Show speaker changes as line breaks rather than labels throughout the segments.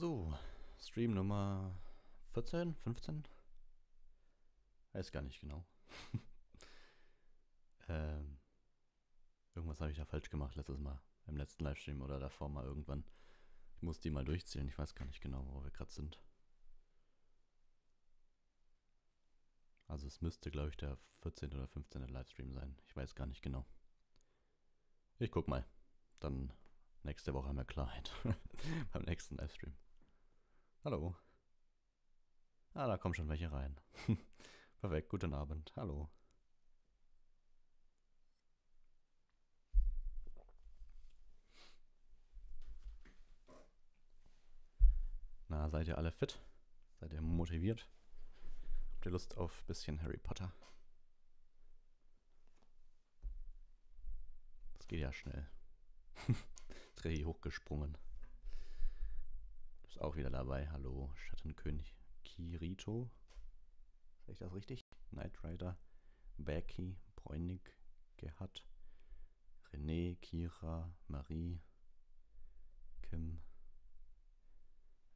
So, Stream Nummer 14, 15? Weiß gar nicht genau. ähm, irgendwas habe ich da falsch gemacht letztes Mal. Im letzten Livestream oder davor mal irgendwann. Ich muss die mal durchzählen. Ich weiß gar nicht genau, wo wir gerade sind. Also es müsste, glaube ich, der 14. oder 15. Livestream sein. Ich weiß gar nicht genau. Ich guck mal. Dann nächste Woche haben wir Klarheit beim nächsten Livestream. Hallo. Ah, da kommen schon welche rein. Perfekt, guten Abend. Hallo. Na, seid ihr alle fit? Seid ihr motiviert? Habt ihr Lust auf ein bisschen Harry Potter? Das geht ja schnell. Ist richtig hochgesprungen. Ist auch wieder dabei. Hallo, Schattenkönig Kirito. Sehe ich das richtig? Knight Rider, Becky, Bräunig, Gerhard, René, Kira, Marie, Kim.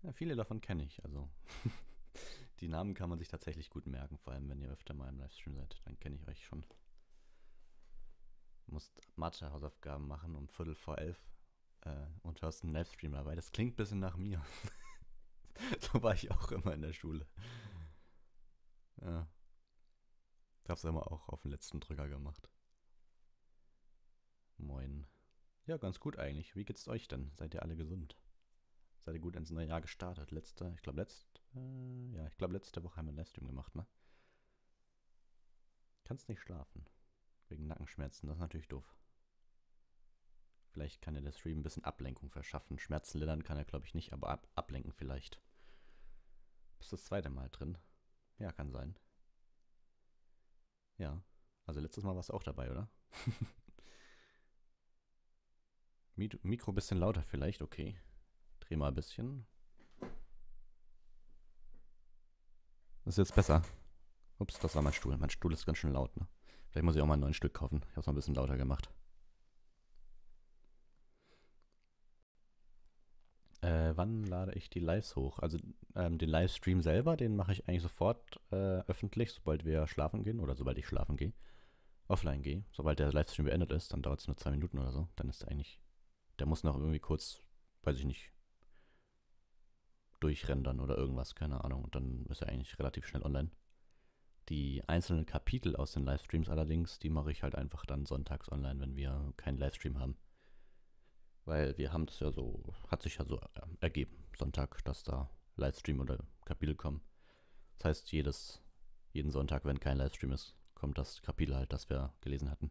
Ja, viele davon kenne ich, also. Die Namen kann man sich tatsächlich gut merken, vor allem wenn ihr öfter mal im Livestream seid, dann kenne ich euch schon. Musst Mathe-Hausaufgaben machen um Viertel vor elf äh, und schaust einen Livestream, dabei. das klingt ein bisschen nach mir. so war ich auch immer in der Schule. Ja. Ich Hab's immer auch auf den letzten Drücker gemacht. Moin. Ja, ganz gut eigentlich. Wie geht's euch denn? Seid ihr alle gesund? Seid ihr gut ins neue Jahr gestartet? Letzte, ich glaube letzte, äh, ja, ich glaube letzte Woche haben wir einen Livestream gemacht, ne? Kannst nicht schlafen. Wegen Nackenschmerzen, das ist natürlich doof. Vielleicht kann dir der Stream ein bisschen Ablenkung verschaffen. Schmerzen lindern kann er, glaube ich, nicht, aber ab ablenken vielleicht. Bist du das zweite Mal drin? Ja, kann sein. Ja. Also letztes Mal warst du auch dabei, oder? Mikro ein bisschen lauter vielleicht, okay. Dreh mal ein bisschen. Das ist jetzt besser. Ups, das war mein Stuhl. Mein Stuhl ist ganz schön laut, ne? Vielleicht muss ich auch mal ein neues Stück kaufen. Ich habe es mal ein bisschen lauter gemacht. Äh, wann lade ich die Lives hoch? Also ähm, den Livestream selber, den mache ich eigentlich sofort äh, öffentlich, sobald wir schlafen gehen oder sobald ich schlafen gehe, offline gehe. Sobald der Livestream beendet ist, dann dauert es nur zwei Minuten oder so. Dann ist er eigentlich, der muss noch irgendwie kurz, weiß ich nicht, durchrendern oder irgendwas, keine Ahnung. Und dann ist er eigentlich relativ schnell online. Die einzelnen Kapitel aus den Livestreams allerdings, die mache ich halt einfach dann sonntags online, wenn wir keinen Livestream haben. Weil wir haben das ja so, hat sich ja so ähm, ergeben, Sonntag, dass da Livestream oder Kapitel kommen. Das heißt, jedes, jeden Sonntag, wenn kein Livestream ist, kommt das Kapitel halt, das wir gelesen hatten.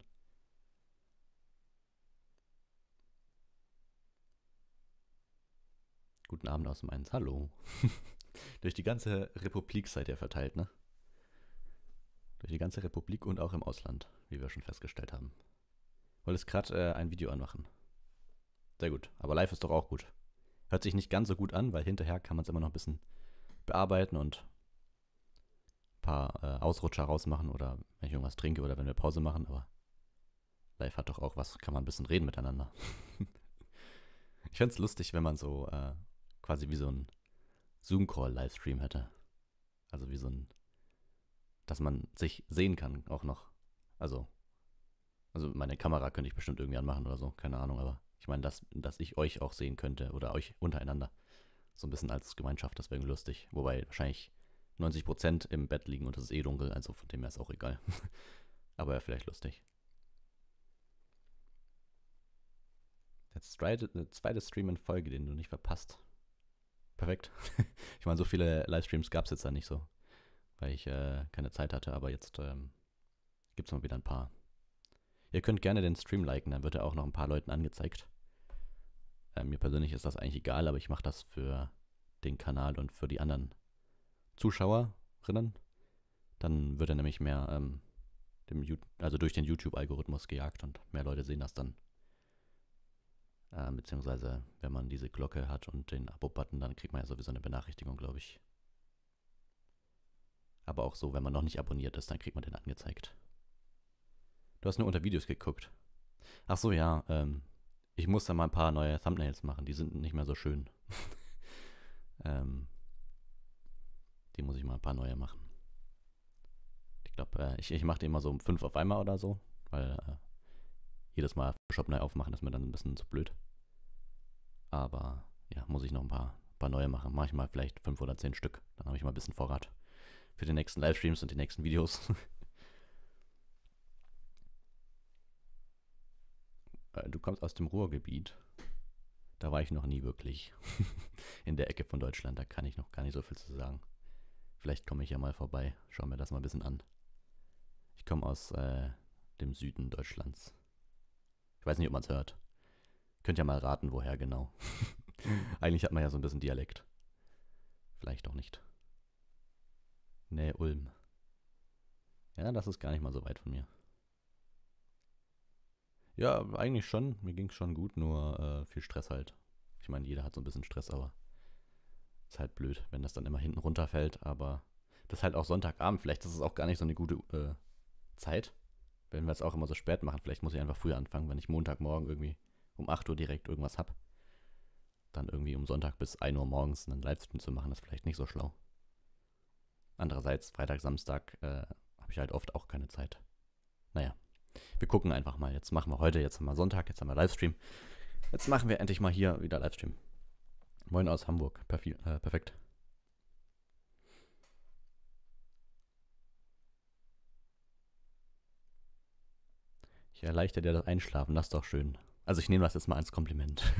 Guten Abend aus Mainz. Hallo. Durch die ganze Republik seid ihr verteilt, ne? Durch die ganze Republik und auch im Ausland, wie wir schon festgestellt haben. Wolltest gerade äh, ein Video anmachen. Sehr gut. Aber live ist doch auch gut. Hört sich nicht ganz so gut an, weil hinterher kann man es immer noch ein bisschen bearbeiten und ein paar äh, Ausrutscher rausmachen oder wenn ich irgendwas trinke oder wenn wir Pause machen, aber live hat doch auch was, kann man ein bisschen reden miteinander. ich fände es lustig, wenn man so äh, quasi wie so ein Zoom-Call-Livestream hätte. Also wie so ein, dass man sich sehen kann auch noch. Also, also meine Kamera könnte ich bestimmt irgendwie anmachen oder so, keine Ahnung, aber ich meine, dass, dass ich euch auch sehen könnte oder euch untereinander. So ein bisschen als Gemeinschaft, das wäre lustig. Wobei wahrscheinlich 90% im Bett liegen und es ist eh dunkel, also von dem her ist auch egal. Aber vielleicht lustig. Der zweite Stream in Folge, den du nicht verpasst. Perfekt. ich meine, so viele Livestreams gab es jetzt da nicht so, weil ich äh, keine Zeit hatte, aber jetzt ähm, gibt es mal wieder ein paar. Ihr könnt gerne den Stream liken, dann wird er auch noch ein paar Leuten angezeigt. Äh, mir persönlich ist das eigentlich egal, aber ich mache das für den Kanal und für die anderen Zuschauerinnen. Dann wird er nämlich mehr, ähm, dem, also durch den YouTube-Algorithmus gejagt und mehr Leute sehen das dann. Äh, beziehungsweise, wenn man diese Glocke hat und den Abo-Button, dann kriegt man ja sowieso eine Benachrichtigung, glaube ich. Aber auch so, wenn man noch nicht abonniert ist, dann kriegt man den angezeigt. Du hast nur unter Videos geguckt. Ach so, ja, ähm, ich muss da mal ein paar neue Thumbnails machen, die sind nicht mehr so schön. ähm, die muss ich mal ein paar neue machen. Ich glaube, äh, ich, ich mache die immer so um fünf auf einmal oder so, weil äh, jedes Mal Photoshop neu aufmachen ist mir dann ein bisschen zu blöd. Aber ja, muss ich noch ein paar, paar neue machen. Mache ich mal vielleicht fünf oder zehn Stück. Dann habe ich mal ein bisschen Vorrat für die nächsten Livestreams und die nächsten Videos. Äh, du kommst aus dem Ruhrgebiet. Da war ich noch nie wirklich. In der Ecke von Deutschland, da kann ich noch gar nicht so viel zu sagen. Vielleicht komme ich ja mal vorbei, Schauen wir das mal ein bisschen an. Ich komme aus äh, dem Süden Deutschlands. Ich weiß nicht, ob man es hört. Könnt ja mal raten, woher genau. Eigentlich hat man ja so ein bisschen Dialekt. Vielleicht auch nicht. Nee, Ulm. Ja, das ist gar nicht mal so weit von mir. Ja, eigentlich schon. Mir ging es schon gut, nur äh, viel Stress halt. Ich meine, jeder hat so ein bisschen Stress, aber ist halt blöd, wenn das dann immer hinten runterfällt. Aber das ist halt auch Sonntagabend. Vielleicht ist es auch gar nicht so eine gute äh, Zeit, wenn wir es auch immer so spät machen. Vielleicht muss ich einfach früher anfangen, wenn ich Montagmorgen irgendwie um 8 Uhr direkt irgendwas habe. Dann irgendwie um Sonntag bis 1 Uhr morgens einen Livestream zu machen, ist vielleicht nicht so schlau. Andererseits, Freitag, Samstag äh, habe ich halt oft auch keine Zeit. Naja wir gucken einfach mal. Jetzt machen wir heute, jetzt haben wir Sonntag, jetzt haben wir Livestream. Jetzt machen wir endlich mal hier wieder Livestream. Moin aus Hamburg. Perf äh, perfekt. Ich erleichtere dir das Einschlafen, das ist doch schön. Also ich nehme das jetzt mal als Kompliment.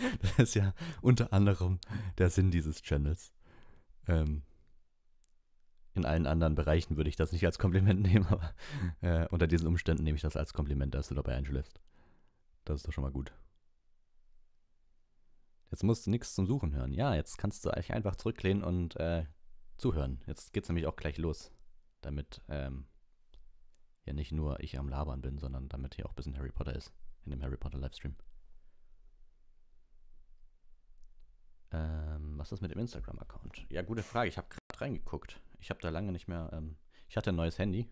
das ist ja unter anderem der Sinn dieses Channels. Ähm, in allen anderen Bereichen würde ich das nicht als Kompliment nehmen, aber äh, unter diesen Umständen nehme ich das als Kompliment, dass du dabei einschläfst. Das ist doch schon mal gut. Jetzt musst du nichts zum Suchen hören. Ja, jetzt kannst du eigentlich einfach zurücklehnen und äh, zuhören. Jetzt geht es nämlich auch gleich los, damit ähm, ja nicht nur ich am Labern bin, sondern damit hier auch ein bisschen Harry Potter ist in dem Harry Potter Livestream. Ähm, was ist mit dem Instagram-Account? Ja, gute Frage. Ich habe gerade reingeguckt. Ich habe da lange nicht mehr. Ähm, ich hatte ein neues Handy.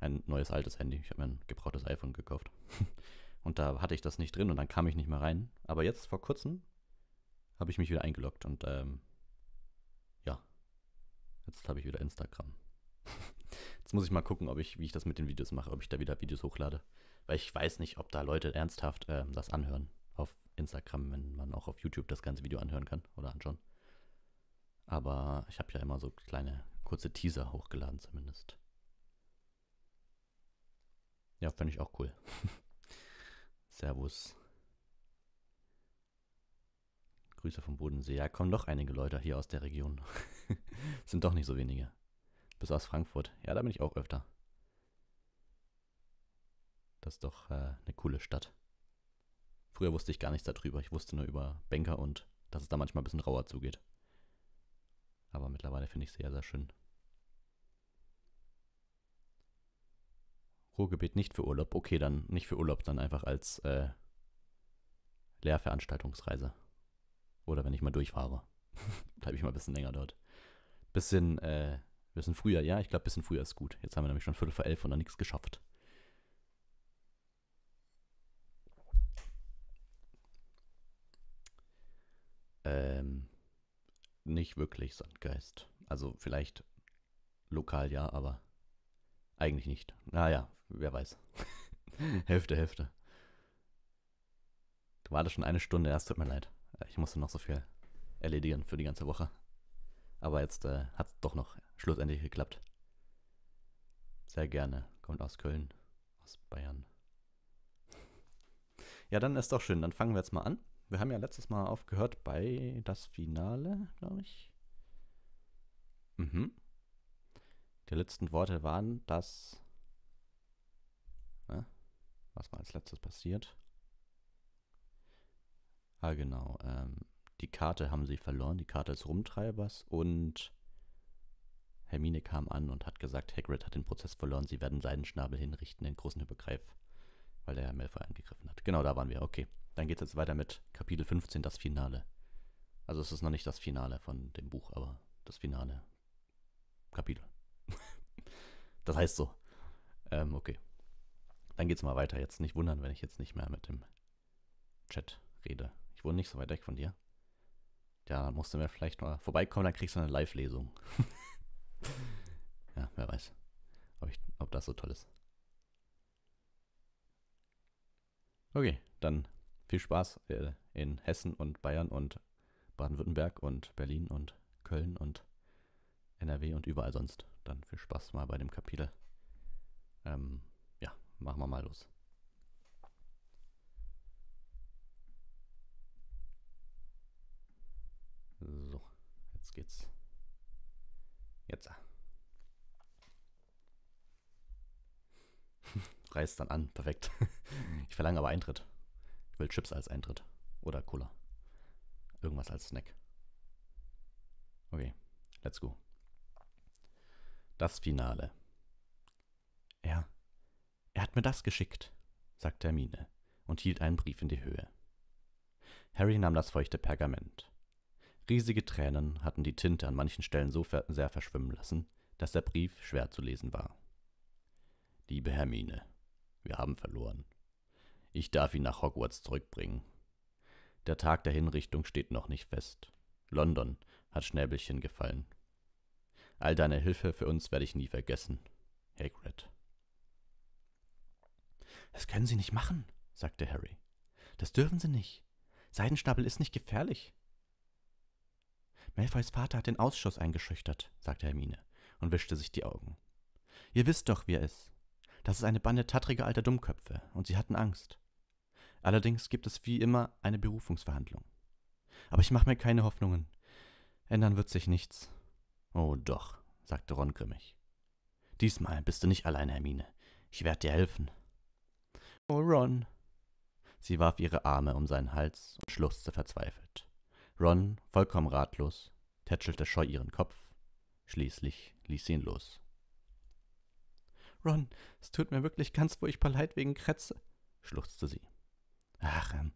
Ein neues altes Handy. Ich habe mir ein gebrauchtes iPhone gekauft. und da hatte ich das nicht drin und dann kam ich nicht mehr rein. Aber jetzt vor kurzem habe ich mich wieder eingeloggt und ähm, ja, jetzt habe ich wieder Instagram. jetzt muss ich mal gucken, ob ich, wie ich das mit den Videos mache, ob ich da wieder Videos hochlade. Weil ich weiß nicht, ob da Leute ernsthaft ähm, das anhören auf Instagram, wenn man auch auf YouTube das ganze Video anhören kann oder anschauen. Aber ich habe ja immer so kleine, kurze Teaser hochgeladen zumindest. Ja, finde ich auch cool. Servus. Grüße vom Bodensee. Ja, kommen doch einige Leute hier aus der Region. Sind doch nicht so wenige. Bis aus Frankfurt. Ja, da bin ich auch öfter. Das ist doch äh, eine coole Stadt. Früher wusste ich gar nichts darüber. Ich wusste nur über Banker und dass es da manchmal ein bisschen rauer zugeht. Aber mittlerweile finde ich es sehr, sehr schön. Ruhrgebiet nicht für Urlaub. Okay, dann nicht für Urlaub, dann einfach als äh, Lehrveranstaltungsreise. Oder wenn ich mal durchfahre. Bleibe ich mal ein bisschen länger dort. Bisschen, äh, bisschen früher, ja, ich glaube, bisschen früher ist gut. Jetzt haben wir nämlich schon Viertel vor elf und dann nichts geschafft. Ähm, nicht wirklich Sandgeist. Also vielleicht lokal ja, aber eigentlich nicht. Naja, wer weiß. Hälfte, Hälfte. Du wartest schon eine Stunde, erst tut mir leid. Ich musste noch so viel erledigen für die ganze Woche. Aber jetzt äh, hat es doch noch schlussendlich geklappt. Sehr gerne. Kommt aus Köln, aus Bayern. Ja, dann ist doch schön. Dann fangen wir jetzt mal an. Wir haben ja letztes Mal aufgehört bei das Finale, glaube ich. Mhm. Die letzten Worte waren, dass. Ne? Was war als letztes passiert? Ah, genau. Ähm, die Karte haben sie verloren, die Karte des Rumtreibers und Hermine kam an und hat gesagt, Hagrid hat den Prozess verloren, sie werden seinen Schnabel hinrichten, den großen Übergreif, weil der Herr Malfoy angegriffen hat. Genau, da waren wir, okay. Dann geht es jetzt weiter mit Kapitel 15, das Finale. Also es ist noch nicht das Finale von dem Buch, aber das Finale. Kapitel. das heißt so. Ähm, okay. Dann geht's mal weiter. Jetzt nicht wundern, wenn ich jetzt nicht mehr mit dem Chat rede. Ich wohne nicht so weit weg von dir. Ja, musst du mir vielleicht mal vorbeikommen, dann kriegst du eine Live-Lesung. ja, wer weiß, ob, ich, ob das so toll ist. Okay, dann viel Spaß äh, in Hessen und Bayern und Baden-Württemberg und Berlin und Köln und NRW und überall sonst. Dann viel Spaß mal bei dem Kapitel. Ähm, ja, machen wir mal los. So, jetzt geht's. Jetzt. Reißt dann an, perfekt. Ich verlange aber Eintritt will Chips als Eintritt. Oder Cola. Irgendwas als Snack. Okay, let's go. Das Finale. Er. Er hat mir das geschickt, sagte Hermine und hielt einen Brief in die Höhe. Harry nahm das feuchte Pergament. Riesige Tränen hatten die Tinte an manchen Stellen so sehr verschwimmen lassen, dass der Brief schwer zu lesen war. Liebe Hermine, wir haben verloren. Ich darf ihn nach Hogwarts zurückbringen. Der Tag der Hinrichtung steht noch nicht fest. London hat Schnäbelchen gefallen. All deine Hilfe für uns werde ich nie vergessen, Hagrid. Das können Sie nicht machen, sagte Harry. Das dürfen Sie nicht. Seidenstapel ist nicht gefährlich. Malfoys Vater hat den Ausschuss eingeschüchtert, sagte Hermine und wischte sich die Augen. Ihr wisst doch, wie er ist. Das ist eine Bande tattriger alter Dummköpfe, und sie hatten Angst. Allerdings gibt es wie immer eine Berufungsverhandlung. Aber ich mache mir keine Hoffnungen. Ändern wird sich nichts. Oh doch, sagte Ron grimmig. Diesmal bist du nicht allein, Hermine. Ich werde dir helfen. Oh, Ron. Sie warf ihre Arme um seinen Hals und schluchzte verzweifelt. Ron, vollkommen ratlos, tätschelte scheu ihren Kopf. Schließlich ließ sie ihn los. Ron, es tut mir wirklich ganz furchtbar leid wegen Kretze, schluchzte sie. Ach, ähm,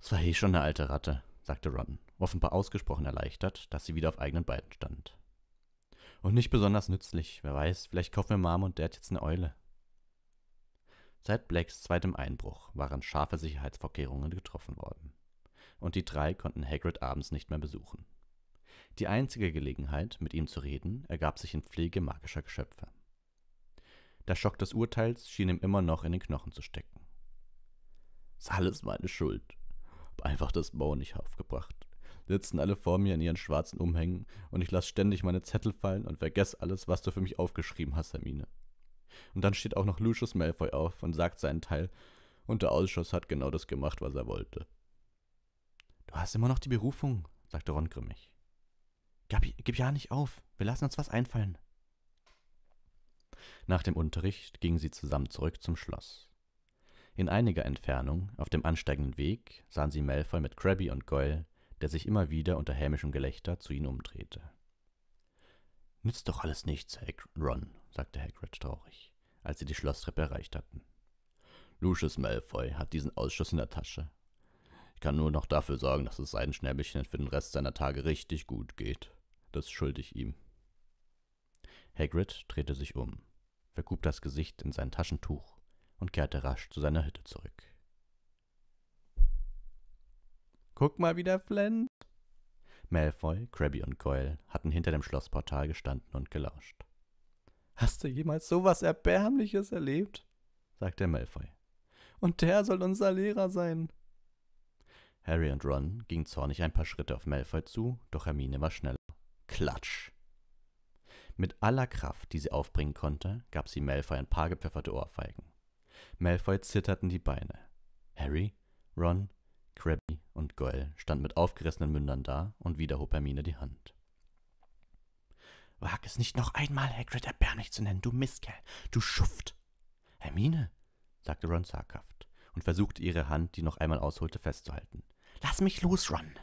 es war eh schon eine alte Ratte, sagte Ron, offenbar ausgesprochen erleichtert, dass sie wieder auf eigenen Beinen stand. Und nicht besonders nützlich, wer weiß, vielleicht kaufen wir Mom und Dad jetzt eine Eule. Seit Blacks zweitem Einbruch waren scharfe Sicherheitsvorkehrungen getroffen worden. Und die drei konnten Hagrid abends nicht mehr besuchen. Die einzige Gelegenheit, mit ihm zu reden, ergab sich in Pflege magischer Geschöpfe. Der Schock des Urteils schien ihm immer noch in den Knochen zu stecken. Ist alles meine Schuld. Hab einfach das Maul nicht aufgebracht. Sitzen alle vor mir in ihren schwarzen Umhängen und ich lasse ständig meine Zettel fallen und vergesse alles, was du für mich aufgeschrieben hast, Hermine. Und dann steht auch noch Lucius Malfoy auf und sagt seinen Teil, und der Ausschuss hat genau das gemacht, was er wollte. Du hast immer noch die Berufung, sagte Ron grimmig. Gib, gib ja nicht auf, wir lassen uns was einfallen. Nach dem Unterricht gingen sie zusammen zurück zum Schloss. In einiger Entfernung, auf dem ansteigenden Weg, sahen sie Malfoy mit Krabby und Goyle, der sich immer wieder unter hämischem Gelächter zu ihnen umdrehte. »Nützt doch alles nichts, Hag Ron«, sagte Hagrid traurig, als sie die Schlosstreppe erreicht hatten. »Lucius Malfoy hat diesen Ausschuss in der Tasche. Ich kann nur noch dafür sorgen, dass es seinen Schnäbelchen für den Rest seiner Tage richtig gut geht. Das schulde ich ihm.« Hagrid drehte sich um, vergrub das Gesicht in sein Taschentuch und kehrte rasch zu seiner Hütte zurück. Guck mal wieder, Flint! Malfoy, Krabby und Goyle hatten hinter dem Schlossportal gestanden und gelauscht. Hast du jemals so was Erbärmliches erlebt? sagte Malfoy. Und der soll unser Lehrer sein. Harry und Ron gingen zornig ein paar Schritte auf Malfoy zu, doch Hermine war schneller. Klatsch! Mit aller Kraft, die sie aufbringen konnte, gab sie Malfoy ein paar gepfefferte Ohrfeigen. Malfoy zitterten die Beine. Harry, Ron, Krabby und Goyle standen mit aufgerissenen Mündern da und wieder hob Hermine die Hand. Wag es nicht noch einmal, Hagrid erbärmlich zu nennen, du Mistkerl, du Schuft! Hermine, sagte Ron zaghaft und versuchte ihre Hand, die noch einmal ausholte, festzuhalten. Lass mich los, Ron!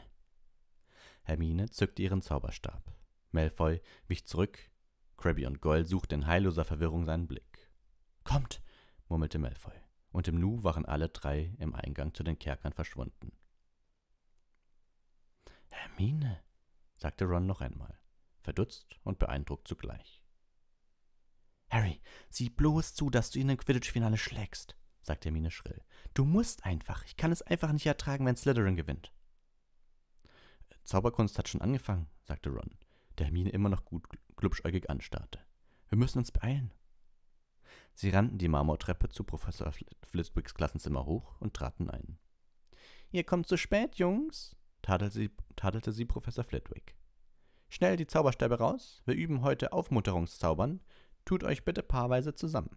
Hermine zückte ihren Zauberstab. Malfoy wich zurück. Krabby und Goyle suchten in heilloser Verwirrung seinen Blick. Kommt, murmelte Malfoy, und im Nu waren alle drei im Eingang zu den Kerkern verschwunden. Hermine, sagte Ron noch einmal, verdutzt und beeindruckt zugleich. Harry, sieh bloß zu, dass du ihn im Quidditch-Finale schlägst, sagte Hermine schrill. Du musst einfach. Ich kann es einfach nicht ertragen, wenn Slytherin gewinnt. Zauberkunst hat schon angefangen, sagte Ron, der Hermine immer noch gut glubschäugig anstarrte. Wir müssen uns beeilen. Sie rannten die Marmortreppe zu Professor Flitwicks Klassenzimmer hoch und traten ein. Ihr kommt zu spät, Jungs, tadelte sie, tadelte sie Professor Flitwick. Schnell die Zauberstäbe raus, wir üben heute Aufmunterungszaubern, tut euch bitte paarweise zusammen.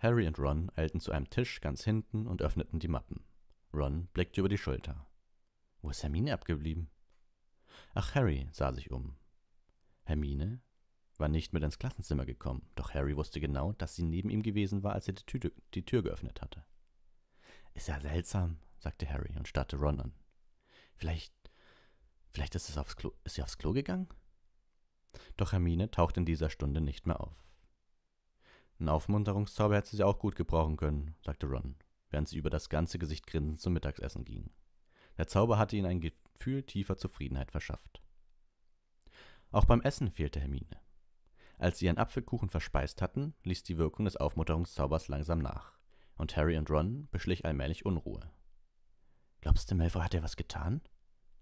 Harry und Ron eilten zu einem Tisch ganz hinten und öffneten die Mappen. Ron blickte über die Schulter. Wo ist Hermine abgeblieben? Ach, Harry sah sich um. Hermine war nicht mit ins Klassenzimmer gekommen, doch Harry wusste genau, dass sie neben ihm gewesen war, als er die, Tüte, die Tür geöffnet hatte. Ist ja seltsam, sagte Harry und starrte Ron an. Vielleicht, vielleicht ist, es aufs Klo, ist sie aufs Klo gegangen? Doch Hermine tauchte in dieser Stunde nicht mehr auf. Einen Aufmunterungszauber hätte sie auch gut gebrauchen können, sagte Ron, während sie über das ganze Gesicht grinsend zum Mittagessen ging. Der Zauber hatte ihnen ein Gefühl tiefer Zufriedenheit verschafft. Auch beim Essen fehlte Hermine. Als sie ihren Apfelkuchen verspeist hatten, ließ die Wirkung des Aufmutterungszaubers langsam nach, und Harry und Ron beschlich allmählich Unruhe. Glaubst du, Malfoy hat dir was getan?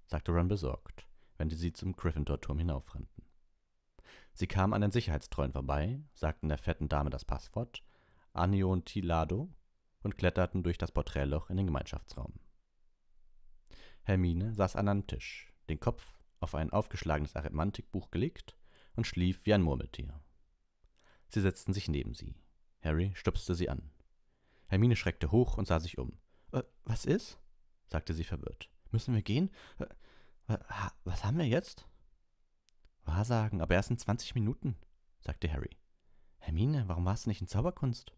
sagte Ron besorgt, wenn sie zum Gryffindor-Turm hinaufrannten. Sie kamen an den Sicherheitstreuen vorbei, sagten der fetten Dame das Passwort, Anio und Tilado, und kletterten durch das Porträtloch in den Gemeinschaftsraum. Hermine saß an einem Tisch, den Kopf auf ein aufgeschlagenes Arithmantikbuch gelegt und schlief wie ein Murmeltier. Sie setzten sich neben sie. Harry stupste sie an. Hermine schreckte hoch und sah sich um. Äh, was ist? sagte sie verwirrt. Müssen wir gehen? Äh, was haben wir jetzt? Wahrsagen, aber erst in 20 Minuten, sagte Harry. Hermine, warum warst du nicht in Zauberkunst?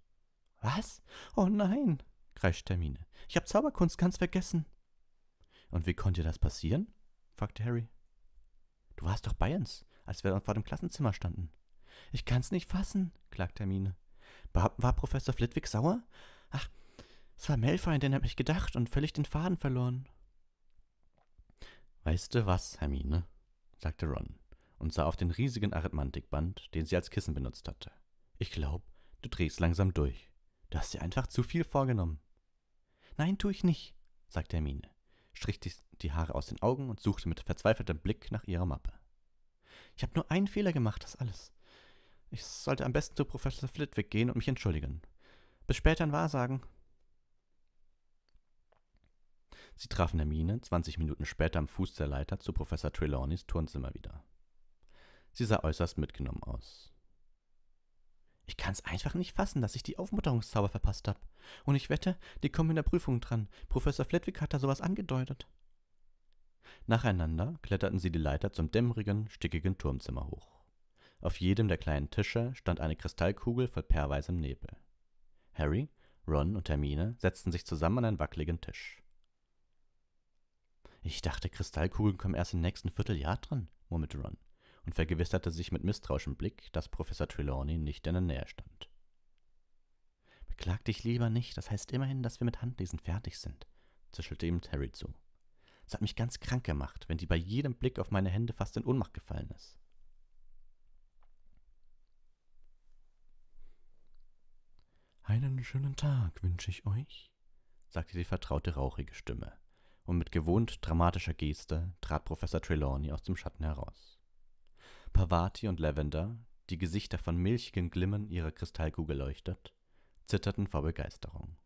Was? Oh nein, kreischte Hermine. Ich habe Zauberkunst ganz vergessen. Und wie konnte das passieren? fragte Harry. Du warst doch bei uns als wir dann vor dem Klassenzimmer standen. Ich kann's nicht fassen, klagte Hermine. War, war Professor Flitwick sauer? Ach, es war Malfoy, den hab ich gedacht und völlig den Faden verloren. Weißt du was, Hermine, sagte Ron und sah auf den riesigen Arithmantikband, den sie als Kissen benutzt hatte. Ich glaub, du drehst langsam durch. Du hast dir einfach zu viel vorgenommen. Nein, tu ich nicht, sagte Hermine, strich die Haare aus den Augen und suchte mit verzweifeltem Blick nach ihrer Mappe. Ich habe nur einen Fehler gemacht, das alles. Ich sollte am besten zu Professor Flitwick gehen und mich entschuldigen. Bis später in Wahrsagen. Sie trafen Hermine 20 Minuten später am Fuß der Leiter zu Professor Trelawneys Turnzimmer wieder. Sie sah äußerst mitgenommen aus. Ich kann es einfach nicht fassen, dass ich die Aufmutterungszauber verpasst habe. Und ich wette, die kommen in der Prüfung dran. Professor Flitwick hat da sowas angedeutet nacheinander kletterten sie die leiter zum dämmerigen stickigen turmzimmer hoch auf jedem der kleinen tische stand eine kristallkugel voll paarweisem nebel harry ron und hermine setzten sich zusammen an einen wackeligen tisch ich dachte kristallkugeln kommen erst im nächsten vierteljahr dran murmelte ron und vergewisserte sich mit misstrauischem Blick, dass Professor Trelawney nicht in der Nähe stand. Beklag dich lieber nicht, das heißt immerhin, dass wir mit Handlesen fertig sind, zischelte ihm Harry zu. Es hat mich ganz krank gemacht, wenn die bei jedem Blick auf meine Hände fast in Ohnmacht gefallen ist. Einen schönen Tag wünsche ich euch, sagte die vertraute rauchige Stimme, und mit gewohnt dramatischer Geste trat Professor Trelawney aus dem Schatten heraus. Pavati und Lavender, die Gesichter von milchigen Glimmen ihrer Kristallkugel leuchtet, zitterten vor Begeisterung.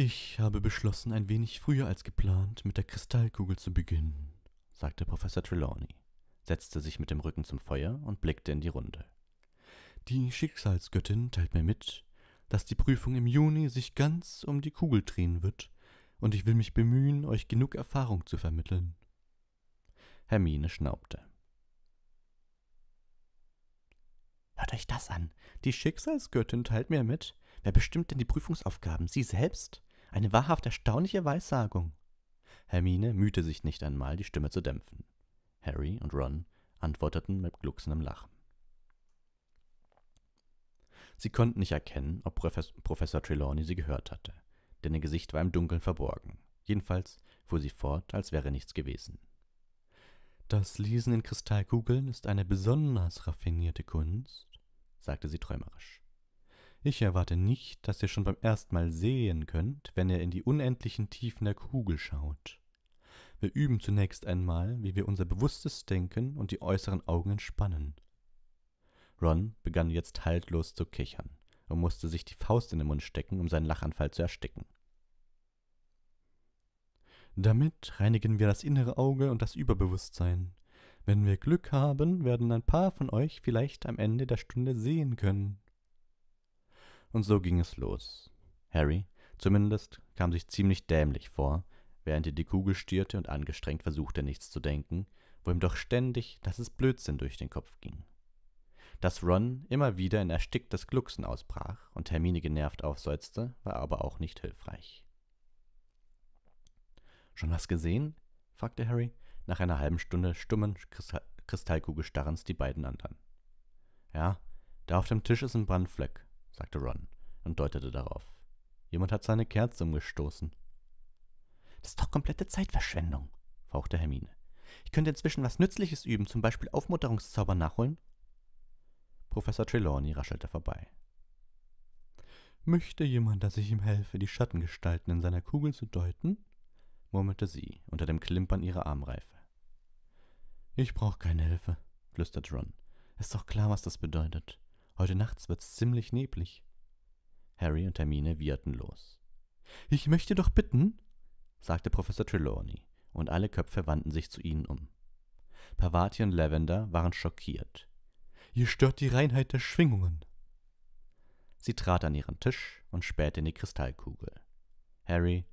Ich habe beschlossen, ein wenig früher als geplant mit der Kristallkugel zu beginnen, sagte Professor Trelawney, setzte sich mit dem Rücken zum Feuer und blickte in die Runde. Die Schicksalsgöttin teilt mir mit, dass die Prüfung im Juni sich ganz um die Kugel drehen wird, und ich will mich bemühen, euch genug Erfahrung zu vermitteln. Hermine schnaubte. Hört euch das an. Die Schicksalsgöttin teilt mir mit. Wer bestimmt denn die Prüfungsaufgaben? Sie selbst? Eine wahrhaft erstaunliche Weissagung. Hermine mühte sich nicht einmal, die Stimme zu dämpfen. Harry und Ron antworteten mit glucksendem Lachen. Sie konnten nicht erkennen, ob Professor Trelawney sie gehört hatte, denn ihr Gesicht war im Dunkeln verborgen. Jedenfalls fuhr sie fort, als wäre nichts gewesen. Das Lesen in Kristallkugeln ist eine besonders raffinierte Kunst, sagte sie träumerisch. Ich erwarte nicht, dass ihr schon beim ersten Mal sehen könnt, wenn ihr in die unendlichen Tiefen der Kugel schaut. Wir üben zunächst einmal, wie wir unser bewusstes Denken und die äußeren Augen entspannen. Ron begann jetzt haltlos zu kichern und musste sich die Faust in den Mund stecken, um seinen Lachanfall zu ersticken. Damit reinigen wir das innere Auge und das Überbewusstsein. Wenn wir Glück haben, werden ein paar von euch vielleicht am Ende der Stunde sehen können, und so ging es los. Harry, zumindest, kam sich ziemlich dämlich vor, während er die Kugel stierte und angestrengt versuchte, nichts zu denken, wo ihm doch ständig dass es Blödsinn durch den Kopf ging. Dass Ron immer wieder in ersticktes Glucksen ausbrach und Hermine genervt aufseufzte, war aber auch nicht hilfreich. Schon was gesehen? fragte Harry, nach einer halben Stunde stummen Kristallkugelstarrens die beiden anderen. Ja, da auf dem Tisch ist ein Brandfleck, sagte Ron und deutete darauf. Jemand hat seine Kerze umgestoßen. Das ist doch komplette Zeitverschwendung, fauchte Hermine. Ich könnte inzwischen was Nützliches üben, zum Beispiel Aufmutterungszauber nachholen. Professor Trelawney raschelte vorbei. Möchte jemand, dass ich ihm helfe, die Schattengestalten in seiner Kugel zu deuten? murmelte sie unter dem Klimpern ihrer Armreife. Ich brauche keine Hilfe, flüsterte Ron. Ist doch klar, was das bedeutet. Heute nachts wird's ziemlich neblig. Harry und Hermine wieherten los. Ich möchte doch bitten, sagte Professor Trelawney, und alle Köpfe wandten sich zu ihnen um. Pavati und Lavender waren schockiert. Ihr stört die Reinheit der Schwingungen. Sie trat an ihren Tisch und spähte in die Kristallkugel. Harry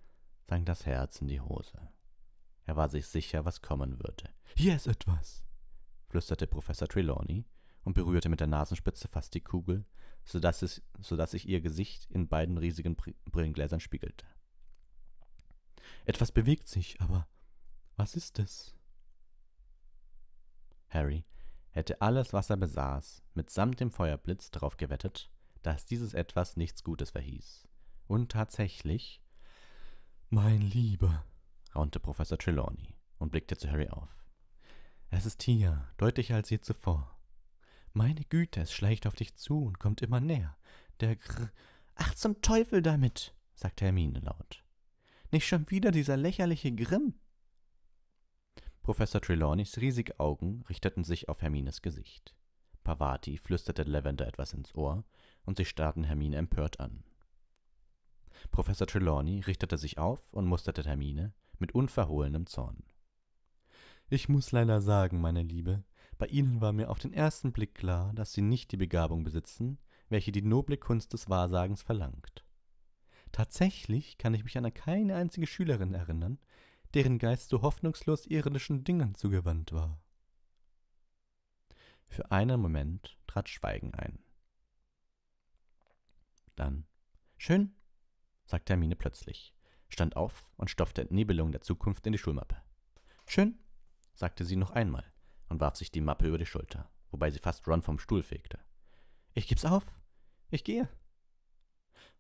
sank das Herz in die Hose. Er war sich sicher, was kommen würde. Hier ist etwas, flüsterte Professor Trelawney und berührte mit der Nasenspitze fast die Kugel, sodass, es, so sich ihr Gesicht in beiden riesigen Brillengläsern spiegelte. Etwas bewegt sich, aber was ist es? Harry hätte alles, was er besaß, mitsamt dem Feuerblitz darauf gewettet, dass dieses etwas nichts Gutes verhieß. Und tatsächlich, mein Lieber, raunte Professor Trelawney und blickte zu Harry auf. Es ist hier, deutlicher als je zuvor. Meine Güte, es schleicht auf dich zu und kommt immer näher. Der Gr. Ach zum Teufel damit, sagte Hermine laut. Nicht schon wieder dieser lächerliche Grimm. Professor Trelawneys riesige Augen richteten sich auf Hermines Gesicht. Pavati flüsterte Lavender etwas ins Ohr und sie starrten Hermine empört an. Professor Trelawney richtete sich auf und musterte Hermine mit unverhohlenem Zorn. Ich muss leider sagen, meine Liebe, bei ihnen war mir auf den ersten Blick klar, dass sie nicht die Begabung besitzen, welche die noble Kunst des Wahrsagens verlangt. Tatsächlich kann ich mich an keine einzige Schülerin erinnern, deren Geist so hoffnungslos irdischen Dingen zugewandt war. Für einen Moment trat Schweigen ein. Dann Schön, sagte Hermine plötzlich, stand auf und stopfte Entnebelung der Zukunft in die Schulmappe. Schön, sagte sie noch einmal, und warf sich die Mappe über die Schulter, wobei sie fast Ron vom Stuhl fegte. Ich gib's auf. Ich gehe.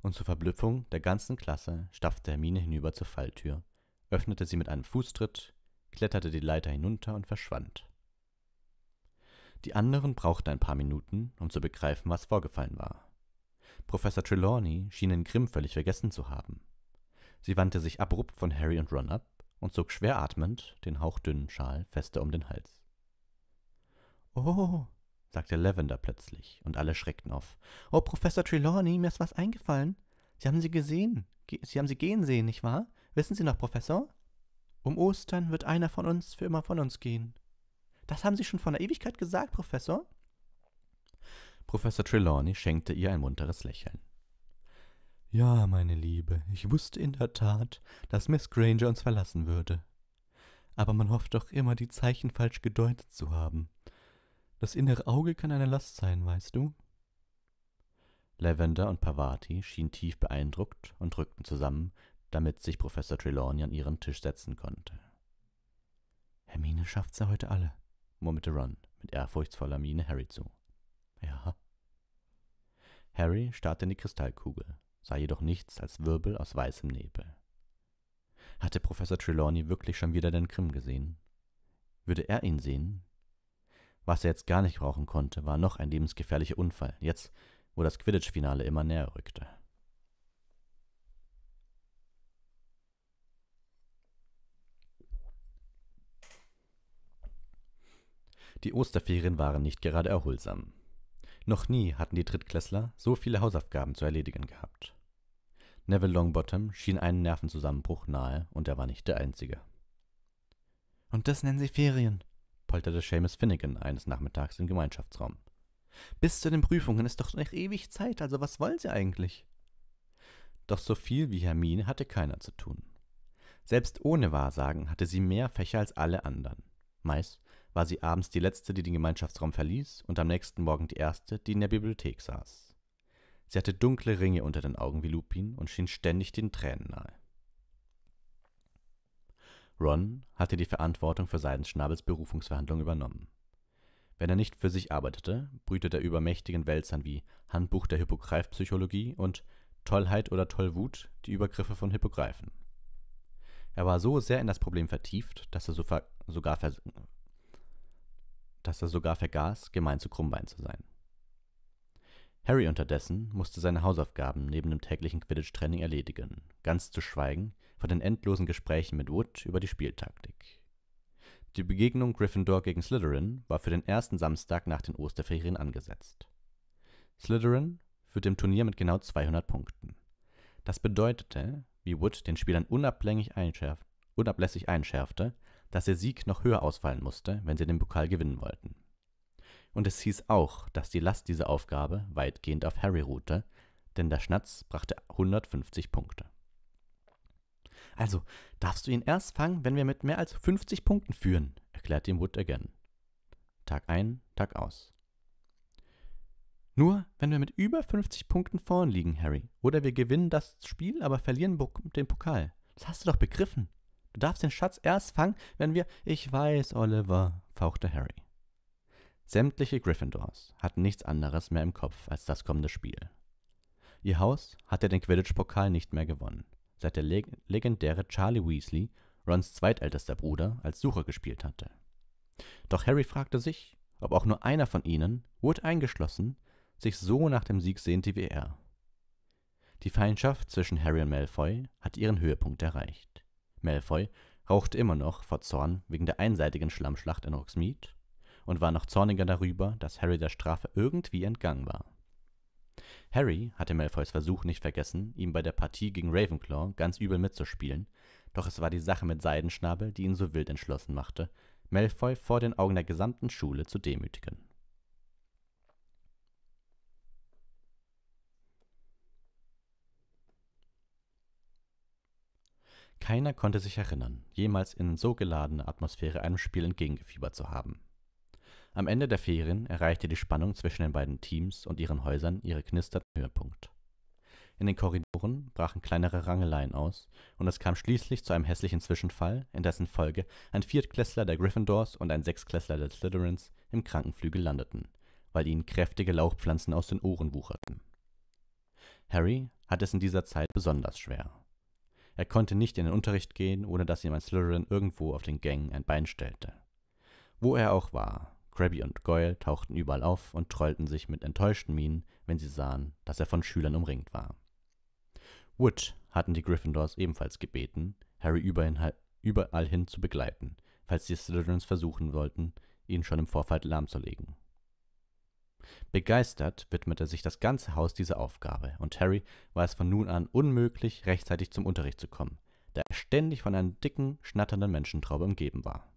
Und zur Verblüffung der ganzen Klasse staffte Hermine hinüber zur Falltür, öffnete sie mit einem Fußtritt, kletterte die Leiter hinunter und verschwand. Die anderen brauchten ein paar Minuten, um zu begreifen, was vorgefallen war. Professor Trelawney schien den Grimm völlig vergessen zu haben. Sie wandte sich abrupt von Harry und Ron ab und zog schweratmend den hauchdünnen Schal fester um den Hals. Oh, sagte Lavender plötzlich, und alle schreckten auf. Oh, Professor Trelawney, mir ist was eingefallen. Sie haben sie gesehen. sie haben sie gehen sehen, nicht wahr? Wissen Sie noch, Professor? Um Ostern wird einer von uns für immer von uns gehen. Das haben Sie schon von der Ewigkeit gesagt, Professor? Professor Trelawney schenkte ihr ein munteres Lächeln. Ja, meine Liebe, ich wusste in der Tat, dass Miss Granger uns verlassen würde. Aber man hofft doch immer, die Zeichen falsch gedeutet zu haben. Das innere Auge kann eine Last sein, weißt du? Lavender und Pavati schienen tief beeindruckt und rückten zusammen, damit sich Professor Trelawney an ihren Tisch setzen konnte. Hermine schafft's ja heute alle, murmelte Ron mit ehrfurchtsvoller Miene Harry zu. Ja. Harry starrte in die Kristallkugel, sah jedoch nichts als Wirbel aus weißem Nebel. Hatte Professor Trelawney wirklich schon wieder den Grimm gesehen? Würde er ihn sehen, was er jetzt gar nicht brauchen konnte, war noch ein lebensgefährlicher Unfall, jetzt, wo das Quidditch-Finale immer näher rückte. Die Osterferien waren nicht gerade erholsam. Noch nie hatten die Drittklässler so viele Hausaufgaben zu erledigen gehabt. Neville Longbottom schien einen Nervenzusammenbruch nahe und er war nicht der Einzige. Und das nennen Sie Ferien, polterte Seamus Finnegan eines Nachmittags im Gemeinschaftsraum. Bis zu den Prüfungen ist doch noch ewig Zeit, also was wollen Sie eigentlich? Doch so viel wie Hermine hatte keiner zu tun. Selbst ohne Wahrsagen hatte sie mehr Fächer als alle anderen. Meist war sie abends die letzte, die den Gemeinschaftsraum verließ, und am nächsten Morgen die erste, die in der Bibliothek saß. Sie hatte dunkle Ringe unter den Augen wie Lupin und schien ständig den Tränen nahe. Ron hatte die Verantwortung für Seidenschnabels Berufungsverhandlung übernommen. Wenn er nicht für sich arbeitete, brütete er über mächtigen Wälzern wie Handbuch der Hippogreifpsychologie und Tollheit oder Tollwut, die Übergriffe von Hippogreifen. Er war so sehr in das Problem vertieft, dass er, so ver sogar, ver dass er sogar vergaß, gemein zu Krummbein zu sein. Harry unterdessen musste seine Hausaufgaben neben dem täglichen Quidditch-Training erledigen, ganz zu schweigen von den endlosen Gesprächen mit Wood über die Spieltaktik. Die Begegnung Gryffindor gegen Slytherin war für den ersten Samstag nach den Osterferien angesetzt. Slytherin führte im Turnier mit genau 200 Punkten. Das bedeutete, wie Wood den Spielern unablässig, einschärf unablässig einschärfte, dass der Sieg noch höher ausfallen musste, wenn sie den Pokal gewinnen wollten. Und es hieß auch, dass die Last dieser Aufgabe weitgehend auf Harry ruhte, denn der Schnatz brachte 150 Punkte. Also darfst du ihn erst fangen, wenn wir mit mehr als 50 Punkten führen, erklärt ihm Wood again. Tag ein, Tag aus. Nur wenn wir mit über 50 Punkten vorn liegen, Harry. Oder wir gewinnen das Spiel, aber verlieren den Pokal. Das hast du doch begriffen. Du darfst den Schatz erst fangen, wenn wir. Ich weiß, Oliver, fauchte Harry. Sämtliche Gryffindors hatten nichts anderes mehr im Kopf als das kommende Spiel. Ihr Haus hatte den Quidditch-Pokal nicht mehr gewonnen seit der legendäre Charlie Weasley, Rons zweitältester Bruder, als Sucher gespielt hatte. Doch Harry fragte sich, ob auch nur einer von ihnen, Wood eingeschlossen, sich so nach dem Sieg sehnte wie er. Die Feindschaft zwischen Harry und Malfoy hat ihren Höhepunkt erreicht. Malfoy rauchte immer noch vor Zorn wegen der einseitigen Schlammschlacht in Hogsmeade und war noch zorniger darüber, dass Harry der Strafe irgendwie entgangen war. Harry hatte Malfoys Versuch nicht vergessen, ihm bei der Partie gegen Ravenclaw ganz übel mitzuspielen, doch es war die Sache mit Seidenschnabel, die ihn so wild entschlossen machte, Malfoy vor den Augen der gesamten Schule zu demütigen. Keiner konnte sich erinnern, jemals in so geladener Atmosphäre einem Spiel entgegengefiebert zu haben. Am Ende der Ferien erreichte die Spannung zwischen den beiden Teams und ihren Häusern ihre knisternden Höhepunkt. In den Korridoren brachen kleinere Rangeleien aus und es kam schließlich zu einem hässlichen Zwischenfall, in dessen Folge ein Viertklässler der Gryffindors und ein Sechsklässler der Slytherins im Krankenflügel landeten, weil ihnen kräftige Lauchpflanzen aus den Ohren wucherten. Harry hatte es in dieser Zeit besonders schwer. Er konnte nicht in den Unterricht gehen, ohne dass ihm ein Slytherin irgendwo auf den Gängen ein Bein stellte. Wo er auch war, Krabby und Goyle tauchten überall auf und trollten sich mit enttäuschten Mienen, wenn sie sahen, dass er von Schülern umringt war. Wood hatten die Gryffindors ebenfalls gebeten, Harry überall hin zu begleiten, falls die Slytherins versuchen wollten, ihn schon im Vorfeld lahmzulegen. Begeistert widmete sich das ganze Haus dieser Aufgabe, und Harry war es von nun an unmöglich, rechtzeitig zum Unterricht zu kommen, da er ständig von einer dicken, schnatternden Menschentraube umgeben war.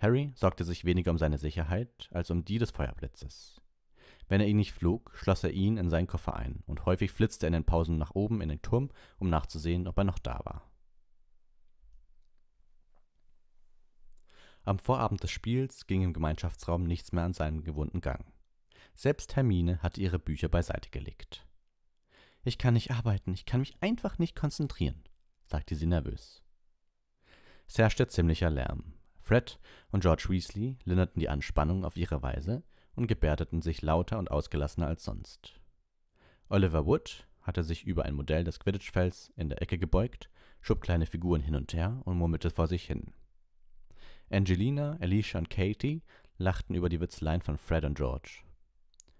Harry sorgte sich weniger um seine Sicherheit als um die des Feuerblitzes. Wenn er ihn nicht flog, schloss er ihn in seinen Koffer ein, und häufig flitzte er in den Pausen nach oben in den Turm, um nachzusehen, ob er noch da war. Am Vorabend des Spiels ging im Gemeinschaftsraum nichts mehr an seinen gewohnten Gang. Selbst Hermine hatte ihre Bücher beiseite gelegt. Ich kann nicht arbeiten, ich kann mich einfach nicht konzentrieren, sagte sie nervös. Es herrschte ziemlicher Lärm. Fred und George Weasley linderten die Anspannung auf ihre Weise und gebärdeten sich lauter und ausgelassener als sonst. Oliver Wood hatte sich über ein Modell des quidditch fells in der Ecke gebeugt, schob kleine Figuren hin und her und murmelte vor sich hin. Angelina, Alicia und Katie lachten über die Witzeleien von Fred und George.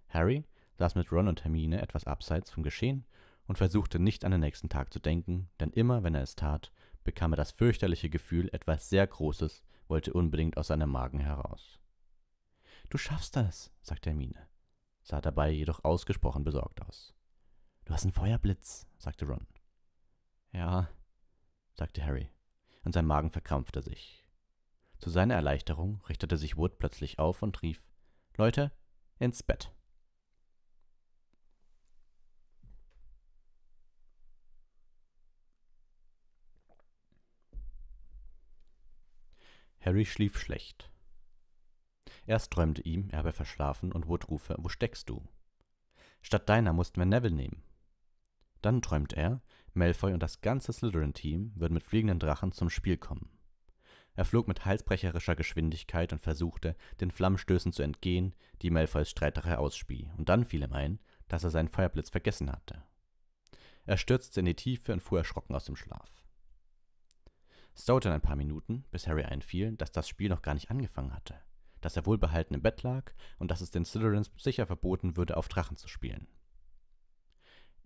Harry saß mit Ron und Hermine etwas abseits vom Geschehen und versuchte nicht an den nächsten Tag zu denken, denn immer wenn er es tat, bekam er das fürchterliche Gefühl, etwas sehr Großes wollte unbedingt aus seinem Magen heraus. Du schaffst das, sagte Hermine, sah dabei jedoch ausgesprochen besorgt aus. Du hast einen Feuerblitz, sagte Ron. Ja, sagte Harry, und sein Magen verkrampfte sich. Zu seiner Erleichterung richtete sich Wood plötzlich auf und rief Leute, ins Bett. Harry schlief schlecht. Erst träumte ihm, er habe verschlafen und Wood rufe, wo steckst du? Statt deiner mussten wir Neville nehmen. Dann träumt er, Malfoy und das ganze Slytherin-Team würden mit fliegenden Drachen zum Spiel kommen. Er flog mit halsbrecherischer Geschwindigkeit und versuchte, den Flammenstößen zu entgehen, die Malfoys Streitdrache ausspie, und dann fiel ihm ein, dass er seinen Feuerblitz vergessen hatte. Er stürzte in die Tiefe und fuhr erschrocken aus dem Schlaf. Es dauerte ein paar Minuten, bis Harry einfiel, dass das Spiel noch gar nicht angefangen hatte, dass er wohlbehalten im Bett lag und dass es den Slytherins sicher verboten würde, auf Drachen zu spielen.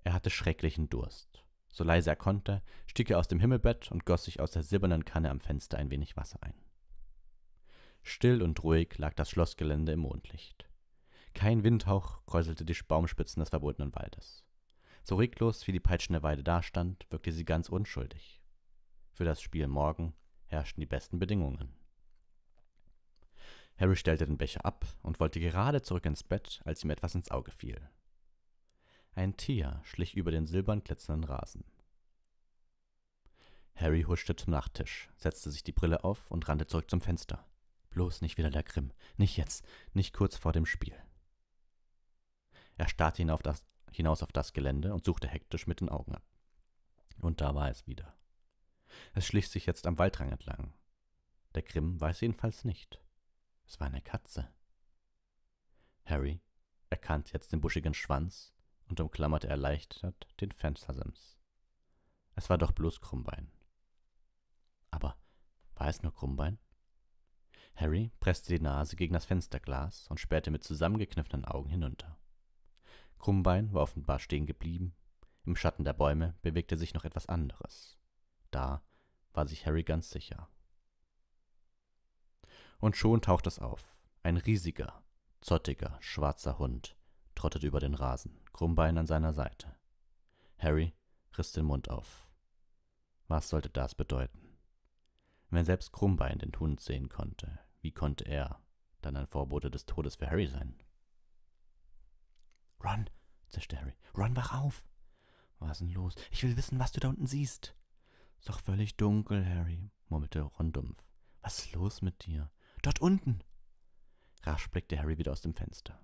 Er hatte schrecklichen Durst. So leise er konnte, stieg er aus dem Himmelbett und goss sich aus der silbernen Kanne am Fenster ein wenig Wasser ein. Still und ruhig lag das Schlossgelände im Mondlicht. Kein Windhauch kräuselte die Baumspitzen des verbotenen Waldes. So reglos, wie die peitschende Weide dastand, wirkte sie ganz unschuldig. Für das Spiel morgen herrschten die besten Bedingungen. Harry stellte den Becher ab und wollte gerade zurück ins Bett, als ihm etwas ins Auge fiel. Ein Tier schlich über den silbern glitzernden Rasen. Harry huschte zum Nachttisch, setzte sich die Brille auf und rannte zurück zum Fenster. Bloß nicht wieder der Grimm, nicht jetzt, nicht kurz vor dem Spiel. Er starrte hinauf das, hinaus auf das Gelände und suchte hektisch mit den Augen ab. Und da war es wieder. Es schlich sich jetzt am Waldrang entlang. Der Grimm weiß jedenfalls nicht. Es war eine Katze. Harry erkannte jetzt den buschigen Schwanz und umklammerte erleichtert den Fenstersims. Es war doch bloß Krummbein. Aber war es nur Krummbein? Harry presste die Nase gegen das Fensterglas und spähte mit zusammengekniffenen Augen hinunter. Krummbein war offenbar stehen geblieben. Im Schatten der Bäume bewegte sich noch etwas anderes da war sich Harry ganz sicher. Und schon taucht es auf. Ein riesiger, zottiger, schwarzer Hund trottet über den Rasen, Krummbein an seiner Seite. Harry riss den Mund auf. Was sollte das bedeuten? Wenn selbst Krummbein den Hund sehen konnte, wie konnte er dann ein Vorbote des Todes für Harry sein? Ron, zischte Harry, Ron, wach auf! Was ist denn los? Ich will wissen, was du da unten siehst. Ist doch völlig dunkel, Harry, murmelte Ron dumpf. Was ist los mit dir? Dort unten! Rasch blickte Harry wieder aus dem Fenster.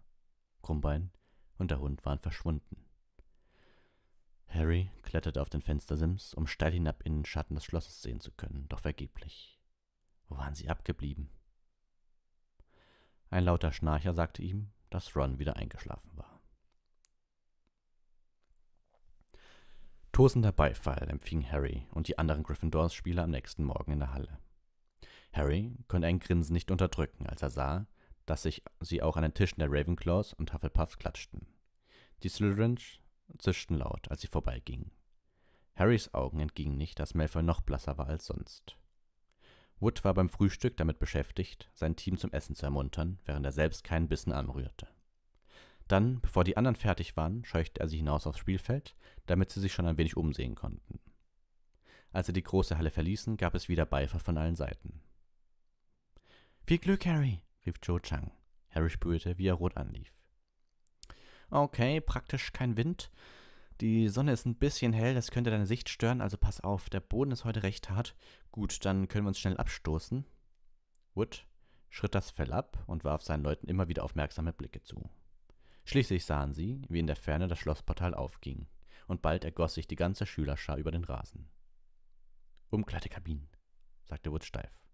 Krummbein und der Hund waren verschwunden. Harry kletterte auf den Fenstersims, um steil hinab in den Schatten des Schlosses sehen zu können, doch vergeblich. Wo waren sie abgeblieben? Ein lauter Schnarcher sagte ihm, dass Ron wieder eingeschlafen war. Tosender Beifall empfing Harry und die anderen Gryffindors-Spieler am nächsten Morgen in der Halle. Harry konnte ein Grinsen nicht unterdrücken, als er sah, dass sich sie auch an den Tischen der Ravenclaws und Hufflepuffs klatschten. Die Slytherins zischten laut, als sie vorbeigingen. Harrys Augen entgingen nicht, dass Malfoy noch blasser war als sonst. Wood war beim Frühstück damit beschäftigt, sein Team zum Essen zu ermuntern, während er selbst keinen Bissen anrührte. Dann, bevor die anderen fertig waren, scheuchte er sie hinaus aufs Spielfeld, damit sie sich schon ein wenig umsehen konnten. Als sie die große Halle verließen, gab es wieder Beifall von allen Seiten. Viel Glück, Harry, rief Joe Chang. Harry spürte, wie er rot anlief. Okay, praktisch kein Wind. Die Sonne ist ein bisschen hell, das könnte deine Sicht stören, also pass auf, der Boden ist heute recht hart. Gut, dann können wir uns schnell abstoßen. Wood schritt das Fell ab und warf seinen Leuten immer wieder aufmerksame Blicke zu. Schließlich sahen sie, wie in der Ferne das Schlossportal aufging, und bald ergoss sich die ganze Schülerschar über den Rasen. Umkleidekabinen, sagte Wood steif.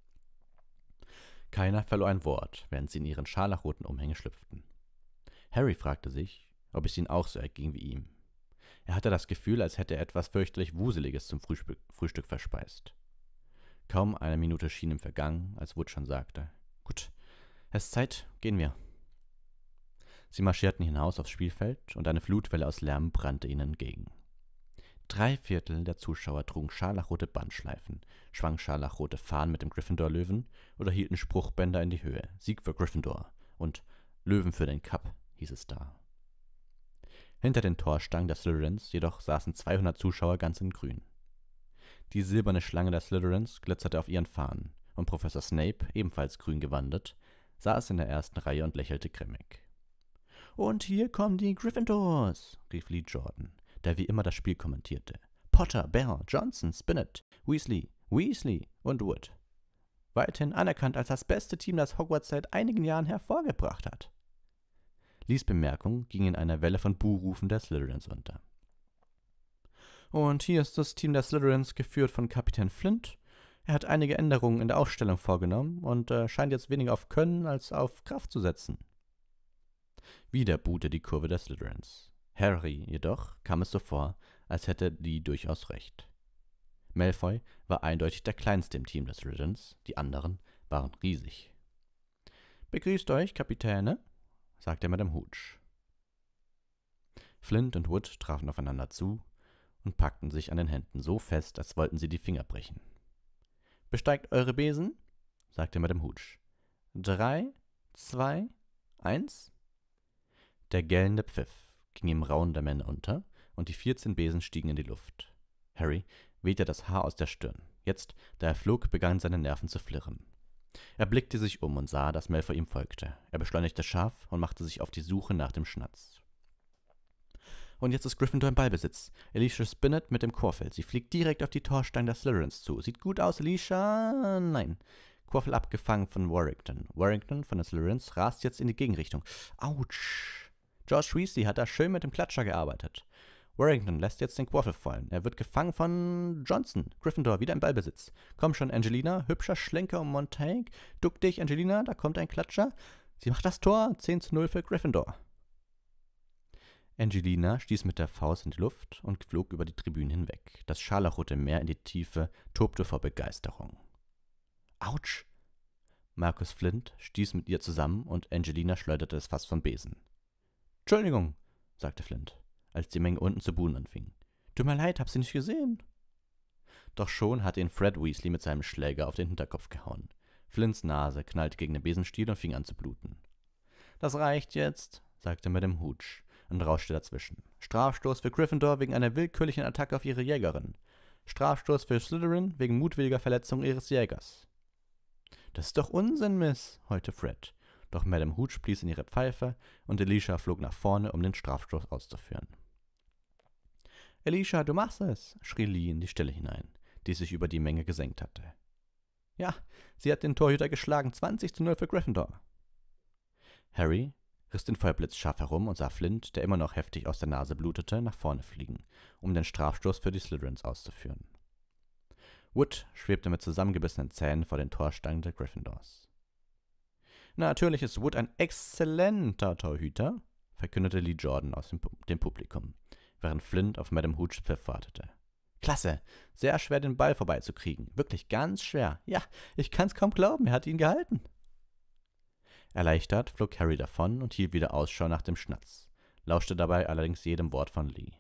Keiner verlor ein Wort, während sie in ihren scharlachroten Umhänge schlüpften. Harry fragte sich, ob es ihnen auch so erging wie ihm. Er hatte das Gefühl, als hätte er etwas fürchterlich Wuseliges zum Frühstück, Frühstück verspeist. Kaum eine Minute schien ihm vergangen, als Wood schon sagte: Gut, es ist Zeit, gehen wir. Sie marschierten hinaus aufs Spielfeld und eine Flutwelle aus Lärm brannte ihnen entgegen. Drei Viertel der Zuschauer trugen scharlachrote Bandschleifen, schwangen scharlachrote Fahnen mit dem Gryffindor-Löwen oder hielten Spruchbänder in die Höhe. Sieg für Gryffindor und Löwen für den Cup, hieß es da. Hinter den Torstangen der Slytherins jedoch saßen 200 Zuschauer ganz in Grün. Die silberne Schlange der Slytherins glitzerte auf ihren Fahnen und Professor Snape, ebenfalls grün gewandet, saß in der ersten Reihe und lächelte grimmig. Und hier kommen die Gryffindors, rief Lee Jordan, der wie immer das Spiel kommentierte. Potter, Bell, Johnson, Spinett, Weasley, Weasley und Wood. Weithin anerkannt als das beste Team, das Hogwarts seit einigen Jahren hervorgebracht hat. Lees Bemerkung ging in einer Welle von Buhrufen der Slytherins unter. Und hier ist das Team der Slytherins geführt von Kapitän Flint. Er hat einige Änderungen in der Aufstellung vorgenommen und äh, scheint jetzt weniger auf Können als auf Kraft zu setzen. Wieder buhte die Kurve der Slytherins. Harry jedoch kam es so vor, als hätte die durchaus recht. Malfoy war eindeutig der kleinste im Team des Slytherins, die anderen waren riesig. Begrüßt euch, Kapitäne, sagte Madame Hooch. Flint und Wood trafen aufeinander zu und packten sich an den Händen so fest, als wollten sie die Finger brechen. Besteigt eure Besen, sagte Madame Hooch. Drei, zwei, eins. Der gellende Pfiff ging im Raunen der Männer unter, und die 14 Besen stiegen in die Luft. Harry wehte das Haar aus der Stirn. Jetzt, da er flog, begannen seine Nerven zu flirren. Er blickte sich um und sah, dass Malfoy ihm folgte. Er beschleunigte scharf und machte sich auf die Suche nach dem Schnatz. Und jetzt ist Gryffindor im Ballbesitz. Alicia Spinnet mit dem Chorfeld. Sie fliegt direkt auf die Torsteine der Slytherins zu. Sieht gut aus, Alicia. Nein. Quaffel abgefangen von Warrington. Warrington von den Slytherins rast jetzt in die Gegenrichtung. Autsch. George Reesey hat da schön mit dem Klatscher gearbeitet. Warrington lässt jetzt den Quaffel fallen. Er wird gefangen von Johnson. Gryffindor wieder im Ballbesitz. Komm schon, Angelina. Hübscher Schlenker um Montague. Duck dich, Angelina. Da kommt ein Klatscher. Sie macht das Tor. 10 zu 0 für Gryffindor. Angelina stieß mit der Faust in die Luft und flog über die Tribünen hinweg. Das scharlachrote Meer in die Tiefe tobte vor Begeisterung. Autsch! Markus Flint stieß mit ihr zusammen und Angelina schleuderte es fast vom Besen. Entschuldigung, sagte Flint, als die Menge unten zu buhnen anfing. Tut mir leid, hab sie nicht gesehen. Doch schon hatte ihn Fred Weasley mit seinem Schläger auf den Hinterkopf gehauen. Flints Nase knallte gegen den Besenstiel und fing an zu bluten. Das reicht jetzt, sagte Madame Hooch und rauschte dazwischen. Strafstoß für Gryffindor wegen einer willkürlichen Attacke auf ihre Jägerin. Strafstoß für Slytherin wegen mutwilliger Verletzung ihres Jägers. Das ist doch Unsinn, Miss, heulte Fred doch Madame Hooch blies in ihre Pfeife und Alicia flog nach vorne, um den Strafstoß auszuführen. Alicia, du machst es! schrie Lee in die Stille hinein, die sich über die Menge gesenkt hatte. Ja, sie hat den Torhüter geschlagen, 20 zu 0 für Gryffindor. Harry riss den Feuerblitz scharf herum und sah Flint, der immer noch heftig aus der Nase blutete, nach vorne fliegen, um den Strafstoß für die Slytherins auszuführen. Wood schwebte mit zusammengebissenen Zähnen vor den Torstangen der Gryffindors. Natürlich ist Wood ein exzellenter Torhüter, verkündete Lee Jordan aus dem, dem Publikum, während Flint auf Madame Hooch Pfiff wartete. Klasse, sehr schwer den Ball vorbeizukriegen, wirklich ganz schwer. Ja, ich kann's kaum glauben, er hat ihn gehalten. Erleichtert flog Harry davon und hielt wieder Ausschau nach dem Schnatz, lauschte dabei allerdings jedem Wort von Lee.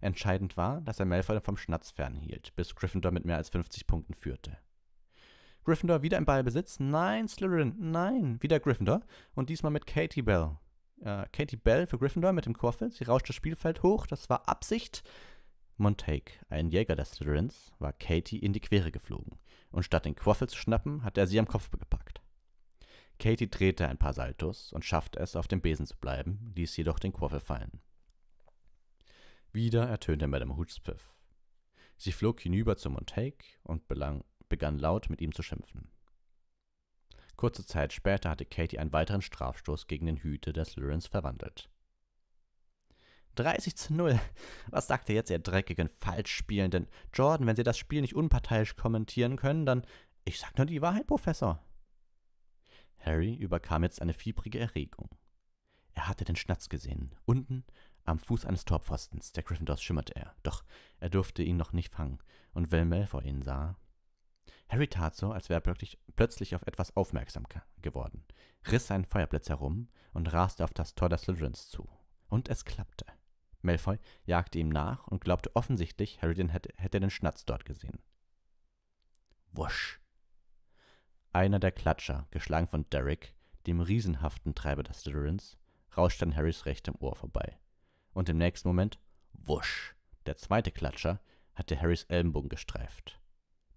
Entscheidend war, dass er Melford vom Schnatz fernhielt, bis Gryffindor mit mehr als 50 Punkten führte. Gryffindor wieder im Ballbesitz. Nein, Slytherin. Nein, wieder Gryffindor. Und diesmal mit Katie Bell. Äh, Katie Bell für Gryffindor mit dem Quaffel. Sie rauscht das Spielfeld hoch. Das war Absicht. Montague, ein Jäger der Slytherins, war Katie in die Quere geflogen. Und statt den Quaffel zu schnappen, hat er sie am Kopf gepackt. Katie drehte ein paar Saltos und schaffte es, auf dem Besen zu bleiben, ließ jedoch den Quaffel fallen. Wieder ertönte Madame Hoots Pfiff. Sie flog hinüber zu Montague und belang begann laut mit ihm zu schimpfen. Kurze Zeit später hatte Katie einen weiteren Strafstoß gegen den Hüte des Lawrence verwandelt. 30 zu 0. Was sagt ihr jetzt, ihr dreckigen, Falschspielenden? Jordan, wenn Sie das Spiel nicht unparteiisch kommentieren können, dann. Ich sag nur die Wahrheit, Professor. Harry überkam jetzt eine fiebrige Erregung. Er hatte den Schnatz gesehen. Unten am Fuß eines Torpfostens der Gryffindors schimmerte er. Doch er durfte ihn noch nicht fangen. Und Will Malfoy ihn sah, Harry tat so, als wäre er plötzlich, plötzlich auf etwas aufmerksam geworden, riss seinen Feuerblitz herum und raste auf das Tor der Slytherins zu. Und es klappte. Malfoy jagte ihm nach und glaubte offensichtlich, Harry den hätte, hätte den Schnatz dort gesehen. Wusch! Einer der Klatscher, geschlagen von Derek, dem riesenhaften Treiber der Slytherins, rauschte an Harrys rechtem Ohr vorbei. Und im nächsten Moment, wusch! Der zweite Klatscher hatte Harrys Ellenbogen gestreift.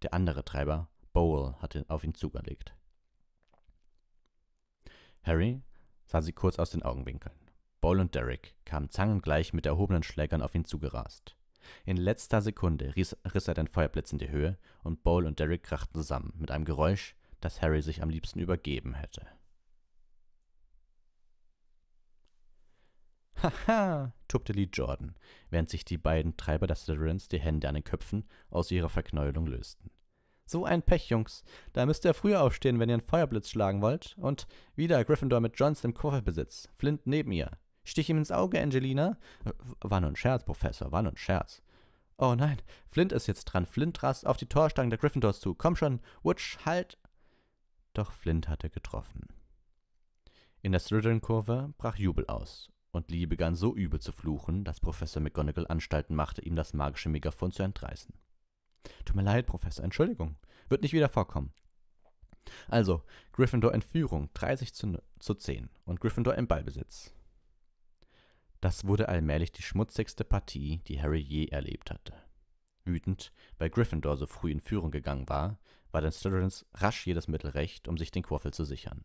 Der andere Treiber, Bowell, hatte auf ihn zugelegt. Harry sah sie kurz aus den Augenwinkeln. Bowell und Derek kamen zangengleich mit erhobenen Schlägern auf ihn zugerast. In letzter Sekunde riss, riss er den Feuerblitz in die Höhe und Bowell und Derek krachten zusammen mit einem Geräusch, das Harry sich am liebsten übergeben hätte. Haha, tobte Lee Jordan, während sich die beiden Treiber der Slytherins die Hände an den Köpfen aus ihrer Verknäuelung lösten. So ein Pech, Jungs. Da müsst ihr früher aufstehen, wenn ihr einen Feuerblitz schlagen wollt. Und wieder Gryffindor mit Johnston im Kofferbesitz. Flint neben ihr. Stich ihm ins Auge, Angelina. War nur ein Scherz, Professor, war nur ein Scherz. Oh nein, Flint ist jetzt dran. Flint rast auf die Torstangen der Gryffindors zu. Komm schon, Wutsch, halt! Doch Flint hatte getroffen. In der Slytherin-Kurve brach Jubel aus und Lee begann so übel zu fluchen, dass Professor McGonagall Anstalten machte, ihm das magische Megafon zu entreißen. Tut mir leid, Professor, Entschuldigung. Wird nicht wieder vorkommen. Also, Gryffindor in Führung, 30 zu, zu 10 und Gryffindor im Ballbesitz. Das wurde allmählich die schmutzigste Partie, die Harry je erlebt hatte. Wütend, weil Gryffindor so früh in Führung gegangen war, war den Slytherins rasch jedes Mittel recht, um sich den Quaffel zu sichern.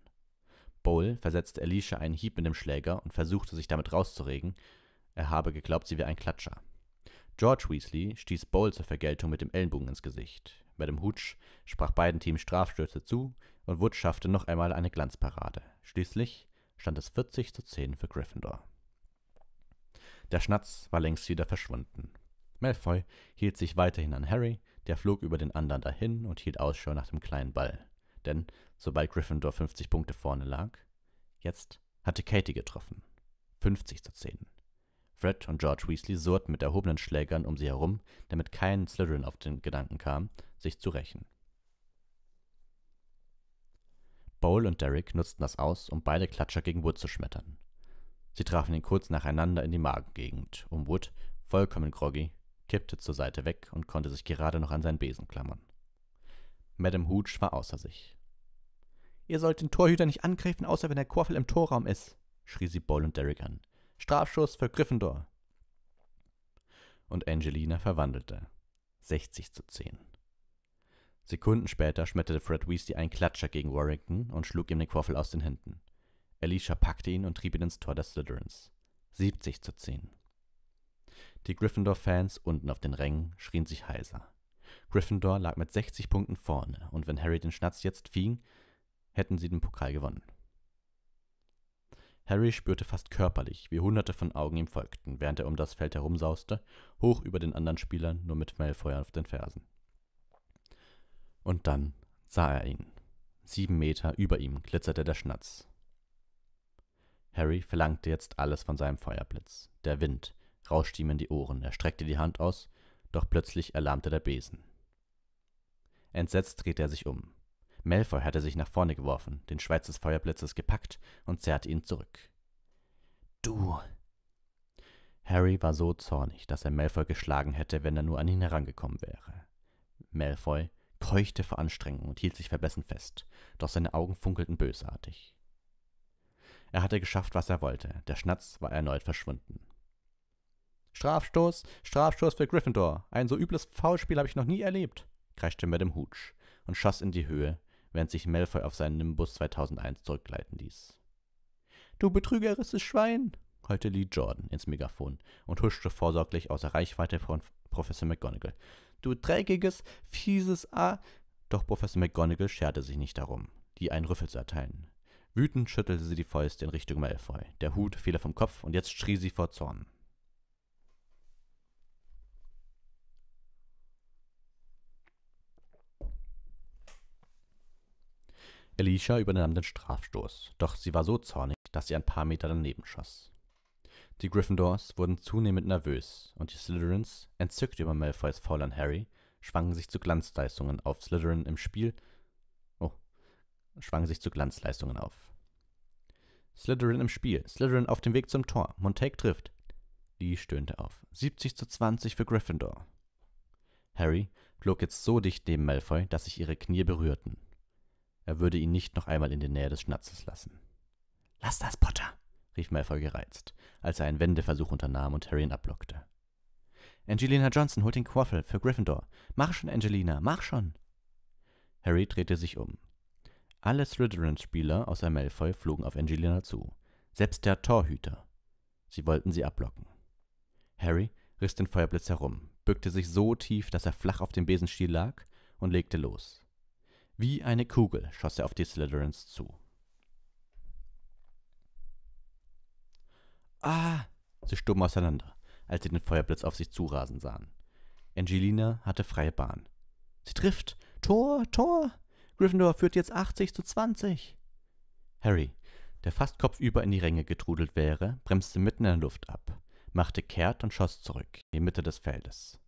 Bowl versetzte Alicia einen Hieb mit dem Schläger und versuchte sich damit rauszuregen. er habe geglaubt, sie wäre ein Klatscher. George Weasley stieß Bowl zur Vergeltung mit dem Ellenbogen ins Gesicht. Madame Hooch sprach beiden Teams Strafstöße zu und Wood schaffte noch einmal eine Glanzparade. Schließlich stand es 40 zu 10 für Gryffindor. Der Schnatz war längst wieder verschwunden. Malfoy hielt sich weiterhin an Harry, der flog über den anderen dahin und hielt Ausschau nach dem kleinen Ball denn sobald Gryffindor 50 Punkte vorne lag, jetzt hatte Katie getroffen. 50 zu 10. Fred und George Weasley surrten mit erhobenen Schlägern um sie herum, damit kein Slytherin auf den Gedanken kam, sich zu rächen. Bowl und Derek nutzten das aus, um beide Klatscher gegen Wood zu schmettern. Sie trafen ihn kurz nacheinander in die Magengegend, um Wood, vollkommen groggy, kippte zur Seite weg und konnte sich gerade noch an seinen Besen klammern. Madame Hooch war außer sich. Ihr sollt den Torhüter nicht angreifen, außer wenn der Korfel im Torraum ist, schrie sie Boyle und Derrick an. Strafschuss für Gryffindor. Und Angelina verwandelte. 60 zu 10. Sekunden später schmetterte Fred Weasley einen Klatscher gegen Warrington und schlug ihm den Quaffel aus den Händen. Alicia packte ihn und trieb ihn ins Tor der Slytherins. 70 zu 10. Die Gryffindor-Fans unten auf den Rängen schrien sich heiser. Gryffindor lag mit 60 Punkten vorne und wenn Harry den Schnatz jetzt fing, hätten sie den Pokal gewonnen. Harry spürte fast körperlich, wie hunderte von Augen ihm folgten, während er um das Feld herumsauste, hoch über den anderen Spielern, nur mit Malfoy auf den Fersen. Und dann sah er ihn. Sieben Meter über ihm glitzerte der Schnatz. Harry verlangte jetzt alles von seinem Feuerblitz. Der Wind rauschte ihm in die Ohren, er streckte die Hand aus, doch plötzlich erlahmte der Besen. Entsetzt drehte er sich um. Malfoy hatte sich nach vorne geworfen, den Schweiz des Feuerblitzes gepackt und zerrte ihn zurück. Du! Harry war so zornig, dass er Malfoy geschlagen hätte, wenn er nur an ihn herangekommen wäre. Malfoy keuchte vor Anstrengung und hielt sich verbessen fest, doch seine Augen funkelten bösartig. Er hatte geschafft, was er wollte. Der Schnatz war erneut verschwunden. Strafstoß, Strafstoß für Gryffindor. Ein so übles Foulspiel habe ich noch nie erlebt, kreischte Madame Hooch und schoss in die Höhe, während sich Malfoy auf seinen Nimbus 2001 zurückgleiten ließ. »Du betrügerisches Schwein!« heulte Lee Jordan ins Megafon und huschte vorsorglich außer Reichweite von Professor McGonagall. »Du dreckiges, fieses A...« Doch Professor McGonagall scherte sich nicht darum, die einen Rüffel zu erteilen. Wütend schüttelte sie die Fäuste in Richtung Malfoy. Der Hut fiel ihr vom Kopf und jetzt schrie sie vor Zorn. Alicia übernahm den Strafstoß, doch sie war so zornig, dass sie ein paar Meter daneben schoss. Die Gryffindors wurden zunehmend nervös und die Slytherins, entzückt über Malfoys Faulen Harry, schwangen sich zu Glanzleistungen auf Slytherin im Spiel. Oh, schwangen sich zu Glanzleistungen auf. Slytherin im Spiel, Slytherin auf dem Weg zum Tor, Montaigne trifft. Die stöhnte auf. 70 zu 20 für Gryffindor. Harry flog jetzt so dicht neben Malfoy, dass sich ihre Knie berührten. Er würde ihn nicht noch einmal in die Nähe des Schnatzes lassen. Lass das, Potter! rief Malfoy gereizt, als er einen Wendeversuch unternahm und Harry ihn ablockte. Angelina Johnson holt den Quaffel für Gryffindor. Mach schon, Angelina, mach schon! Harry drehte sich um. Alle Slytherin-Spieler außer Malfoy flogen auf Angelina zu, selbst der Torhüter. Sie wollten sie ablocken. Harry riss den Feuerblitz herum, bückte sich so tief, dass er flach auf dem Besenstiel lag und legte los. Wie eine Kugel schoss er auf die Slytherins zu. Ah! Sie stoben auseinander, als sie den Feuerblitz auf sich zurasen sahen. Angelina hatte freie Bahn. Sie trifft! Tor! Tor! Gryffindor führt jetzt 80 zu 20! Harry, der fast kopfüber in die Ränge getrudelt wäre, bremste mitten in der Luft ab, machte kehrt und schoss zurück, in die Mitte des Feldes.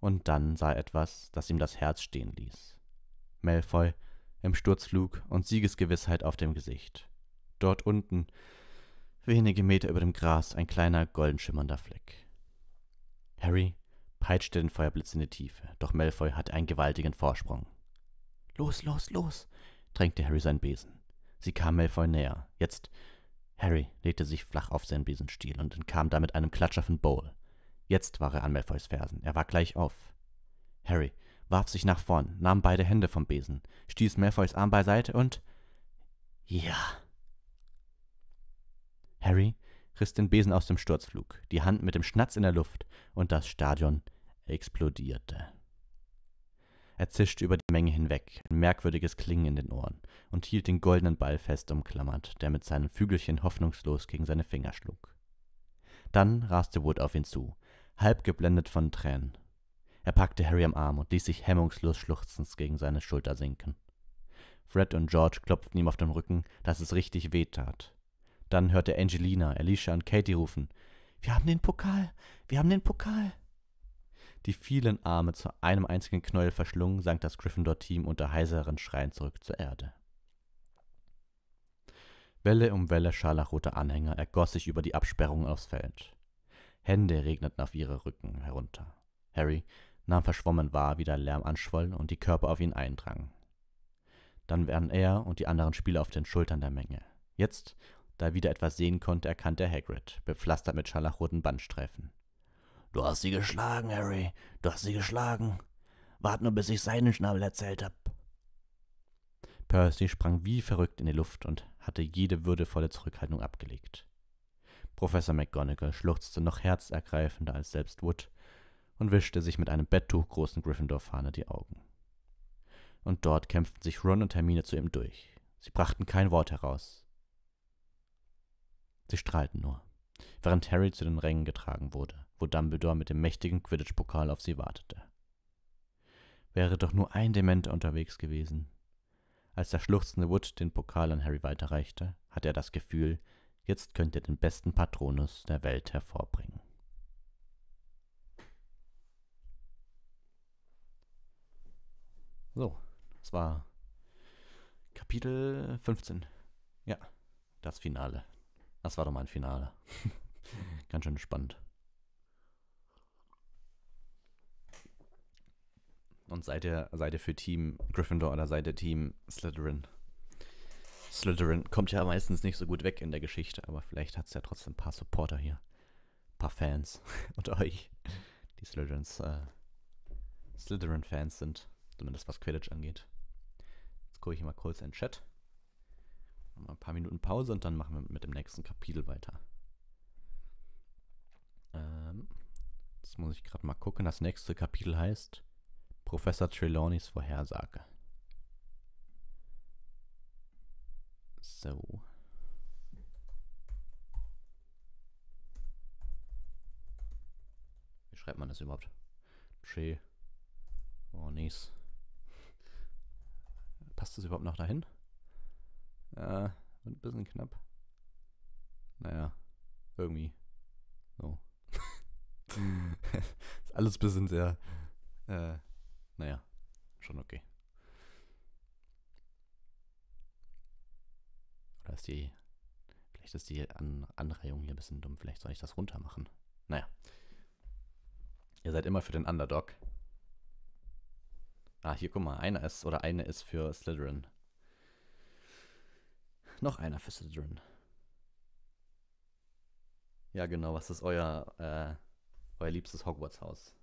Und dann sah er etwas, das ihm das Herz stehen ließ. Malfoy im Sturzflug und Siegesgewissheit auf dem Gesicht. Dort unten, wenige Meter über dem Gras, ein kleiner goldenschimmernder Fleck. Harry peitschte den Feuerblitz in die Tiefe, doch Malfoy hatte einen gewaltigen Vorsprung. Los, los, los, drängte Harry seinen Besen. Sie kam Malfoy näher. Jetzt Harry legte sich flach auf seinen Besenstiel und entkam damit einem Klatscher von Bowl. Jetzt war er an Malfoys Fersen. Er war gleich auf. Harry warf sich nach vorn, nahm beide Hände vom Besen, stieß Malfoys Arm beiseite und ja. Harry riss den Besen aus dem Sturzflug, die Hand mit dem Schnatz in der Luft und das Stadion explodierte. Er zischte über die Menge hinweg, ein merkwürdiges Klingen in den Ohren, und hielt den goldenen Ball fest umklammert, der mit seinen Flügelchen hoffnungslos gegen seine Finger schlug. Dann raste Wood auf ihn zu, halb geblendet von Tränen, er packte Harry am Arm und ließ sich hemmungslos schluchzend gegen seine Schulter sinken. Fred und George klopften ihm auf den Rücken, dass es richtig weh tat. Dann hörte Angelina, Alicia und Katie rufen: Wir haben den Pokal! Wir haben den Pokal! Die vielen Arme zu einem einzigen Knäuel verschlungen, sank das Gryffindor-Team unter heiseren Schreien zurück zur Erde. Welle um Welle scharlachroter Anhänger ergoss sich über die Absperrung aufs Feld. Hände regneten auf ihre Rücken herunter. Harry nahm verschwommen wahr, wie der Lärm anschwoll und die Körper auf ihn eindrangen. Dann waren er und die anderen Spieler auf den Schultern der Menge. Jetzt, da er wieder etwas sehen konnte, erkannte er Hagrid, bepflastert mit scharlachroten Bandstreifen. Du hast sie geschlagen, Harry. Du hast sie geschlagen. Wart nur, bis ich seinen Schnabel erzählt hab. Percy sprang wie verrückt in die Luft und hatte jede würdevolle Zurückhaltung abgelegt. Professor McGonagall schluchzte noch herzergreifender als selbst Wood und wischte sich mit einem Betttuch großen Gryffindor-Fahne die Augen. Und dort kämpften sich Ron und Hermine zu ihm durch. Sie brachten kein Wort heraus. Sie strahlten nur, während Harry zu den Rängen getragen wurde, wo Dumbledore mit dem mächtigen Quidditch-Pokal auf sie wartete. Wäre doch nur ein Dementer unterwegs gewesen. Als der schluchzende Wood den Pokal an Harry weiterreichte, hatte er das Gefühl, jetzt könnte er den besten Patronus der Welt hervorbringen. So, das war Kapitel 15. Ja, das Finale. Das war doch mal ein Finale. Ganz schön spannend. Und seid ihr, seid ihr für Team Gryffindor oder seid ihr Team Slytherin? Slytherin kommt ja meistens nicht so gut weg in der Geschichte, aber vielleicht hat es ja trotzdem ein paar Supporter hier. Ein paar Fans Und euch, die Slytherins, äh, Slytherin-Fans sind. Zumindest was Quidditch angeht. Jetzt gucke ich mal kurz in den Chat. Mal ein paar Minuten Pause und dann machen wir mit dem nächsten Kapitel weiter. Ähm, jetzt muss ich gerade mal gucken. Das nächste Kapitel heißt Professor Trelawneys Vorhersage. So. Wie schreibt man das überhaupt? Trelawney's. Passt das überhaupt noch dahin? Äh, ein bisschen knapp. Naja, irgendwie. So. Hm. ist alles ein bisschen sehr. Äh, naja, schon okay. Oder ist die. Vielleicht ist die An Anreihung hier ein bisschen dumm. Vielleicht soll ich das runter machen. Naja. Ihr seid immer für den Underdog. Ah, hier, guck mal, einer ist, oder eine ist für Slytherin. Noch einer für Slytherin. Ja, genau, was ist euer, äh, euer liebstes Hogwarts-Haus?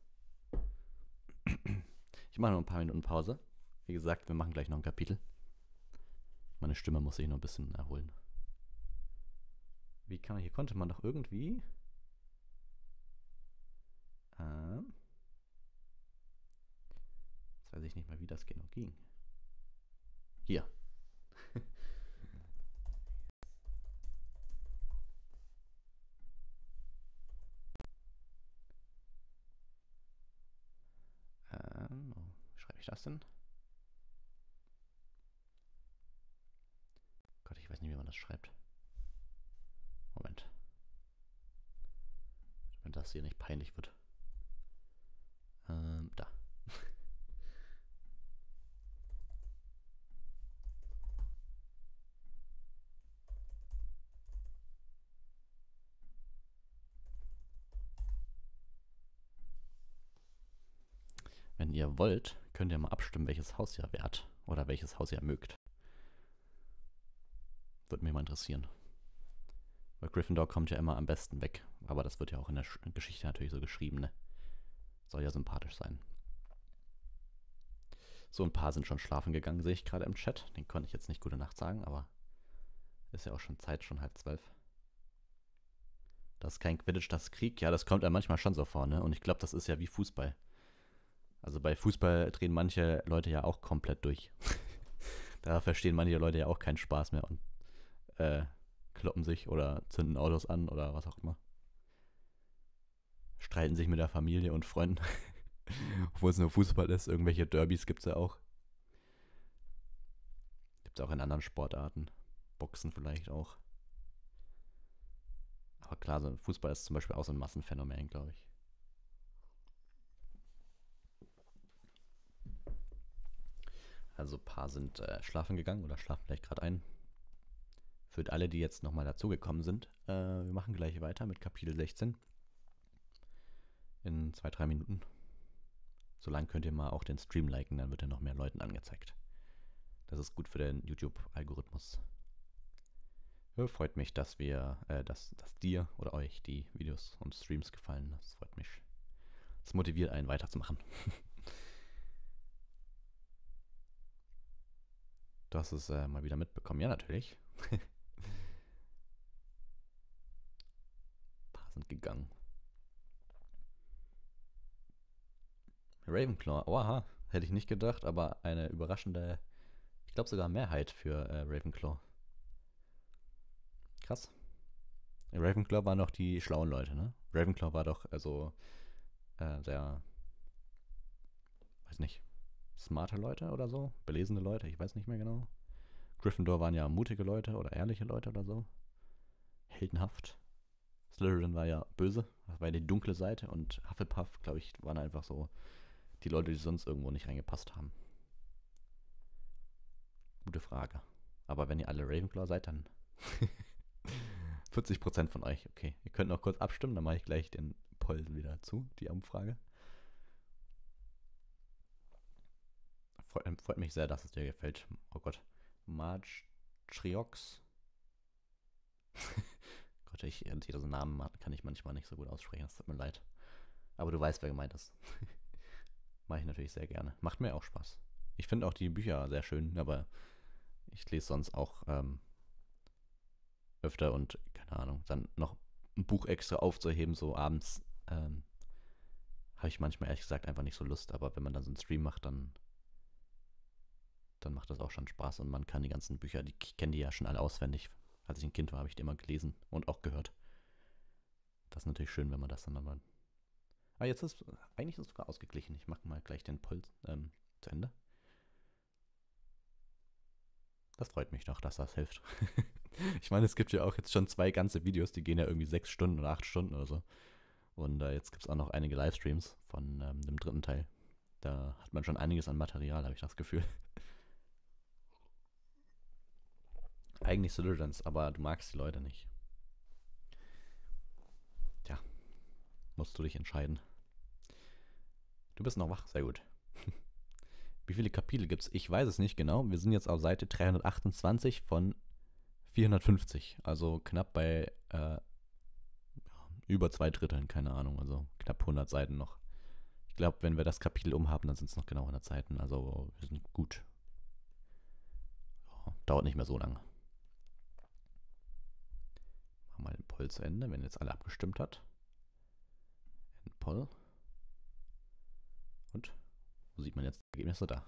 Ich mache noch ein paar Minuten Pause. Wie gesagt, wir machen gleich noch ein Kapitel. Meine Stimme muss sich noch ein bisschen erholen. Wie kann man, hier konnte man doch irgendwie... Ähm... Jetzt weiß ich nicht mal, wie das genau ging. Hier. ähm, wo schreibe ich das denn? Gott, ich weiß nicht, wie man das schreibt. Moment. Wenn das hier nicht peinlich wird. Ähm, da. wollt, könnt ihr mal abstimmen, welches Haus ihr wärt oder welches Haus ihr mögt. Würde mich mal interessieren. Weil Gryffindor kommt ja immer am besten weg, aber das wird ja auch in der Geschichte natürlich so geschrieben, ne? Soll ja sympathisch sein. So ein paar sind schon schlafen gegangen, sehe ich gerade im Chat. Den konnte ich jetzt nicht gute Nacht sagen, aber ist ja auch schon Zeit, schon halb zwölf. Das ist kein Quidditch, das ist Krieg. Ja, das kommt ja manchmal schon so vor, ne? Und ich glaube, das ist ja wie Fußball. Also bei Fußball drehen manche Leute ja auch komplett durch. da verstehen manche Leute ja auch keinen Spaß mehr und äh, kloppen sich oder zünden Autos an oder was auch immer. Streiten sich mit der Familie und Freunden. Obwohl es nur Fußball ist, irgendwelche Derbys gibt es ja auch. Gibt es auch in anderen Sportarten. Boxen vielleicht auch. Aber klar, so Fußball ist zum Beispiel auch so ein Massenphänomen, glaube ich. Also ein paar sind äh, schlafen gegangen oder schlafen vielleicht gerade ein. Für alle, die jetzt nochmal dazugekommen sind, äh, wir machen gleich weiter mit Kapitel 16. In zwei, drei Minuten. Solange könnt ihr mal auch den Stream liken, dann wird er noch mehr Leuten angezeigt. Das ist gut für den YouTube-Algorithmus. freut mich, dass wir, äh, dass, dass dir oder euch die Videos und Streams gefallen. Das freut mich. Es motiviert einen weiterzumachen. Du hast es äh, mal wieder mitbekommen. Ja, natürlich. Ein paar sind gegangen. Ravenclaw, oha, hätte ich nicht gedacht, aber eine überraschende, ich glaube sogar Mehrheit für äh, Ravenclaw. Krass. Ravenclaw waren doch die schlauen Leute, ne? Ravenclaw war doch also äh, der, weiß nicht, smarte Leute oder so, belesene Leute, ich weiß nicht mehr genau. Gryffindor waren ja mutige Leute oder ehrliche Leute oder so. Heldenhaft. Slytherin war ja böse, war ja die dunkle Seite und Hufflepuff, glaube ich, waren einfach so die Leute, die sonst irgendwo nicht reingepasst haben. Gute Frage. Aber wenn ihr alle Ravenclaw seid, dann 40% von euch. Okay, ihr könnt noch kurz abstimmen, dann mache ich gleich den Poll wieder zu, die Umfrage. Freut, ähm, freut, mich sehr, dass es dir gefällt. Oh Gott. Marge Triox. Gott, ich, irgendwie diesen Namen kann ich manchmal nicht so gut aussprechen. Es tut mir leid. Aber du weißt, wer gemeint ist. Mache ich natürlich sehr gerne. Macht mir auch Spaß. Ich finde auch die Bücher sehr schön, aber ich lese sonst auch ähm, öfter und, keine Ahnung, dann noch ein Buch extra aufzuheben, so abends, ähm, habe ich manchmal ehrlich gesagt einfach nicht so Lust. Aber wenn man dann so einen Stream macht, dann dann macht das auch schon Spaß und man kann die ganzen Bücher, die kenne die ja schon alle auswendig. Als ich ein Kind war, habe ich die immer gelesen und auch gehört. Das ist natürlich schön, wenn man das dann nochmal. aber. Ah, jetzt ist eigentlich ist es sogar ausgeglichen. Ich mache mal gleich den Puls ähm, zu Ende. Das freut mich doch, dass das hilft. ich meine, es gibt ja auch jetzt schon zwei ganze Videos, die gehen ja irgendwie sechs Stunden oder acht Stunden oder so. Und äh, jetzt gibt es auch noch einige Livestreams von ähm, dem dritten Teil. Da hat man schon einiges an Material, habe ich das Gefühl. Eigentlich Silurans, aber du magst die Leute nicht. Tja, musst du dich entscheiden. Du bist noch wach, sehr gut. Wie viele Kapitel gibt es? Ich weiß es nicht genau. Wir sind jetzt auf Seite 328 von 450. Also knapp bei äh, über zwei Dritteln, keine Ahnung. Also knapp 100 Seiten noch. Ich glaube, wenn wir das Kapitel umhaben, dann sind es noch genau 100 Seiten. Also wir sind gut. dauert nicht mehr so lange mal den Poll zu Ende, wenn jetzt alle abgestimmt hat. End Poll. Und wo sieht man jetzt die Ergebnisse da?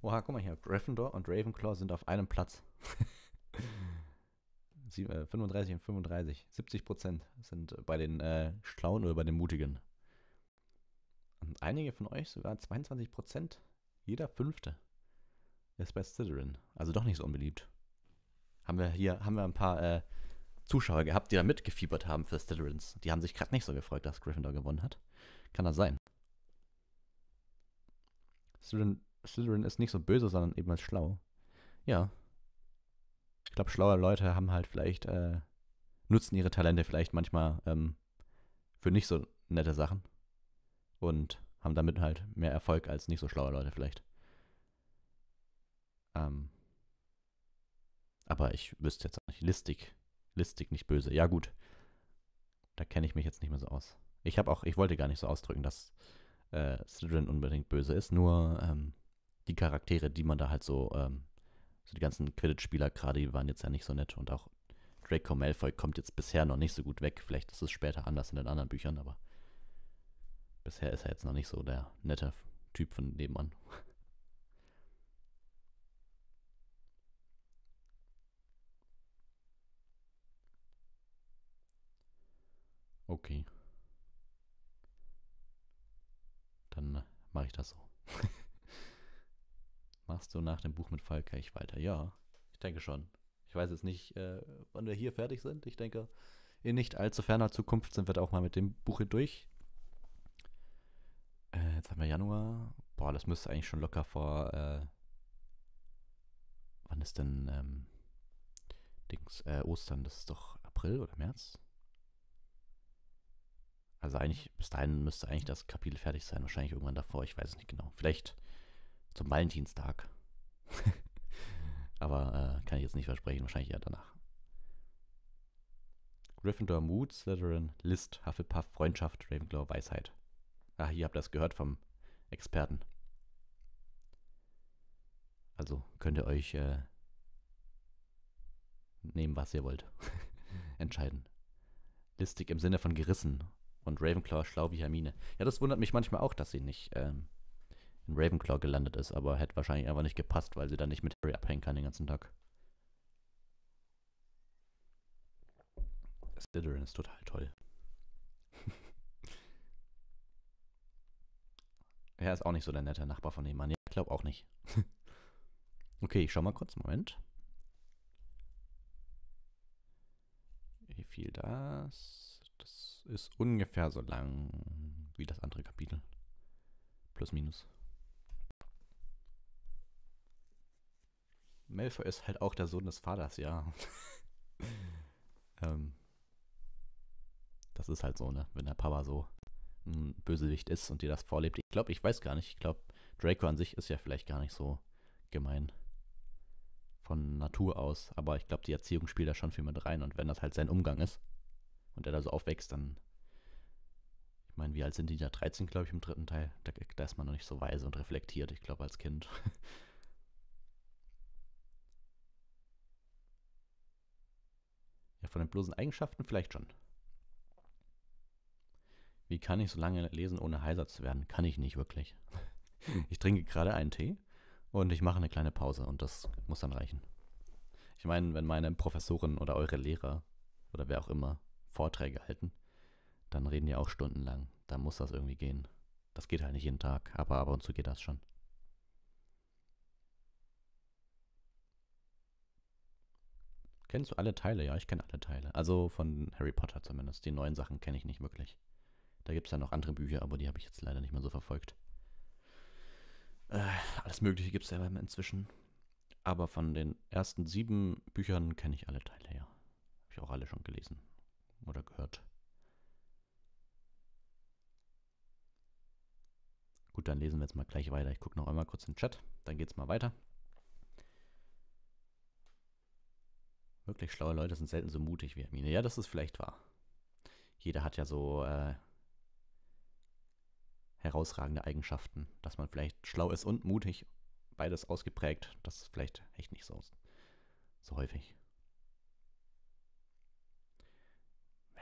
Oha, guck mal hier. Gryffindor und Ravenclaw sind auf einem Platz. 35 äh, und 35. 70 Prozent sind bei den äh, Schlauen oder bei den Mutigen. Und einige von euch sogar 22 Prozent. Jeder Fünfte ist bei Slytherin. Also doch nicht so unbeliebt. Haben wir hier, haben wir ein paar äh, Zuschauer gehabt, die da mitgefiebert haben für Slytherins. Die haben sich gerade nicht so gefreut, dass Gryffindor gewonnen hat. Kann das sein? Slytherin, Slytherin ist nicht so böse, sondern eben als schlau. Ja. Ich glaube, schlaue Leute haben halt vielleicht, äh, nutzen ihre Talente vielleicht manchmal ähm, für nicht so nette Sachen. Und haben damit halt mehr Erfolg als nicht so schlaue Leute vielleicht. Ähm, aber ich wüsste jetzt auch nicht, listig listig, nicht böse. Ja, gut. Da kenne ich mich jetzt nicht mehr so aus. Ich habe auch, ich wollte gar nicht so ausdrücken, dass äh, Slytherin unbedingt böse ist, nur ähm, die Charaktere, die man da halt so, ähm, so die ganzen Quidditch-Spieler gerade, die waren jetzt ja nicht so nett und auch Draco Malfoy kommt jetzt bisher noch nicht so gut weg. Vielleicht ist es später anders in den anderen Büchern, aber bisher ist er jetzt noch nicht so der nette Typ von nebenan. Okay. Dann äh, mache ich das so. Machst du nach dem Buch mit Falkreich weiter? Ja, ich denke schon. Ich weiß jetzt nicht, äh, wann wir hier fertig sind. Ich denke, in nicht allzu ferner Zukunft sind wir da auch mal mit dem Buch hier durch. Äh, jetzt haben wir Januar. Boah, das müsste eigentlich schon locker vor. Äh, wann ist denn ähm, Dings? Äh, Ostern, das ist doch April oder März? Also eigentlich, bis dahin müsste eigentlich das Kapitel fertig sein. Wahrscheinlich irgendwann davor, ich weiß es nicht genau. Vielleicht zum Valentinstag. Aber äh, kann ich jetzt nicht versprechen, wahrscheinlich eher danach. Gryffindor Mood, Slytherin, List, Hufflepuff, Freundschaft, Ravenclaw, Weisheit. Ach, ihr habt das gehört vom Experten. Also könnt ihr euch äh, nehmen, was ihr wollt. Entscheiden. Listig im Sinne von gerissen und Ravenclaw schlau wie Hermine. Ja, das wundert mich manchmal auch, dass sie nicht ähm, in Ravenclaw gelandet ist, aber hätte wahrscheinlich einfach nicht gepasst, weil sie dann nicht mit Harry abhängen kann den ganzen Tag. Slytherin ist total toll. er ist auch nicht so der nette Nachbar von dem Mann. Ja, ich glaube auch nicht. okay, ich schau mal kurz. Moment. Wie viel das? Das ist ungefähr so lang wie das andere Kapitel. Plus minus. Melfo ist halt auch der Sohn des Vaters, ja. ähm, das ist halt so, ne? Wenn der Papa so ein Bösewicht ist und dir das vorlebt. Ich glaube, ich weiß gar nicht. Ich glaube, Draco an sich ist ja vielleicht gar nicht so gemein von Natur aus, aber ich glaube, die Erziehung spielt da schon viel mit rein und wenn das halt sein Umgang ist, und der da so aufwächst, dann, ich meine, wie alt sind die da? 13, glaube ich, im dritten Teil. Da, da ist man noch nicht so weise und reflektiert, ich glaube, als Kind. ja, von den bloßen Eigenschaften vielleicht schon. Wie kann ich so lange lesen, ohne heiser zu werden? Kann ich nicht wirklich. Hm. ich trinke gerade einen Tee und ich mache eine kleine Pause und das muss dann reichen. Ich meine, wenn meine Professorin oder eure Lehrer oder wer auch immer Vorträge halten, dann reden die auch stundenlang. Da muss das irgendwie gehen. Das geht halt nicht jeden Tag, aber ab und zu geht das schon. Kennst du alle Teile? Ja, ich kenne alle Teile. Also von Harry Potter zumindest. Die neuen Sachen kenne ich nicht wirklich. Da gibt es ja noch andere Bücher, aber die habe ich jetzt leider nicht mehr so verfolgt. Äh, alles Mögliche gibt es ja inzwischen. Aber von den ersten sieben Büchern kenne ich alle Teile, ja. Habe ich auch alle schon gelesen oder gehört. Gut, dann lesen wir jetzt mal gleich weiter. Ich gucke noch einmal kurz in den Chat, dann geht es mal weiter. Wirklich schlaue Leute sind selten so mutig wie Hermine. Ja, das ist vielleicht wahr. Jeder hat ja so äh, herausragende Eigenschaften, dass man vielleicht schlau ist und mutig, beides ausgeprägt. Das ist vielleicht echt nicht so, so häufig.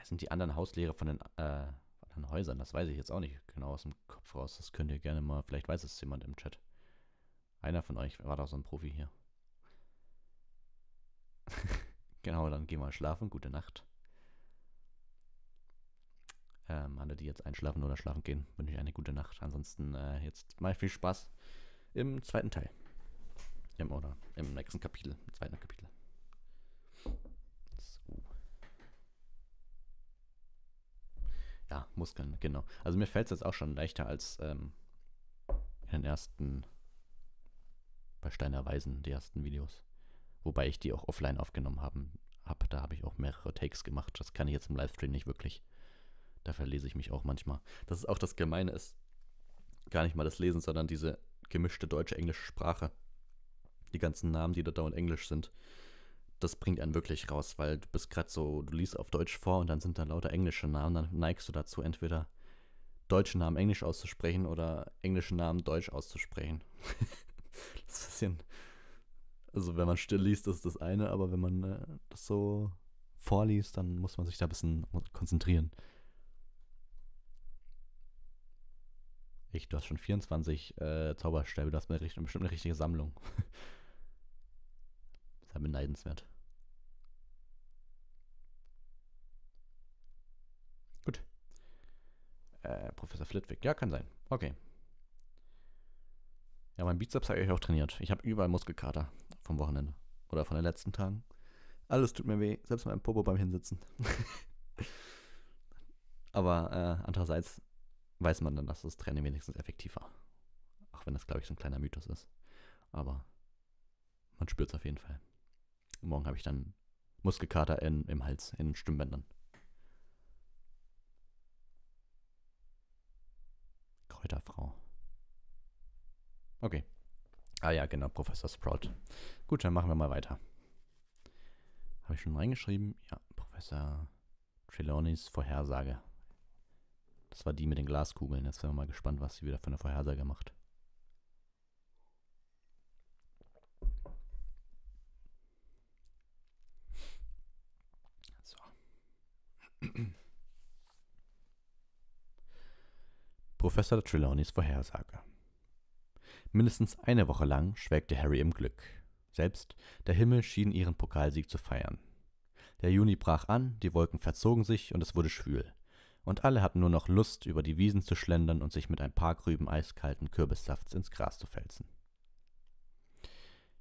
sind die anderen Hauslehrer von den äh, anderen Häusern? Das weiß ich jetzt auch nicht genau aus dem Kopf raus. Das könnt ihr gerne mal, vielleicht weiß es jemand im Chat. Einer von euch war doch so ein Profi hier. genau, dann geh mal schlafen. Gute Nacht. Ähm, alle, die jetzt einschlafen oder schlafen gehen, wünsche ich eine gute Nacht. Ansonsten äh, jetzt mal viel Spaß im zweiten Teil. Im, oder im nächsten Kapitel, im zweiten Kapitel. Ja, Muskeln, genau. Also mir fällt es jetzt auch schon leichter als ähm, in den ersten, bei Steiner Weisen, die ersten Videos. Wobei ich die auch offline aufgenommen habe. Hab, da habe ich auch mehrere Takes gemacht. Das kann ich jetzt im Livestream nicht wirklich. Da verlese ich mich auch manchmal. Das ist auch das Gemeine ist, gar nicht mal das Lesen, sondern diese gemischte deutsche-englische Sprache. Die ganzen Namen, die da dauernd englisch sind das bringt einen wirklich raus, weil du bist gerade so, du liest auf Deutsch vor und dann sind da lauter englische Namen, dann neigst du dazu, entweder deutsche Namen englisch auszusprechen oder englische Namen deutsch auszusprechen. das ist ein bisschen. Also, wenn man still liest, ist das eine, aber wenn man äh, das so vorliest, dann muss man sich da ein bisschen konzentrieren. Ich, du hast schon 24 äh, Zauberstäbe, du hast bestimmt eine richtige Sammlung. sehr beneidenswert. Gut. Äh, Professor Flitwick. Ja, kann sein. Okay. Ja, mein Bizeps habe ich auch trainiert. Ich habe überall Muskelkater vom Wochenende oder von den letzten Tagen. Alles tut mir weh, selbst mein Popo beim Hinsitzen. Aber äh, andererseits weiß man dann, dass das Training wenigstens effektiv war. Auch wenn das, glaube ich, so ein kleiner Mythos ist. Aber man spürt es auf jeden Fall morgen habe ich dann Muskelkater in, im Hals, in den Stimmbändern. Kräuterfrau. Okay. Ah ja, genau, Professor Sprout. Gut, dann machen wir mal weiter. Habe ich schon reingeschrieben? Ja, Professor Trelawneys Vorhersage. Das war die mit den Glaskugeln. Jetzt sind wir mal gespannt, was sie wieder für eine Vorhersage macht. Professor Trelawneys Vorhersage. Mindestens eine Woche lang schwelgte Harry im Glück. Selbst der Himmel schien ihren Pokalsieg zu feiern. Der Juni brach an, die Wolken verzogen sich und es wurde schwül. Und alle hatten nur noch Lust, über die Wiesen zu schlendern und sich mit ein paar Krüben eiskalten Kürbissafts ins Gras zu felsen.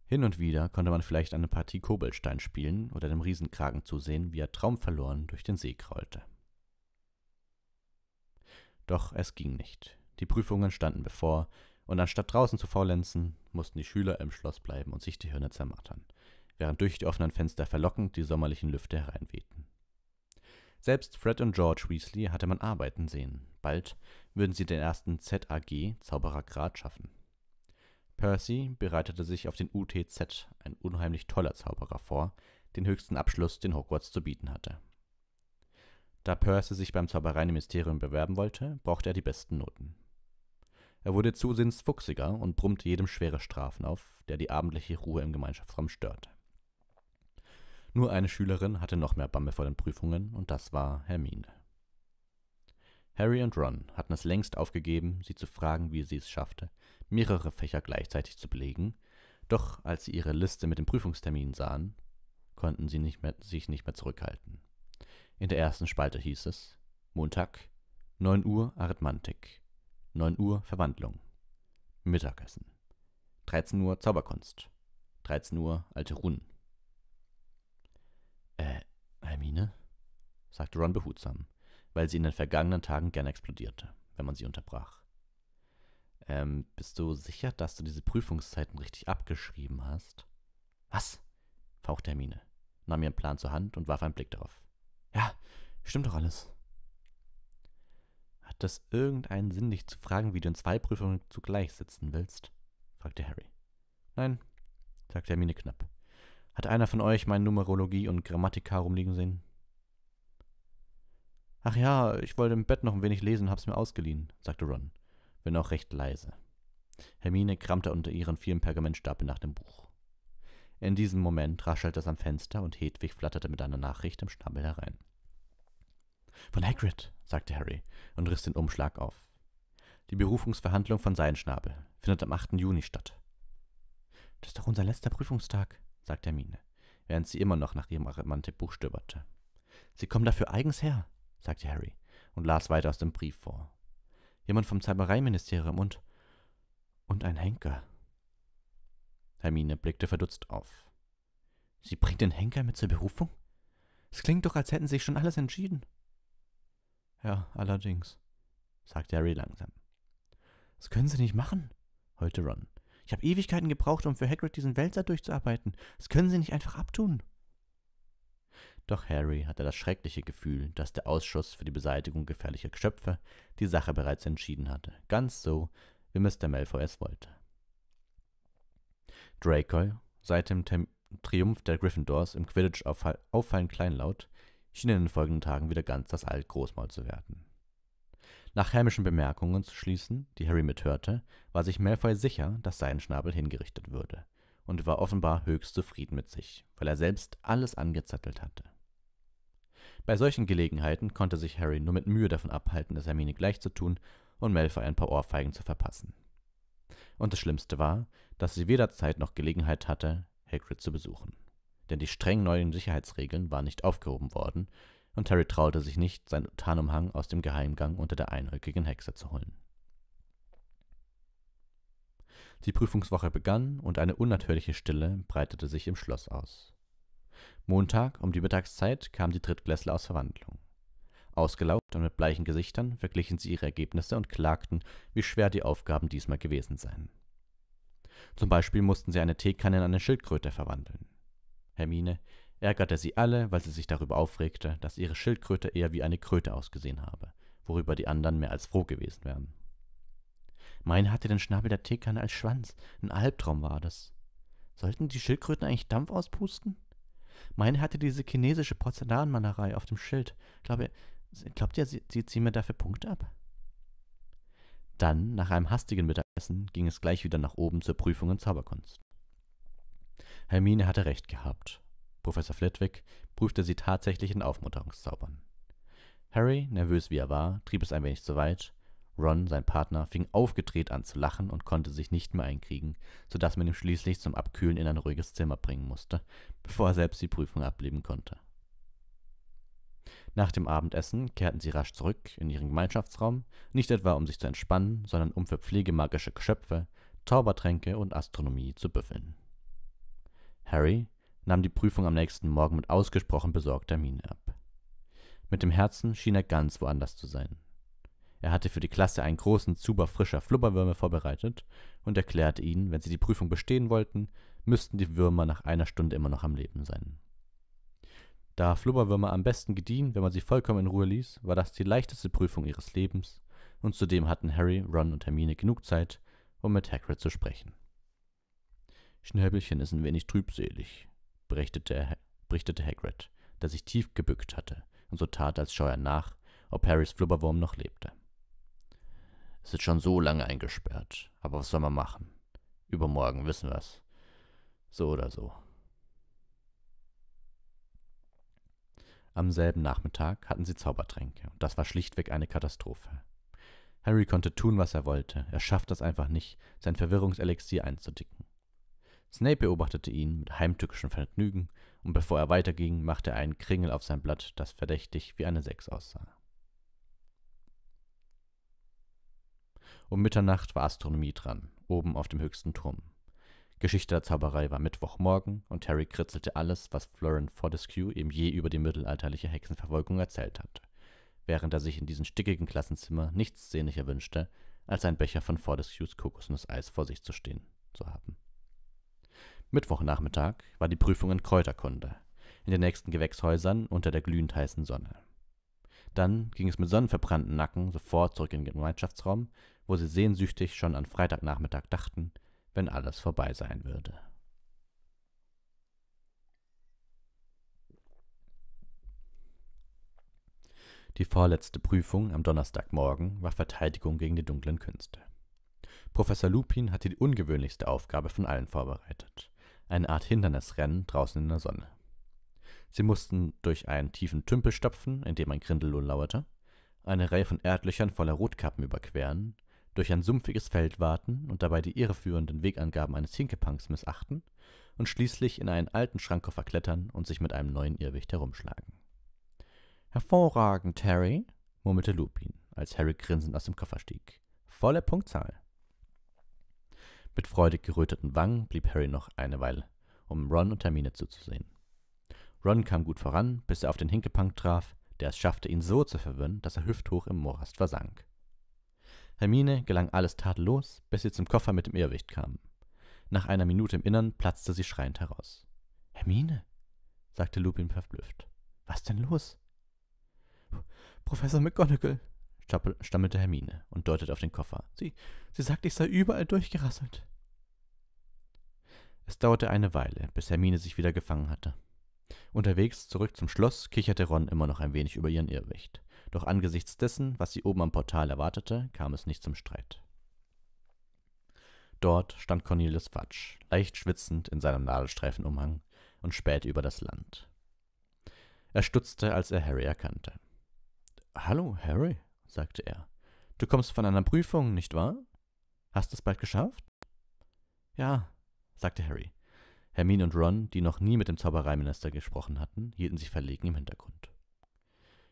Hin und wieder konnte man vielleicht eine Partie Kobelstein spielen oder dem Riesenkragen zusehen, wie er traumverloren durch den See kraulte. Doch es ging nicht. Die Prüfungen standen bevor, und anstatt draußen zu faulenzen, mussten die Schüler im Schloss bleiben und sich die Hirne zermartern, während durch die offenen Fenster verlockend die sommerlichen Lüfte hereinwehten. Selbst Fred und George Weasley hatte man arbeiten sehen. Bald würden sie den ersten ZAG Zauberergrad schaffen. Percy bereitete sich auf den UTZ, ein unheimlich toller Zauberer, vor, den höchsten Abschluss, den Hogwarts zu bieten hatte. Da Percy sich beim Zaubereiministerium bewerben wollte, brauchte er die besten Noten. Er wurde zusehends fuchsiger und brummte jedem schwere Strafen auf, der die abendliche Ruhe im Gemeinschaftsraum störte. Nur eine Schülerin hatte noch mehr Bamme vor den Prüfungen, und das war Hermine. Harry und Ron hatten es längst aufgegeben, sie zu fragen, wie sie es schaffte, mehrere Fächer gleichzeitig zu belegen, doch als sie ihre Liste mit den Prüfungsterminen sahen, konnten sie nicht mehr, sich nicht mehr zurückhalten. In der ersten Spalte hieß es Montag 9 Uhr Arithmantik, 9 Uhr Verwandlung, Mittagessen, 13 Uhr Zauberkunst, 13 Uhr alte Runen. Äh, Hermine? sagte Ron behutsam, weil sie in den vergangenen Tagen gerne explodierte, wenn man sie unterbrach. Ähm, bist du sicher, dass du diese Prüfungszeiten richtig abgeschrieben hast? Was? fauchte Hermine, nahm ihren Plan zur Hand und warf einen Blick darauf. Ja, stimmt doch alles. Hat das irgendeinen Sinn, dich zu fragen, wie du in zwei Prüfungen zugleich sitzen willst? fragte Harry. Nein, sagte Hermine knapp. Hat einer von euch meine Numerologie und Grammatik herumliegen sehen? Ach ja, ich wollte im Bett noch ein wenig lesen hab's mir ausgeliehen, sagte Ron, wenn auch recht leise. Hermine kramte unter ihren vielen Pergamentstapeln nach dem Buch. In diesem Moment raschelte es am Fenster und Hedwig flatterte mit einer Nachricht im Schnabel herein. Von Hagrid, sagte Harry und riss den Umschlag auf. Die Berufungsverhandlung von Seinschnabel findet am 8. Juni statt. Das ist doch unser letzter Prüfungstag, sagte Hermine, während sie immer noch nach ihrem Arithmantikbuch stöberte. Sie kommen dafür eigens her, sagte Harry und las weiter aus dem Brief vor. Jemand vom Zaubereiministerium und und ein Henker. Hermine blickte verdutzt auf. Sie bringt den Henker mit zur Berufung? Es klingt doch, als hätten sie schon alles entschieden. Ja, allerdings, sagte Harry langsam. Das können sie nicht machen, heulte Ron. Ich habe Ewigkeiten gebraucht, um für Hagrid diesen Wälzer durchzuarbeiten. Das können sie nicht einfach abtun. Doch Harry hatte das schreckliche Gefühl, dass der Ausschuss für die Beseitigung gefährlicher Geschöpfe die Sache bereits entschieden hatte, ganz so, wie Mr. Malfoy es wollte. Draco seit dem Tem Triumph der Gryffindors im Quidditch auffall auffallend kleinlaut, schien in den folgenden Tagen wieder ganz das Alt-Großmaul zu werden. Nach hämischen Bemerkungen zu schließen, die Harry mithörte, war sich Malfoy sicher, dass sein Schnabel hingerichtet würde und war offenbar höchst zufrieden mit sich, weil er selbst alles angezettelt hatte. Bei solchen Gelegenheiten konnte sich Harry nur mit Mühe davon abhalten, es Hermine gleich zu tun und Malfoy ein paar Ohrfeigen zu verpassen. Und das Schlimmste war, dass sie weder Zeit noch Gelegenheit hatte, Hagrid zu besuchen. Denn die streng neuen Sicherheitsregeln waren nicht aufgehoben worden und Harry traute sich nicht, seinen Tarnumhang aus dem Geheimgang unter der einäugigen Hexe zu holen. Die Prüfungswoche begann und eine unnatürliche Stille breitete sich im Schloss aus. Montag um die Mittagszeit kamen die Drittklässler aus Verwandlung. Ausgelaugt und mit bleichen Gesichtern verglichen sie ihre Ergebnisse und klagten, wie schwer die Aufgaben diesmal gewesen seien. Zum Beispiel mussten sie eine Teekanne in eine Schildkröte verwandeln. Hermine ärgerte sie alle, weil sie sich darüber aufregte, dass ihre Schildkröte eher wie eine Kröte ausgesehen habe, worüber die anderen mehr als froh gewesen wären. Meine hatte den Schnabel der Teekanne als Schwanz, ein Albtraum war das. Sollten die Schildkröten eigentlich Dampf auspusten? Meine hatte diese chinesische Porzellanmalerei auf dem Schild. glaube Ich Glaubt ihr, sie, ziehen mir dafür Punkte ab? Dann, nach einem hastigen Mittagessen, ging es gleich wieder nach oben zur Prüfung in Zauberkunst. Hermine hatte recht gehabt. Professor Flitwick prüfte sie tatsächlich in Aufmunterungszaubern. Harry, nervös wie er war, trieb es ein wenig zu weit. Ron, sein Partner, fing aufgedreht an zu lachen und konnte sich nicht mehr einkriegen, sodass man ihn schließlich zum Abkühlen in ein ruhiges Zimmer bringen musste, bevor er selbst die Prüfung ableben konnte. Nach dem Abendessen kehrten sie rasch zurück in ihren Gemeinschaftsraum, nicht etwa um sich zu entspannen, sondern um für pflegemagische Geschöpfe, Taubertränke und Astronomie zu büffeln. Harry nahm die Prüfung am nächsten Morgen mit ausgesprochen besorgter Miene ab. Mit dem Herzen schien er ganz woanders zu sein. Er hatte für die Klasse einen großen Zuber frischer Flubberwürmer vorbereitet und erklärte ihnen, wenn sie die Prüfung bestehen wollten, müssten die Würmer nach einer Stunde immer noch am Leben sein. Da Flubberwürmer am besten gediehen, wenn man sie vollkommen in Ruhe ließ, war das die leichteste Prüfung ihres Lebens und zudem hatten Harry, Ron und Hermine genug Zeit, um mit Hagrid zu sprechen. Schnäbelchen ist ein wenig trübselig, berichtete, berichtete Hagrid, der sich tief gebückt hatte und so tat, als schaue nach, ob Harrys Flubberwurm noch lebte. Es ist schon so lange eingesperrt, aber was soll man machen? Übermorgen wissen wir es. So oder so. Am selben Nachmittag hatten sie Zaubertränke und das war schlichtweg eine Katastrophe. Harry konnte tun, was er wollte, er schaffte es einfach nicht, sein Verwirrungselixier einzudicken. Snape beobachtete ihn mit heimtückischem Vergnügen und bevor er weiterging, machte er einen Kringel auf sein Blatt, das verdächtig wie eine Sechs aussah. Um Mitternacht war Astronomie dran, oben auf dem höchsten Turm. Geschichte der Zauberei war Mittwochmorgen und Harry kritzelte alles, was Florence Fortescue ihm je über die mittelalterliche Hexenverfolgung erzählt hatte, während er sich in diesem stickigen Klassenzimmer nichts sehnlicher wünschte, als ein Becher von Fortescues Kokosnusseis vor sich zu stehen zu haben. Mittwochnachmittag war die Prüfung in Kräuterkunde, in den nächsten Gewächshäusern unter der glühend heißen Sonne. Dann ging es mit sonnenverbrannten Nacken sofort zurück in den Gemeinschaftsraum, wo sie sehnsüchtig schon an Freitagnachmittag dachten, wenn alles vorbei sein würde. Die vorletzte Prüfung am Donnerstagmorgen war Verteidigung gegen die dunklen Künste. Professor Lupin hatte die ungewöhnlichste Aufgabe von allen vorbereitet. Eine Art Hindernisrennen draußen in der Sonne. Sie mussten durch einen tiefen Tümpel stopfen, in dem ein Grindellohn lauerte, eine Reihe von Erdlöchern voller Rotkappen überqueren durch ein sumpfiges Feld warten und dabei die irreführenden Wegangaben eines Hinkepunks missachten und schließlich in einen alten Schrankkoffer klettern und sich mit einem neuen Irrwicht herumschlagen. Hervorragend, Harry, murmelte Lupin, als Harry grinsend aus dem Koffer stieg. Volle Punktzahl. Mit freudig geröteten Wangen blieb Harry noch eine Weile, um Ron und Termine zuzusehen. Ron kam gut voran, bis er auf den Hinkepunk traf, der es schaffte, ihn so zu verwirren, dass er hüfthoch im Morast versank. Hermine gelang alles tadellos, bis sie zum Koffer mit dem Irrwicht kam. Nach einer Minute im Innern platzte sie schreiend heraus. Hermine, sagte Lupin verblüfft. Was denn los? Professor McGonagall, stammelte Hermine und deutete auf den Koffer. Sie, sie sagt, ich sei überall durchgerasselt. Es dauerte eine Weile, bis Hermine sich wieder gefangen hatte. Unterwegs zurück zum Schloss kicherte Ron immer noch ein wenig über ihren Irrwicht doch angesichts dessen, was sie oben am Portal erwartete, kam es nicht zum Streit. Dort stand Cornelius Fatsch, leicht schwitzend in seinem Nadelstreifenumhang und spähte über das Land. Er stutzte, als er Harry erkannte. Hallo, Harry, sagte er. Du kommst von einer Prüfung, nicht wahr? Hast du es bald geschafft? Ja, sagte Harry. Hermine und Ron, die noch nie mit dem Zaubereiminister gesprochen hatten, hielten sich verlegen im Hintergrund.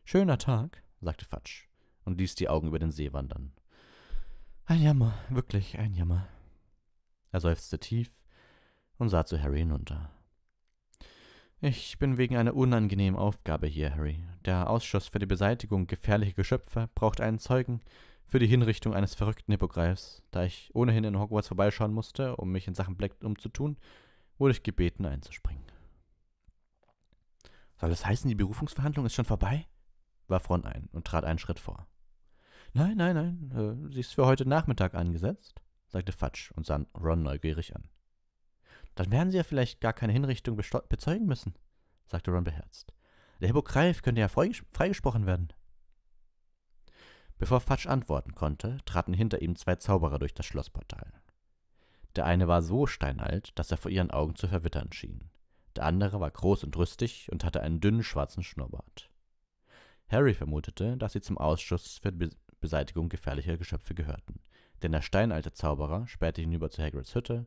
Schöner Tag, sagte Fatsch und ließ die Augen über den See wandern. Ein Jammer, wirklich ein Jammer. Er seufzte tief und sah zu Harry hinunter. Ich bin wegen einer unangenehmen Aufgabe hier, Harry. Der Ausschuss für die Beseitigung gefährlicher Geschöpfe braucht einen Zeugen für die Hinrichtung eines verrückten Hippogreifs. Da ich ohnehin in Hogwarts vorbeischauen musste, um mich in Sachen Black umzutun, wurde ich gebeten einzuspringen. Soll das heißen, die Berufungsverhandlung ist schon vorbei? war Front ein und trat einen Schritt vor. Nein, nein, nein, äh, sie ist für heute Nachmittag angesetzt, sagte Fatsch und sah Ron neugierig an. Dann werden Sie ja vielleicht gar keine Hinrichtung bezeugen müssen, sagte Ron beherzt. Der Hippogreif könnte ja freigesprochen werden. Bevor Fatsch antworten konnte, traten hinter ihm zwei Zauberer durch das Schlossportal. Der eine war so steinalt, dass er vor ihren Augen zu verwittern schien. Der andere war groß und rüstig und hatte einen dünnen schwarzen Schnurrbart. Harry vermutete, dass sie zum Ausschuss für die Beseitigung gefährlicher Geschöpfe gehörten, denn der steinalte Zauberer spähte hinüber zu Hagrids Hütte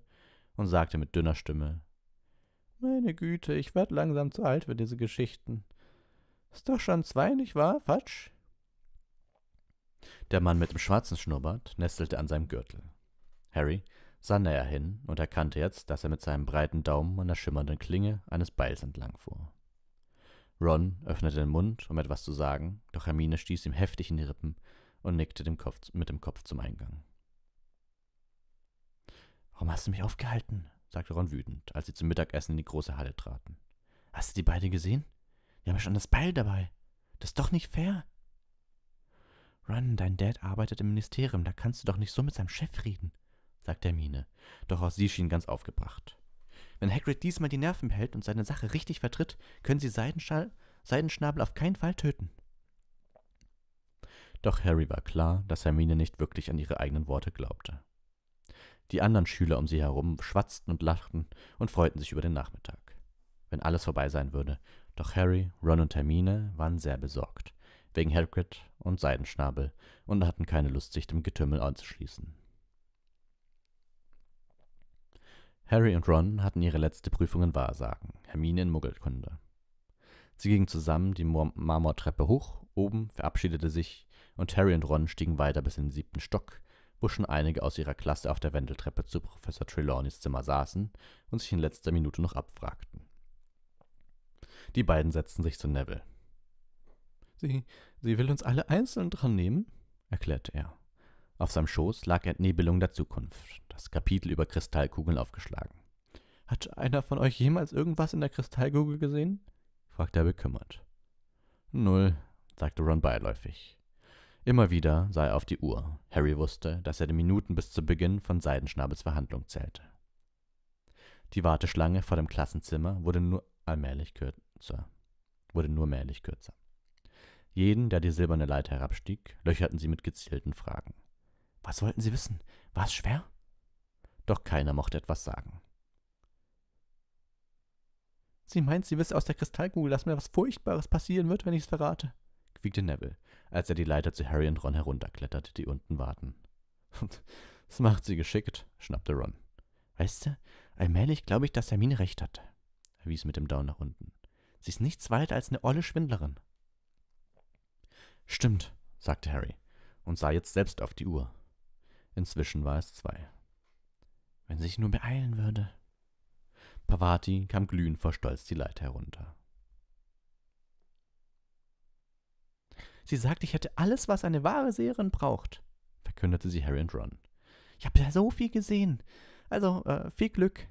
und sagte mit dünner Stimme: »Meine Güte, ich werde langsam zu alt für diese Geschichten. Ist doch schon zwei, nicht wahr, Fatsch?« Der Mann mit dem schwarzen Schnurrbart nestelte an seinem Gürtel. Harry sah näher hin und erkannte jetzt, dass er mit seinem breiten Daumen an der schimmernden Klinge eines Beils entlangfuhr. Ron öffnete den Mund, um etwas zu sagen, doch Hermine stieß ihm heftig in die Rippen und nickte dem Kopf, mit dem Kopf zum Eingang. Warum hast du mich aufgehalten? sagte Ron wütend, als sie zum Mittagessen in die große Halle traten. Hast du die beiden gesehen? Wir haben ja schon das Beil dabei. Das ist doch nicht fair. Ron, dein Dad arbeitet im Ministerium, da kannst du doch nicht so mit seinem Chef reden, sagte Hermine, doch auch sie schien ganz aufgebracht. Wenn Hagrid diesmal die Nerven behält und seine Sache richtig vertritt, können sie Seidenschal Seidenschnabel auf keinen Fall töten. Doch Harry war klar, dass Hermine nicht wirklich an ihre eigenen Worte glaubte. Die anderen Schüler um sie herum schwatzten und lachten und freuten sich über den Nachmittag. Wenn alles vorbei sein würde, doch Harry, Ron und Hermine waren sehr besorgt, wegen Hagrid und Seidenschnabel und hatten keine Lust, sich dem Getümmel anzuschließen. Harry und Ron hatten ihre letzte Prüfung in Wahrsagen, Hermine in Muggelkunde. Sie gingen zusammen die Marmortreppe hoch, oben verabschiedete sich und Harry und Ron stiegen weiter bis in den siebten Stock, wo schon einige aus ihrer Klasse auf der Wendeltreppe zu Professor Trelawneys Zimmer saßen und sich in letzter Minute noch abfragten. Die beiden setzten sich zu Neville. Sie, sie will uns alle einzeln dran nehmen, erklärte er. Auf seinem Schoß lag Entnebelung der Zukunft das Kapitel über Kristallkugeln aufgeschlagen. Hat einer von euch jemals irgendwas in der Kristallkugel gesehen? fragte er bekümmert. Null, sagte Ron beiläufig. Immer wieder sah er auf die Uhr. Harry wusste, dass er die Minuten bis zu Beginn von Seidenschnabels Verhandlung zählte. Die Warteschlange vor dem Klassenzimmer wurde nur allmählich kürzer. Wurde nur mählich kürzer. Jeden, der die silberne Leiter herabstieg, löcherten sie mit gezielten Fragen. Was wollten sie wissen? War es schwer? doch keiner mochte etwas sagen. Sie meint, sie wisse aus der Kristallkugel, dass mir was Furchtbares passieren wird, wenn ich es verrate, quiekte Neville, als er die Leiter zu Harry und Ron herunterkletterte, die unten warten. das macht sie geschickt, schnappte Ron. Weißt du, allmählich glaube ich, dass Hermine recht hatte. Er wies mit dem Daumen nach unten. Sie ist nichts weiter als eine olle Schwindlerin. Stimmt, sagte Harry und sah jetzt selbst auf die Uhr. Inzwischen war es zwei. Wenn sie sich nur beeilen würde. Pavati kam glühend vor Stolz die Leiter herunter. Sie sagt, ich hätte alles, was eine wahre Seherin braucht, verkündete sie Harry und Ron. Ich habe ja so viel gesehen. Also, äh, viel Glück.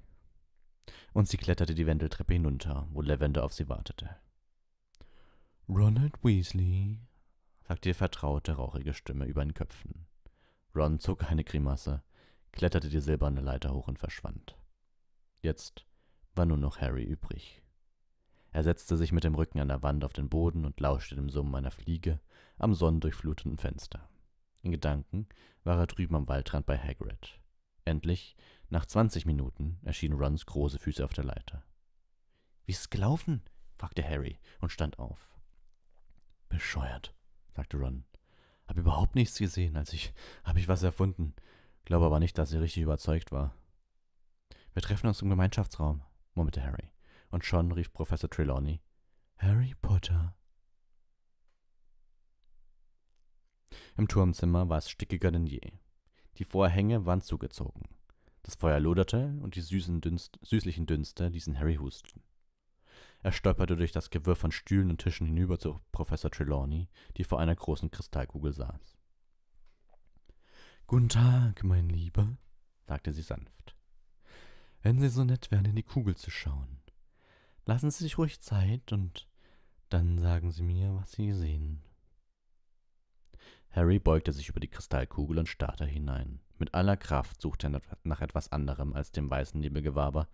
Und sie kletterte die Wendeltreppe hinunter, wo Lavender auf sie wartete. Ronald Weasley, sagte ihr vertraute, rauchige Stimme über den Köpfen. Ron zog eine Grimasse kletterte die silberne Leiter hoch und verschwand. Jetzt war nur noch Harry übrig. Er setzte sich mit dem Rücken an der Wand auf den Boden und lauschte dem Summen einer Fliege am sonnendurchfluteten Fenster. In Gedanken war er drüben am Waldrand bei Hagrid. Endlich, nach zwanzig Minuten, erschienen Rons große Füße auf der Leiter. Wie ist es gelaufen? fragte Harry und stand auf. Bescheuert, sagte Ron. Hab überhaupt nichts gesehen, als ich hab ich was erfunden. Glaube aber nicht, dass sie richtig überzeugt war. Wir treffen uns im Gemeinschaftsraum, murmelte Harry. Und schon rief Professor Trelawney: Harry Potter. Im Turmzimmer war es stickiger denn je. Die Vorhänge waren zugezogen. Das Feuer loderte und die süßen Dünst, süßlichen Dünste ließen Harry husten. Er stolperte durch das Gewirr von Stühlen und Tischen hinüber zu Professor Trelawney, die vor einer großen Kristallkugel saß. Guten Tag, mein Lieber, sagte sie sanft. Wenn Sie so nett wären, in die Kugel zu schauen. Lassen Sie sich ruhig Zeit und dann sagen Sie mir, was Sie sehen. Harry beugte sich über die Kristallkugel und starrte hinein. Mit aller Kraft suchte er nach etwas anderem als dem weißen Nebelgewaber,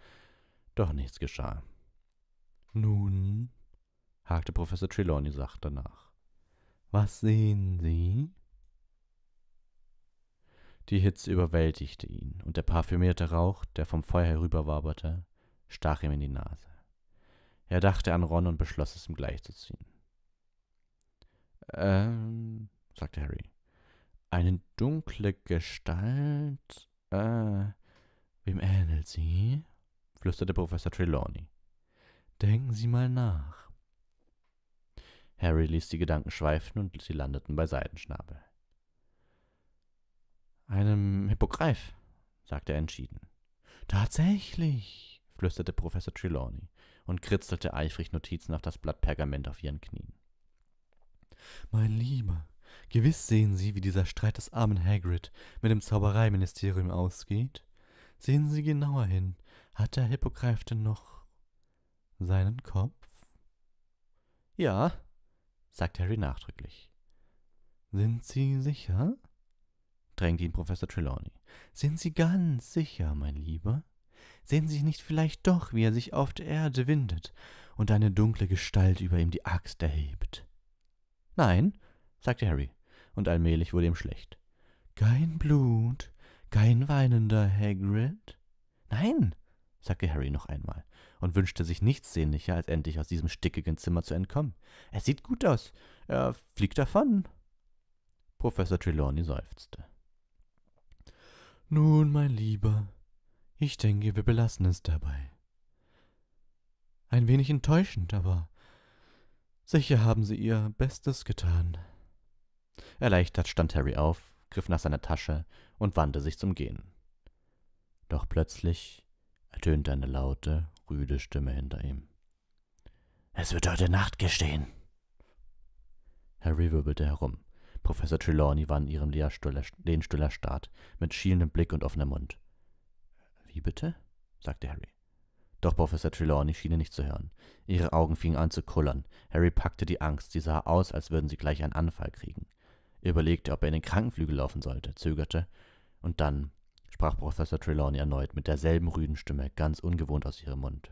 doch nichts geschah. Nun, hakte Professor Trelawney sachte nach. Was sehen Sie? Die Hitze überwältigte ihn, und der parfümierte Rauch, der vom Feuer herüberwaberte, stach ihm in die Nase. Er dachte an Ron und beschloss, es ihm gleichzuziehen. Ähm, sagte Harry. Eine dunkle Gestalt? Äh, wem ähnelt sie? flüsterte Professor Trelawney. Denken Sie mal nach. Harry ließ die Gedanken schweifen und sie landeten bei Seidenschnabel. Einem Hippogreif, sagte er entschieden. Tatsächlich, flüsterte Professor Trelawney und kritzelte eifrig Notizen auf das Blatt Pergament auf ihren Knien. Mein Lieber, gewiss sehen Sie, wie dieser Streit des armen Hagrid mit dem Zaubereiministerium ausgeht. Sehen Sie genauer hin. Hat der Hippogreif denn noch seinen Kopf? Ja, sagte Harry nachdrücklich. Sind Sie sicher? drängte ihn Professor Trelawney. Sind Sie ganz sicher, mein Lieber? Sehen Sie nicht vielleicht doch, wie er sich auf der Erde windet und eine dunkle Gestalt über ihm die Axt erhebt? Nein, sagte Harry, und allmählich wurde ihm schlecht. Kein Blut, kein weinender Hagrid? Nein, sagte Harry noch einmal und wünschte sich nichts sehnlicher, als endlich aus diesem stickigen Zimmer zu entkommen. Er sieht gut aus. Er fliegt davon. Professor Trelawney seufzte. Nun, mein Lieber, ich denke, wir belassen es dabei. Ein wenig enttäuschend, aber sicher haben Sie Ihr Bestes getan. Erleichtert stand Harry auf, griff nach seiner Tasche und wandte sich zum Gehen. Doch plötzlich ertönte eine laute, rüde Stimme hinter ihm. Es wird heute Nacht geschehen. Harry wirbelte herum. Professor Trelawney war in ihrem Lehnstuhl erstarrt, mit schielendem Blick und offenem Mund. Wie bitte? sagte Harry. Doch Professor Trelawney schien ihn nicht zu hören. Ihre Augen fingen an zu kullern. Harry packte die Angst, sie sah aus, als würden sie gleich einen Anfall kriegen. Er überlegte, ob er in den Krankenflügel laufen sollte, zögerte. Und dann sprach Professor Trelawney erneut mit derselben rüden Stimme, ganz ungewohnt aus ihrem Mund.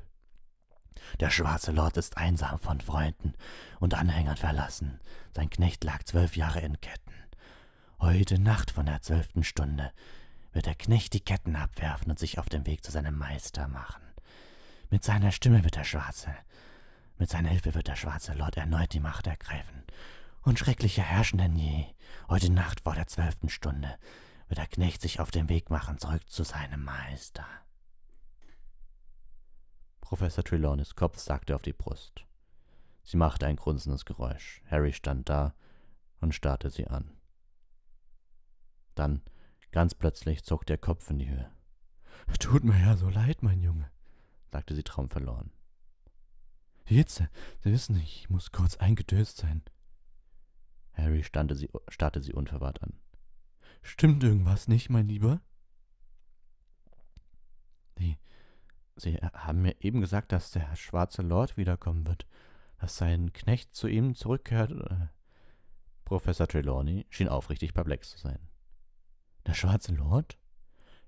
Der schwarze Lord ist einsam von Freunden und Anhängern verlassen. Sein Knecht lag zwölf Jahre in Ketten. Heute Nacht von der zwölften Stunde wird der Knecht die Ketten abwerfen und sich auf den Weg zu seinem Meister machen. Mit seiner Stimme wird der Schwarze, mit seiner Hilfe wird der schwarze Lord erneut die Macht ergreifen und schrecklicher herrschen denn je. Heute Nacht vor der zwölften Stunde wird der Knecht sich auf den Weg machen, zurück zu seinem Meister. Professor Trelawneys Kopf sackte auf die Brust. Sie machte ein grunzendes Geräusch. Harry stand da und starrte sie an. Dann, ganz plötzlich, zog der Kopf in die Höhe. Tut mir ja so leid, mein Junge, sagte sie traumverloren. Die Hitze, Sie wissen, ich muss kurz eingedöst sein. Harry sie, starrte sie unverwahrt an. Stimmt irgendwas nicht, mein Lieber? Sie haben mir eben gesagt, dass der schwarze Lord wiederkommen wird, dass sein Knecht zu ihm zurückkehrt. Äh, Professor Trelawney schien aufrichtig perplex zu sein. Der schwarze Lord?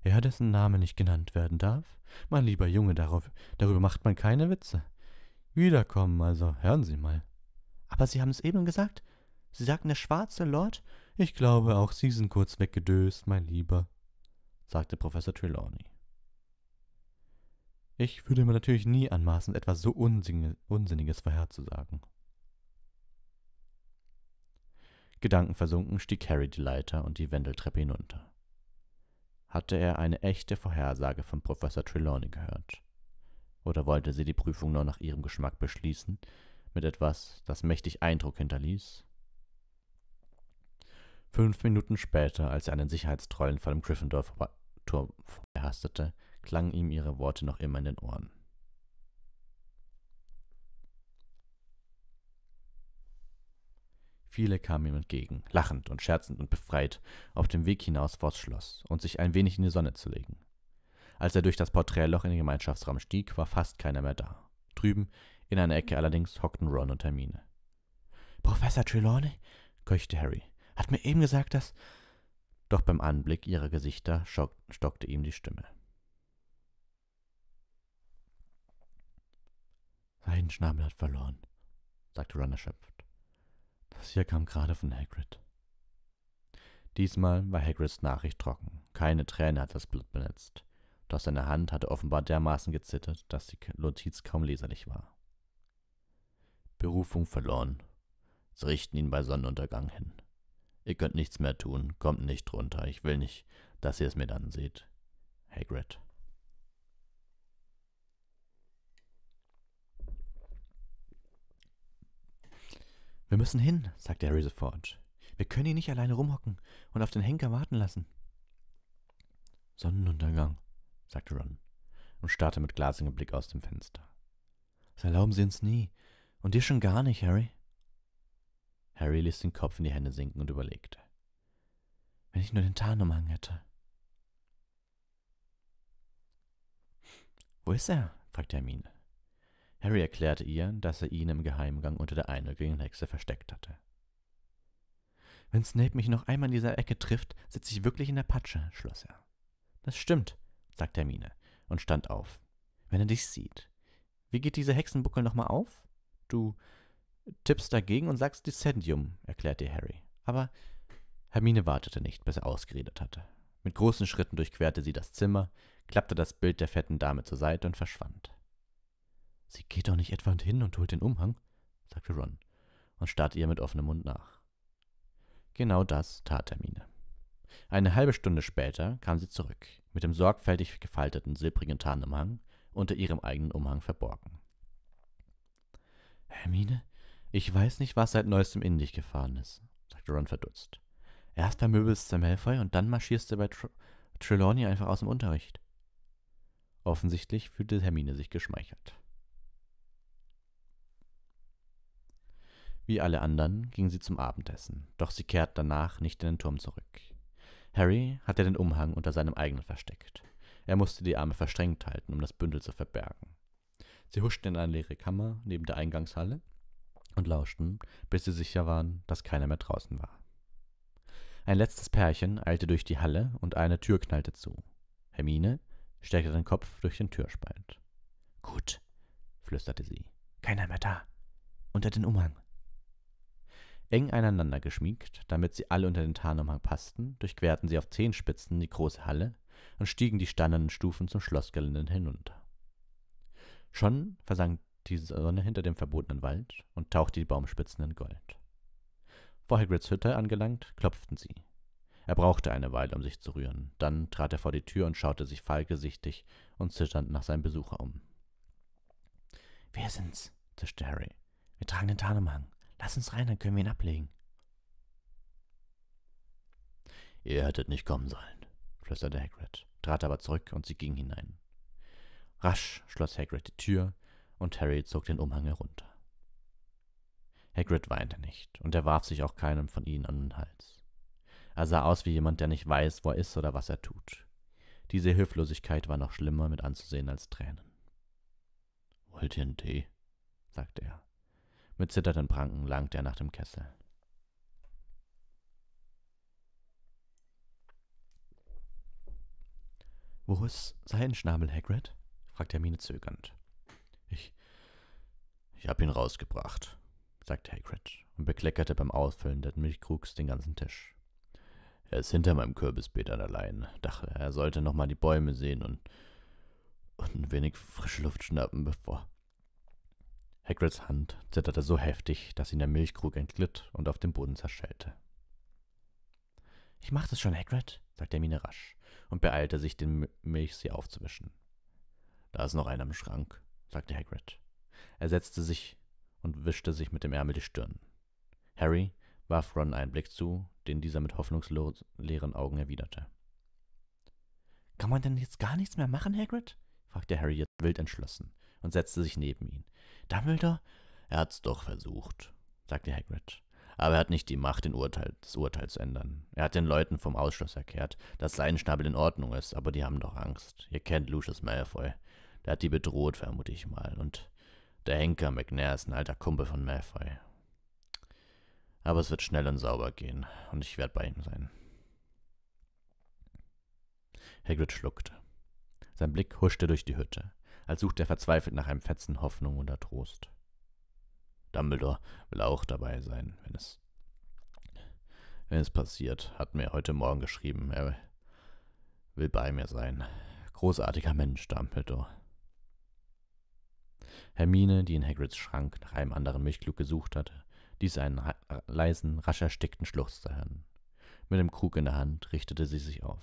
Ja, dessen Name nicht genannt werden darf? Mein lieber Junge, darauf, darüber macht man keine Witze. Wiederkommen, also, hören Sie mal. Aber Sie haben es eben gesagt. Sie sagten der schwarze Lord? Ich glaube, auch Sie sind kurz weggedöst, mein Lieber, sagte Professor Trelawney. Ich würde mir natürlich nie anmaßen, etwas so Unsinniges vorherzusagen. Gedankenversunken stieg Harry die Leiter und die Wendeltreppe hinunter. Hatte er eine echte Vorhersage von Professor Trelawney gehört? Oder wollte sie die Prüfung nur nach ihrem Geschmack beschließen, mit etwas, das mächtig Eindruck hinterließ? Fünf Minuten später, als er an den Sicherheitstrollen vor dem gryffindor turm vorbeihastete, klangen ihm ihre Worte noch immer in den Ohren. Viele kamen ihm entgegen, lachend und scherzend und befreit, auf dem Weg hinaus vors Schloss und sich ein wenig in die Sonne zu legen. Als er durch das Porträtloch in den Gemeinschaftsraum stieg, war fast keiner mehr da. Drüben, in einer Ecke allerdings, hockten Ron und Hermine. Professor Trelawney? keuchte Harry. Hat mir eben gesagt, dass. Doch beim Anblick ihrer Gesichter stockte ihm die Stimme. Sein Schnabel hat verloren, sagte Ron erschöpft. Das hier kam gerade von Hagrid. Diesmal war Hagrids Nachricht trocken. Keine Träne hat das Blatt benetzt. Doch seine Hand hatte offenbar dermaßen gezittert, dass die Notiz kaum leserlich war. Berufung verloren. Sie richten ihn bei Sonnenuntergang hin. Ihr könnt nichts mehr tun, kommt nicht runter. Ich will nicht, dass ihr es mir dann seht. Hagrid. Wir müssen hin, sagte Harry sofort. Wir können ihn nicht alleine rumhocken und auf den Henker warten lassen. Sonnenuntergang, sagte Ron und starrte mit glasigem Blick aus dem Fenster. Das erlauben Sie uns nie. Und dir schon gar nicht, Harry. Harry ließ den Kopf in die Hände sinken und überlegte. Wenn ich nur den Tarnumhang hätte. Wo ist er? fragte Hermine. Harry erklärte ihr, dass er ihn im Geheimgang unter der einäugigen Hexe versteckt hatte. Wenn Snape mich noch einmal in dieser Ecke trifft, sitze ich wirklich in der Patsche, schloss er. Das stimmt, sagte Hermine und stand auf. Wenn er dich sieht. Wie geht diese Hexenbuckel nochmal auf? Du tippst dagegen und sagst Dissendium, erklärte Harry. Aber Hermine wartete nicht, bis er ausgeredet hatte. Mit großen Schritten durchquerte sie das Zimmer, klappte das Bild der fetten Dame zur Seite und verschwand. Sie geht doch nicht etwa hin und holt den Umhang, sagte Ron und starrte ihr mit offenem Mund nach. Genau das tat Hermine. Eine halbe Stunde später kam sie zurück, mit dem sorgfältig gefalteten silbrigen Tarnumhang unter ihrem eigenen Umhang verborgen. Hermine, ich weiß nicht, was seit neuestem in dich gefahren ist, sagte Ron verdutzt. Erst vermöbelst du Malfoy und dann marschierst du bei Tre Trelawney einfach aus dem Unterricht. Offensichtlich fühlte Hermine sich geschmeichelt. Wie alle anderen ging sie zum Abendessen, doch sie kehrte danach nicht in den Turm zurück. Harry hatte den Umhang unter seinem eigenen versteckt. Er musste die Arme verstrengt halten, um das Bündel zu verbergen. Sie huschten in eine leere Kammer neben der Eingangshalle und lauschten, bis sie sicher waren, dass keiner mehr draußen war. Ein letztes Pärchen eilte durch die Halle und eine Tür knallte zu. Hermine steckte den Kopf durch den Türspalt. Gut, flüsterte sie. Keiner mehr da. Unter den Umhang. Eng aneinander geschmiegt, damit sie alle unter den Tarnumhang passten, durchquerten sie auf Zehenspitzen die große Halle und stiegen die steinernen Stufen zum Schlossgelände hinunter. Schon versank die Sonne hinter dem verbotenen Wald und tauchte die Baumspitzen in Gold. Vor Hagrids Hütte angelangt, klopften sie. Er brauchte eine Weile, um sich zu rühren. Dann trat er vor die Tür und schaute sich fahlgesichtig und zitternd nach seinem Besucher um. »Wir sind's«, zischte Harry. »Wir tragen den Tarnumhang.« Lass uns rein, dann können wir ihn ablegen. Ihr hättet nicht kommen sollen, flüsterte Hagrid, trat aber zurück und sie ging hinein. Rasch schloss Hagrid die Tür und Harry zog den Umhang herunter. Hagrid weinte nicht und er warf sich auch keinem von ihnen an den Hals. Er sah aus wie jemand, der nicht weiß, wo er ist oder was er tut. Diese Hilflosigkeit war noch schlimmer mit anzusehen als Tränen. Wollt ihr einen Tee? sagte er. Mit zitternden Pranken langt er nach dem Kessel. Wo ist sein Schnabel, Hagrid? fragt Hermine zögernd. Ich. Ich hab ihn rausgebracht, sagte Hagrid und bekleckerte beim Ausfüllen des Milchkrugs den ganzen Tisch. Er ist hinter meinem Kürbisbeet an der Leine, dachte er, er sollte nochmal die Bäume sehen und, und ein wenig frische Luft schnappen, bevor, Hagrids Hand zitterte so heftig, dass ihn der Milchkrug entglitt und auf dem Boden zerschellte. »Ich mach das schon, Hagrid«, sagte Hermine rasch und beeilte sich, den Milchsee aufzuwischen. »Da ist noch einer im Schrank«, sagte Hagrid. Er setzte sich und wischte sich mit dem Ärmel die Stirn. Harry warf Ron einen Blick zu, den dieser mit hoffnungslos leeren Augen erwiderte. »Kann man denn jetzt gar nichts mehr machen, Hagrid?« fragte Harry jetzt wild entschlossen, und setzte sich neben ihn. Dumbledore? Er hat's doch versucht, sagte Hagrid. Aber er hat nicht die Macht, den Urteil, das Urteil zu ändern. Er hat den Leuten vom Ausschluss erklärt, dass sein Schnabel in Ordnung ist, aber die haben doch Angst. Ihr kennt Lucius Malfoy. Der hat die bedroht, vermute ich mal. Und der Henker McNair ist ein alter Kumpel von Malfoy. Aber es wird schnell und sauber gehen, und ich werde bei ihm sein. Hagrid schluckte. Sein Blick huschte durch die Hütte als sucht er verzweifelt nach einem Fetzen Hoffnung oder Trost. Dumbledore will auch dabei sein, wenn es, wenn es passiert, hat mir heute Morgen geschrieben. Er will bei mir sein. Großartiger Mensch, Dumbledore. Hermine, die in Hagrids Schrank nach einem anderen Milchklug gesucht hatte, ließ einen leisen, rasch erstickten Schluchzer hören. Mit dem Krug in der Hand richtete sie sich auf.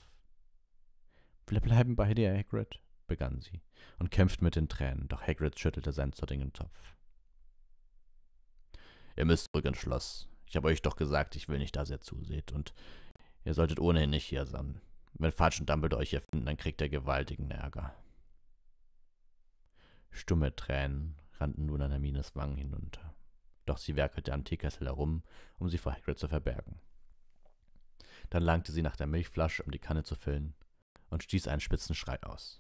Wir bleiben bei dir, Hagrid, begann sie und kämpfte mit den Tränen, doch Hagrid schüttelte seinen zottigen Topf. Ihr müsst zurück ins Schloss. Ich habe euch doch gesagt, ich will nicht, dass ihr zuseht, und ihr solltet ohnehin nicht hier sein. Wenn Fatsch und Dumbledore euch hier finden, dann kriegt ihr gewaltigen Ärger. Stumme Tränen rannten nun an Hermines Wangen hinunter, doch sie werkelte am Teekessel herum, um sie vor Hagrid zu verbergen. Dann langte sie nach der Milchflasche, um die Kanne zu füllen, und stieß einen spitzen Schrei aus.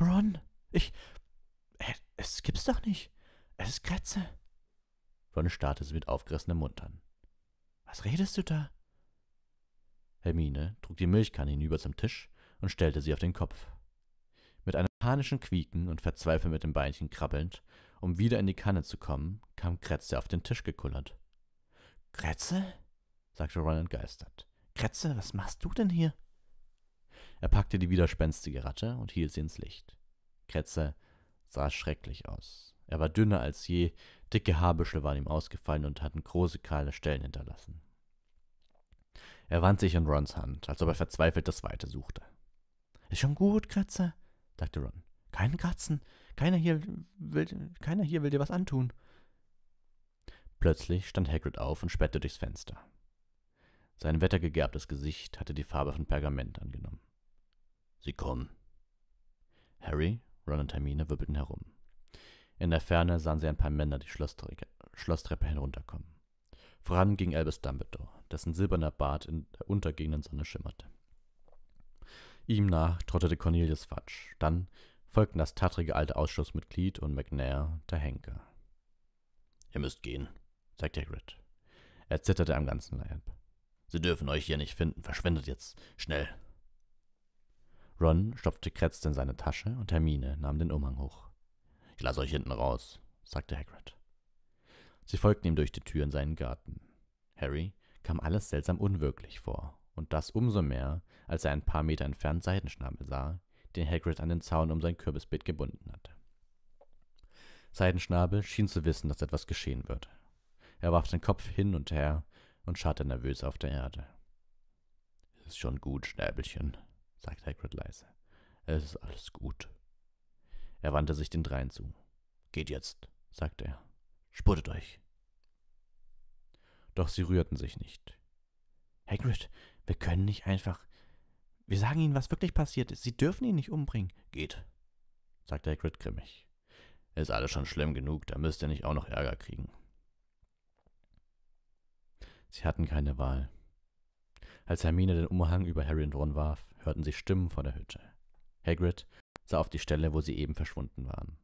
Ron, ich. es gibt's doch nicht. Es ist Kretze. Ron starrte sie mit aufgerissenem Mund an. Was redest du da? Hermine trug die Milchkanne hinüber zum Tisch und stellte sie auf den Kopf. Mit einem panischen Quieken und verzweifelt mit dem Beinchen krabbelnd, um wieder in die Kanne zu kommen, kam Kretze auf den Tisch gekullert. Kretze? sagte Ron entgeistert. Kretze, was machst du denn hier? Er packte die widerspenstige Ratte und hielt sie ins Licht. Kretze sah schrecklich aus. Er war dünner als je, dicke Haarbüschel waren ihm ausgefallen und hatten große kahle Stellen hinterlassen. Er wandte sich an Rons Hand, als ob er verzweifelt das Weite suchte. Ist schon gut, Kretzer, sagte Ron. Keinen Katzen. Keiner hier will, keiner hier will dir was antun. Plötzlich stand Hagrid auf und spähte durchs Fenster. Sein wettergegerbtes Gesicht hatte die Farbe von Pergament angenommen. Sie kommen. Harry, Ron und Hermine wirbelten herum. In der Ferne sahen sie ein paar Männer die Schlossstre Schlosstreppe hinunterkommen. Voran ging Albus Dumbledore, dessen silberner Bart in der untergehenden Sonne schimmerte. Ihm nach trottete Cornelius Fudge, dann folgten das tattrige alte Ausschussmitglied und McNair, der Henker. Ihr müsst gehen, sagte Hagrid. Er zitterte am ganzen Leib. Sie dürfen euch hier nicht finden, verschwindet jetzt, schnell, Ron stopfte Kretz in seine Tasche und Hermine nahm den Umhang hoch. Ich lasse euch hinten raus, sagte Hagrid. Sie folgten ihm durch die Tür in seinen Garten. Harry kam alles seltsam unwirklich vor, und das umso mehr, als er ein paar Meter entfernt Seidenschnabel sah, den Hagrid an den Zaun um sein Kürbisbeet gebunden hatte. Seidenschnabel schien zu wissen, dass etwas geschehen würde. Er warf den Kopf hin und her und scharrte nervös auf der Erde. Ist schon gut, Schnäbelchen, sagte Hagrid leise. Es ist alles gut. Er wandte sich den dreien zu. Geht jetzt, sagte er. Spottet euch. Doch sie rührten sich nicht. Hagrid, wir können nicht einfach. Wir sagen ihnen, was wirklich passiert ist. Sie dürfen ihn nicht umbringen. Geht, sagte Hagrid grimmig. Ist alles schon schlimm genug, da müsst ihr nicht auch noch Ärger kriegen. Sie hatten keine Wahl. Als Hermine den Umhang über Harry und Ron warf, hörten sie Stimmen vor der Hütte. Hagrid sah auf die Stelle, wo sie eben verschwunden waren.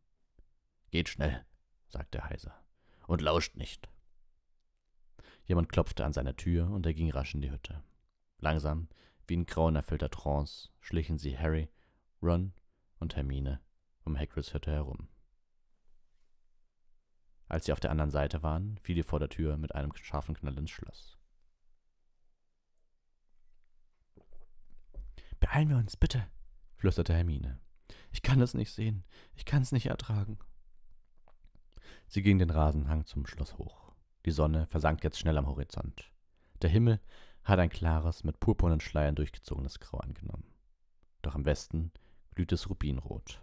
Geht schnell, sagte er heiser, und lauscht nicht. Jemand klopfte an seiner Tür und er ging rasch in die Hütte. Langsam, wie in grauenerfüllter Trance, schlichen sie Harry, Ron und Hermine um Hagrids Hütte herum. Als sie auf der anderen Seite waren, fiel die Vordertür mit einem scharfen Knall ins Schloss. Beeilen wir uns, bitte, flüsterte Hermine. Ich kann es nicht sehen. Ich kann es nicht ertragen. Sie ging den Rasenhang zum Schloss hoch. Die Sonne versank jetzt schnell am Horizont. Der Himmel hat ein klares, mit purpurnen Schleiern durchgezogenes Grau angenommen. Doch im Westen glühte es rubinrot.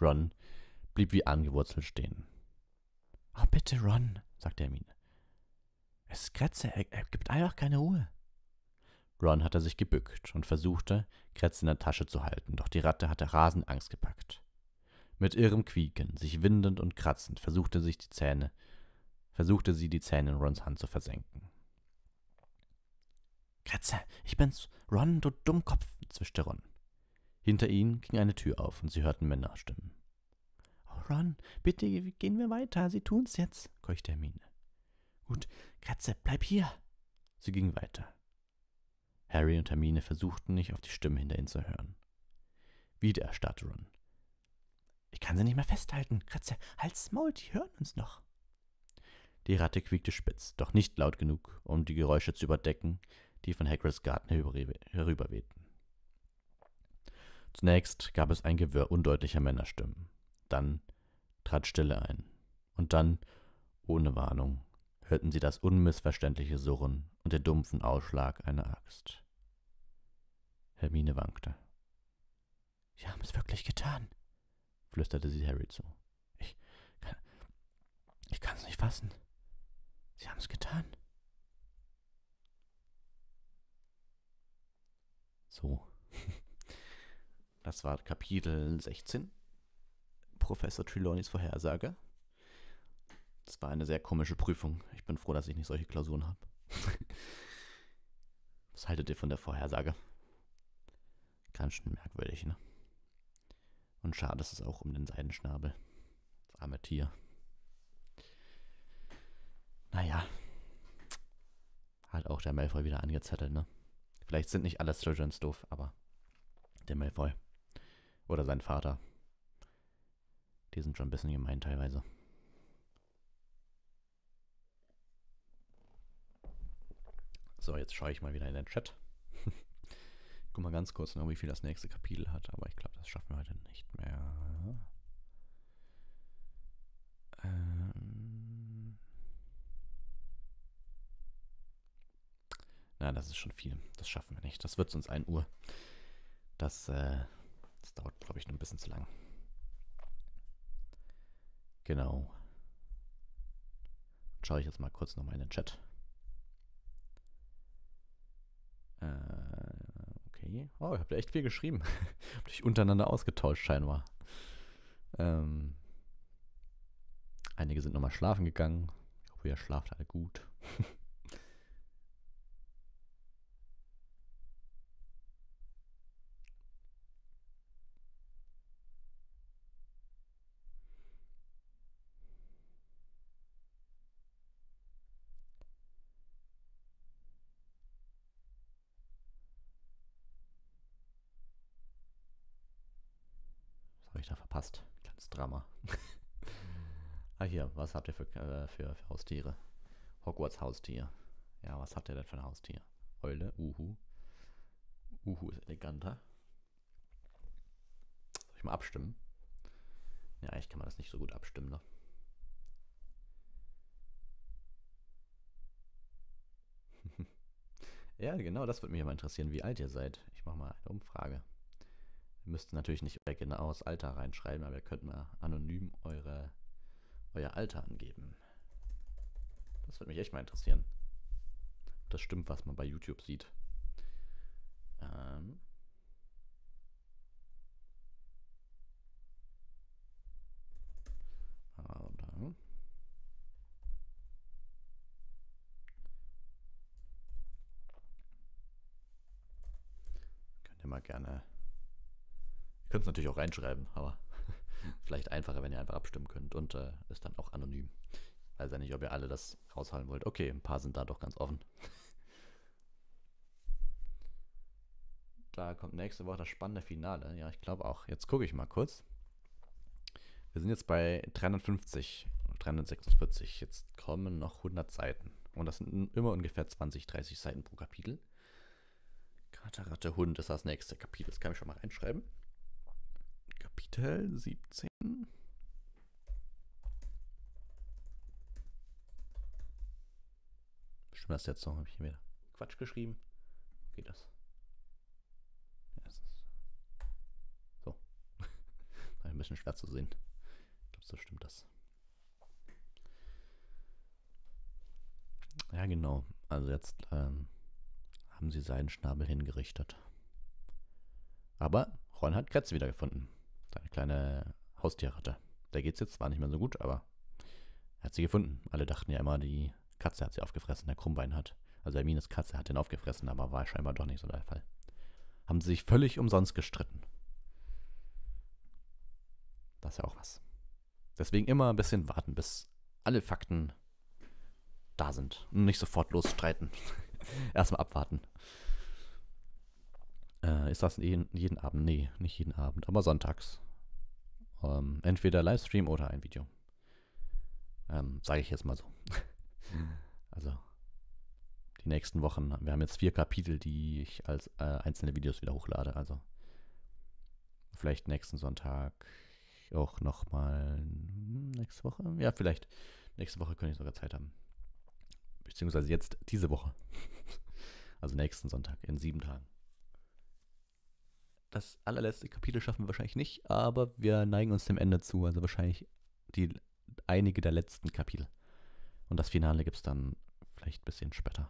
Ron blieb wie angewurzelt stehen. Oh, bitte, Ron, sagte Hermine. Es ist Kretze, er, er gibt einfach keine Ruhe. Ron hatte sich gebückt und versuchte, Kretz in der Tasche zu halten, doch die Ratte hatte rasend Angst gepackt. Mit irrem Quieken, sich windend und kratzend, versuchte sich die Zähne, versuchte sie die Zähne in Rons Hand zu versenken. Kretze, ich bin's, Ron, du Dummkopf, zischte Ron. Hinter ihnen ging eine Tür auf und sie hörten Männerstimmen. Oh, Ron, bitte gehen wir weiter, sie tun's jetzt, keuchte Hermine. Gut, Kretze, bleib hier. Sie ging weiter. Harry und Hermine versuchten nicht, auf die Stimme hinter ihnen zu hören. Wieder erstarrte Ron. Ich kann sie nicht mehr festhalten. Kratze, halt's Maul, die hören uns noch. Die Ratte quiekte spitz, doch nicht laut genug, um die Geräusche zu überdecken, die von Hagrids Garten herüberwehten. Zunächst gab es ein Gewirr undeutlicher Männerstimmen. Dann trat Stille ein. Und dann, ohne Warnung, hörten sie das unmissverständliche Surren und den dumpfen Ausschlag einer Axt. Hermine wankte. Sie haben es wirklich getan, flüsterte sie Harry zu. Ich kann, ich kann es nicht fassen. Sie haben es getan. So. Das war Kapitel 16. Professor Trelawneys Vorhersage. Das war eine sehr komische Prüfung. Ich bin froh, dass ich nicht solche Klausuren habe. Was haltet ihr von der Vorhersage? Ganz schön merkwürdig, ne? Und schade ist es auch um den Seidenschnabel. Das arme Tier. Naja. Hat auch der Malfoy wieder angezettelt, ne? Vielleicht sind nicht alle Slytherins doof, aber der Malfoy oder sein Vater, die sind schon ein bisschen gemein teilweise. So, jetzt schaue ich mal wieder in den Chat. Guck mal ganz kurz noch, wie viel das nächste Kapitel hat, aber ich glaube, das schaffen wir heute nicht mehr. Ähm Na, das ist schon viel. Das schaffen wir nicht. Das wird uns 1 Uhr. Das, äh, das dauert, glaube ich, ein bisschen zu lang. Genau. Schaue ich jetzt mal kurz nochmal in den Chat. Äh, okay. Oh, ihr habt echt viel geschrieben. habt euch untereinander ausgetauscht, scheinbar. Ähm, einige sind nochmal schlafen gegangen. Ich hoffe, ihr schlaft alle gut. verpasst. Kleines Drama. ah, hier, was habt ihr für, äh, für, für Haustiere? Hogwarts Haustier. Ja, was habt ihr denn für ein Haustier? Eule, Uhu. Uhu ist eleganter. Soll ich mal abstimmen? Ja, eigentlich kann man das nicht so gut abstimmen, ne? ja, genau, das würde mich aber interessieren, wie alt ihr seid. Ich mache mal eine Umfrage. Ihr müsst natürlich nicht euer genaues Alter reinschreiben, aber ihr könnt mal anonym eure, euer Alter angeben. Das würde mich echt mal interessieren. Das stimmt, was man bei YouTube sieht. Ähm. Also. Könnt ihr mal gerne Ihr könnt es natürlich auch reinschreiben, aber vielleicht einfacher, wenn ihr einfach abstimmen könnt und äh, ist dann auch anonym. Weiß ja nicht, ob ihr alle das raushalten wollt. Okay, ein paar sind da doch ganz offen. Da kommt nächste Woche das spannende Finale. Ja, ich glaube auch. Jetzt gucke ich mal kurz. Wir sind jetzt bei 350, 346. Jetzt kommen noch 100 Seiten. Und das sind immer ungefähr 20, 30 Seiten pro Kapitel. Kater, Ratte, Hund ist das nächste Kapitel. Das kann ich schon mal reinschreiben. Kapitel 17. Stimmt das jetzt noch? Habe ich hier wieder Quatsch geschrieben? Geht das? Ja, es ist so. War ein bisschen schwer zu sehen. Ich glaube, so stimmt das. Ja, genau. Also jetzt ähm, haben sie seinen Schnabel hingerichtet. Aber Ron hat Kretz wiedergefunden. Eine kleine Haustierratte. Der geht's jetzt zwar nicht mehr so gut, aber er hat sie gefunden. Alle dachten ja immer, die Katze hat sie aufgefressen, der Krummbein hat. Also Hermines Katze hat den aufgefressen, aber war scheinbar doch nicht so der Fall. Haben sie sich völlig umsonst gestritten. Das ist ja auch was. Deswegen immer ein bisschen warten, bis alle Fakten da sind. Und nicht sofort losstreiten. Erstmal abwarten. Äh, ist das jeden, jeden Abend? Nee, nicht jeden Abend, aber sonntags. Ähm, entweder Livestream oder ein Video. Ähm, Sage ich jetzt mal so. Mhm. also die nächsten Wochen, wir haben jetzt vier Kapitel, die ich als äh, einzelne Videos wieder hochlade. Also vielleicht nächsten Sonntag auch nochmal nächste Woche. Ja, vielleicht nächste Woche könnte ich sogar Zeit haben. Beziehungsweise jetzt diese Woche. also nächsten Sonntag in sieben Tagen das allerletzte Kapitel schaffen wir wahrscheinlich nicht, aber wir neigen uns dem Ende zu. Also wahrscheinlich die, einige der letzten Kapitel. Und das Finale gibt es dann vielleicht ein bisschen später.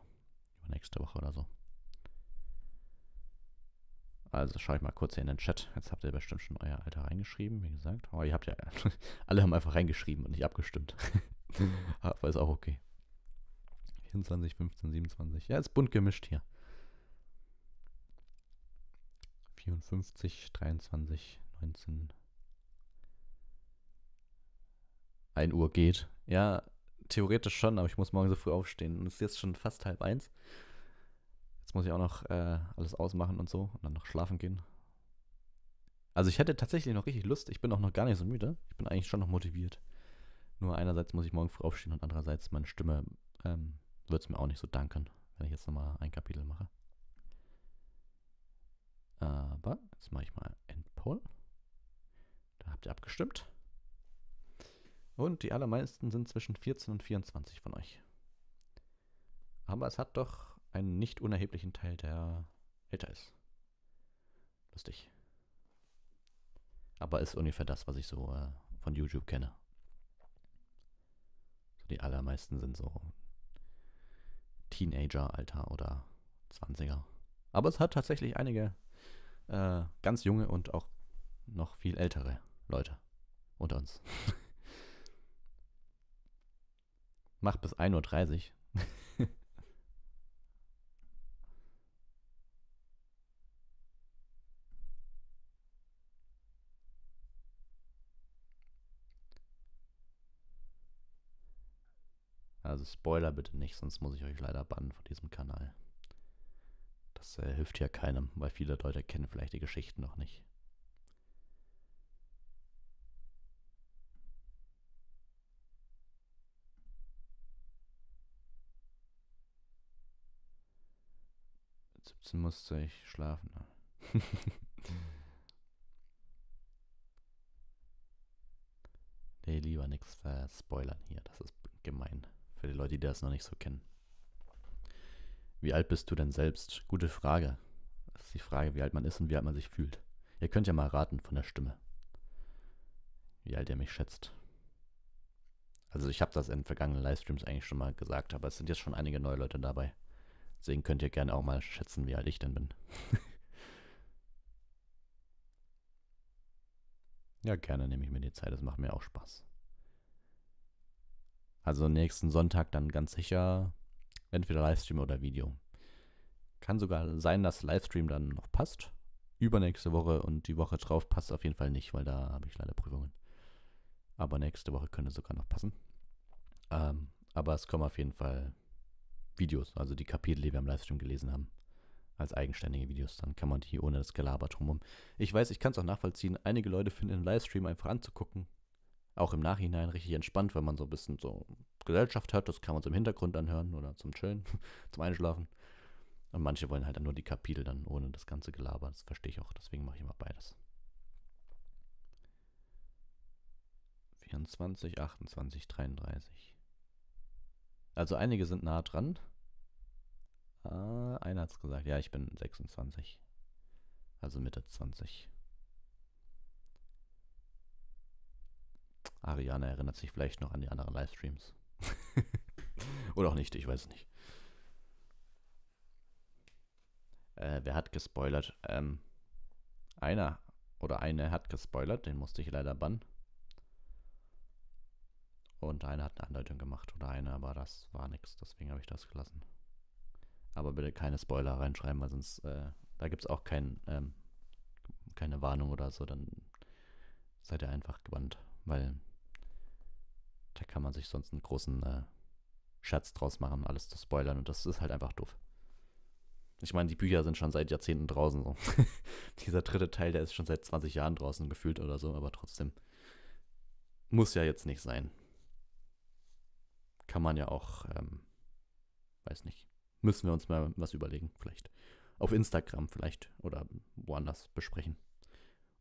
Nächste Woche oder so. Also schaue ich mal kurz hier in den Chat. Jetzt habt ihr bestimmt schon euer Alter reingeschrieben, wie gesagt. Oh, ihr habt ja. Alle haben einfach reingeschrieben und nicht abgestimmt. Aber ist auch okay. 24, 15, 27. Ja, ist bunt gemischt hier. 54, 23, 19. 1 Uhr geht. Ja, theoretisch schon, aber ich muss morgen so früh aufstehen. Und es ist jetzt schon fast halb eins. Jetzt muss ich auch noch äh, alles ausmachen und so und dann noch schlafen gehen. Also ich hätte tatsächlich noch richtig Lust. Ich bin auch noch gar nicht so müde. Ich bin eigentlich schon noch motiviert. Nur einerseits muss ich morgen früh aufstehen und andererseits meine Stimme ähm, wird es mir auch nicht so danken, wenn ich jetzt nochmal ein Kapitel mache. Aber jetzt mache ich mal Endpoll. Da habt ihr abgestimmt. Und die allermeisten sind zwischen 14 und 24 von euch. Aber es hat doch einen nicht unerheblichen Teil, der älter ist. Lustig. Aber ist ungefähr das, was ich so äh, von YouTube kenne. So die allermeisten sind so Teenager-Alter oder 20er. Aber es hat tatsächlich einige äh, ganz junge und auch noch viel ältere Leute unter uns. Macht bis 1.30 Uhr. Also Spoiler bitte nicht, sonst muss ich euch leider bannen von diesem Kanal. Das äh, hilft ja keinem, weil viele Leute kennen vielleicht die Geschichten noch nicht. Mit 17 musste ich schlafen. Ne? nee, lieber nichts äh, verspoilern hier. Das ist gemein. Für die Leute, die das noch nicht so kennen. Wie alt bist du denn selbst? Gute Frage. Das ist die Frage, wie alt man ist und wie alt man sich fühlt. Ihr könnt ja mal raten von der Stimme, wie alt ihr mich schätzt. Also ich habe das in vergangenen Livestreams eigentlich schon mal gesagt, aber es sind jetzt schon einige neue Leute dabei. Deswegen könnt ihr gerne auch mal schätzen, wie alt ich denn bin. ja, gerne nehme ich mir die Zeit, das macht mir auch Spaß. Also nächsten Sonntag dann ganz sicher Entweder Livestream oder Video. Kann sogar sein, dass Livestream dann noch passt. Übernächste Woche und die Woche drauf passt auf jeden Fall nicht, weil da habe ich leider Prüfungen. Aber nächste Woche könnte sogar noch passen. Ähm, aber es kommen auf jeden Fall Videos, also die Kapitel, die wir im Livestream gelesen haben, als eigenständige Videos. Dann kann man die ohne das Gelaber drumherum. Ich weiß, ich kann es auch nachvollziehen. Einige Leute finden den Livestream einfach anzugucken, auch im Nachhinein richtig entspannt, wenn man so ein bisschen so Gesellschaft hört, das kann man so im Hintergrund anhören oder zum Chillen, zum Einschlafen. Und manche wollen halt dann nur die Kapitel dann ohne das ganze Gelaber. Das verstehe ich auch, deswegen mache ich immer beides. 24, 28, 33. Also einige sind nah dran. Ah, einer hat es gesagt. Ja, ich bin 26. Also Mitte 20. Ariane erinnert sich vielleicht noch an die anderen Livestreams. Oder auch nicht, ich weiß nicht. Äh, wer hat gespoilert? Ähm, einer oder eine hat gespoilert, den musste ich leider bannen. Und einer hat eine Andeutung gemacht oder eine, aber das war nichts, deswegen habe ich das gelassen. Aber bitte keine Spoiler reinschreiben, weil sonst, äh, da gibt es auch kein, ähm, keine Warnung oder so, dann seid ihr einfach gebannt, weil da kann man sich sonst einen großen äh, Scherz draus machen, alles zu spoilern. Und das ist halt einfach doof. Ich meine, die Bücher sind schon seit Jahrzehnten draußen. So. Dieser dritte Teil, der ist schon seit 20 Jahren draußen gefühlt oder so, aber trotzdem. Muss ja jetzt nicht sein. Kann man ja auch, ähm, weiß nicht. Müssen wir uns mal was überlegen, vielleicht. Auf Instagram vielleicht oder woanders besprechen.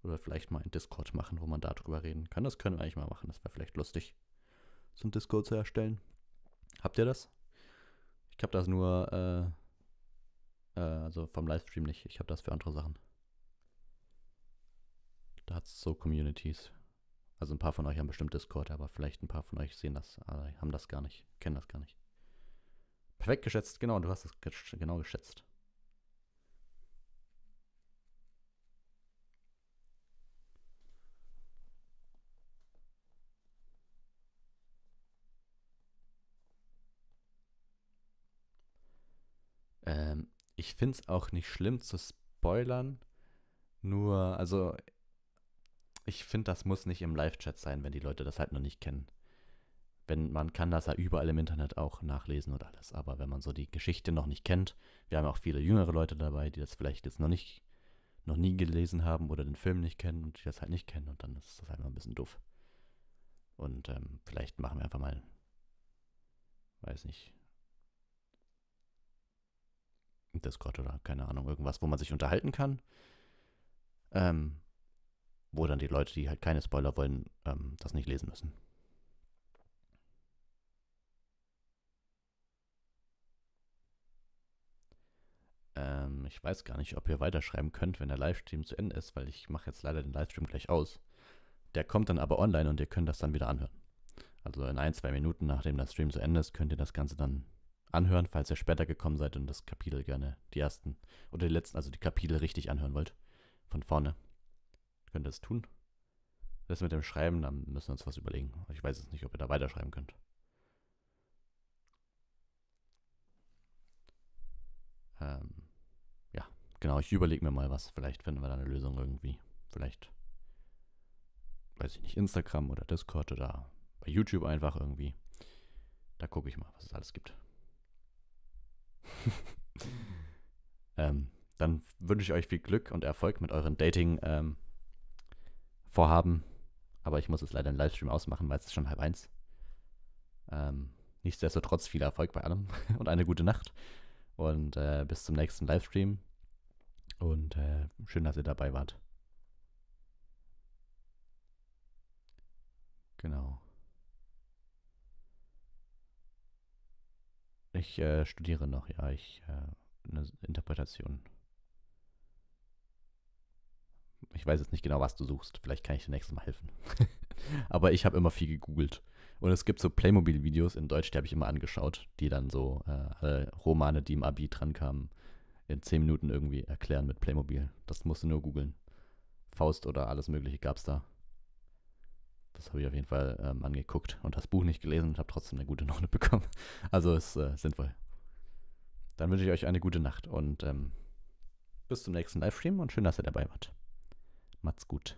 Oder vielleicht mal in Discord machen, wo man darüber reden kann. Das können wir eigentlich mal machen, das wäre vielleicht lustig so ein Discord zu erstellen. Habt ihr das? Ich habe das nur, äh, äh, also vom Livestream nicht. Ich habe das für andere Sachen. Da hat es so Communities. Also ein paar von euch haben bestimmt Discord, aber vielleicht ein paar von euch sehen das, haben das gar nicht, kennen das gar nicht. Perfekt geschätzt, genau, du hast es gesch genau geschätzt. ich finde es auch nicht schlimm zu spoilern. Nur, also, ich finde, das muss nicht im Live-Chat sein, wenn die Leute das halt noch nicht kennen. Wenn, man kann das ja überall im Internet auch nachlesen und alles, aber wenn man so die Geschichte noch nicht kennt, wir haben auch viele jüngere Leute dabei, die das vielleicht jetzt noch nicht, noch nie gelesen haben oder den Film nicht kennen und die das halt nicht kennen und dann ist das einfach halt ein bisschen doof. Und ähm, vielleicht machen wir einfach mal, weiß nicht, Discord oder keine Ahnung, irgendwas, wo man sich unterhalten kann. Ähm, wo dann die Leute, die halt keine Spoiler wollen, ähm, das nicht lesen müssen. Ähm, ich weiß gar nicht, ob ihr weiterschreiben könnt, wenn der Livestream zu Ende ist, weil ich mache jetzt leider den Livestream gleich aus. Der kommt dann aber online und ihr könnt das dann wieder anhören. Also in ein, zwei Minuten, nachdem der Stream zu Ende ist, könnt ihr das Ganze dann anhören, falls ihr später gekommen seid und das Kapitel gerne, die ersten oder die letzten, also die Kapitel richtig anhören wollt. Von vorne. Könnt ihr das tun? Das mit dem Schreiben, dann müssen wir uns was überlegen. Ich weiß jetzt nicht, ob ihr da weiterschreiben könnt. Ähm, ja, genau, ich überlege mir mal was. Vielleicht finden wir da eine Lösung irgendwie. Vielleicht, weiß ich nicht, Instagram oder Discord oder bei YouTube einfach irgendwie. Da gucke ich mal, was es alles gibt. ähm, dann wünsche ich euch viel Glück und Erfolg mit euren Dating-Vorhaben. Ähm, Aber ich muss jetzt leider den Livestream ausmachen, weil es ist schon halb eins. Ähm, nichtsdestotrotz viel Erfolg bei allem und eine gute Nacht. Und äh, bis zum nächsten Livestream. Und äh, schön, dass ihr dabei wart. Genau. Ich äh, studiere noch, ja, ich äh, eine Interpretation. Ich weiß jetzt nicht genau, was du suchst. Vielleicht kann ich dir nächstes Mal helfen. Aber ich habe immer viel gegoogelt. Und es gibt so Playmobil-Videos in Deutsch, die habe ich immer angeschaut, die dann so äh, Romane, die im Abi drankamen, in 10 Minuten irgendwie erklären mit Playmobil. Das musst du nur googeln. Faust oder alles Mögliche gab es da. Das habe ich auf jeden Fall ähm, angeguckt und das Buch nicht gelesen und habe trotzdem eine gute Note bekommen. Also ist äh, sinnvoll. Dann wünsche ich euch eine gute Nacht und ähm, bis zum nächsten Livestream und schön, dass ihr dabei wart. Macht's gut.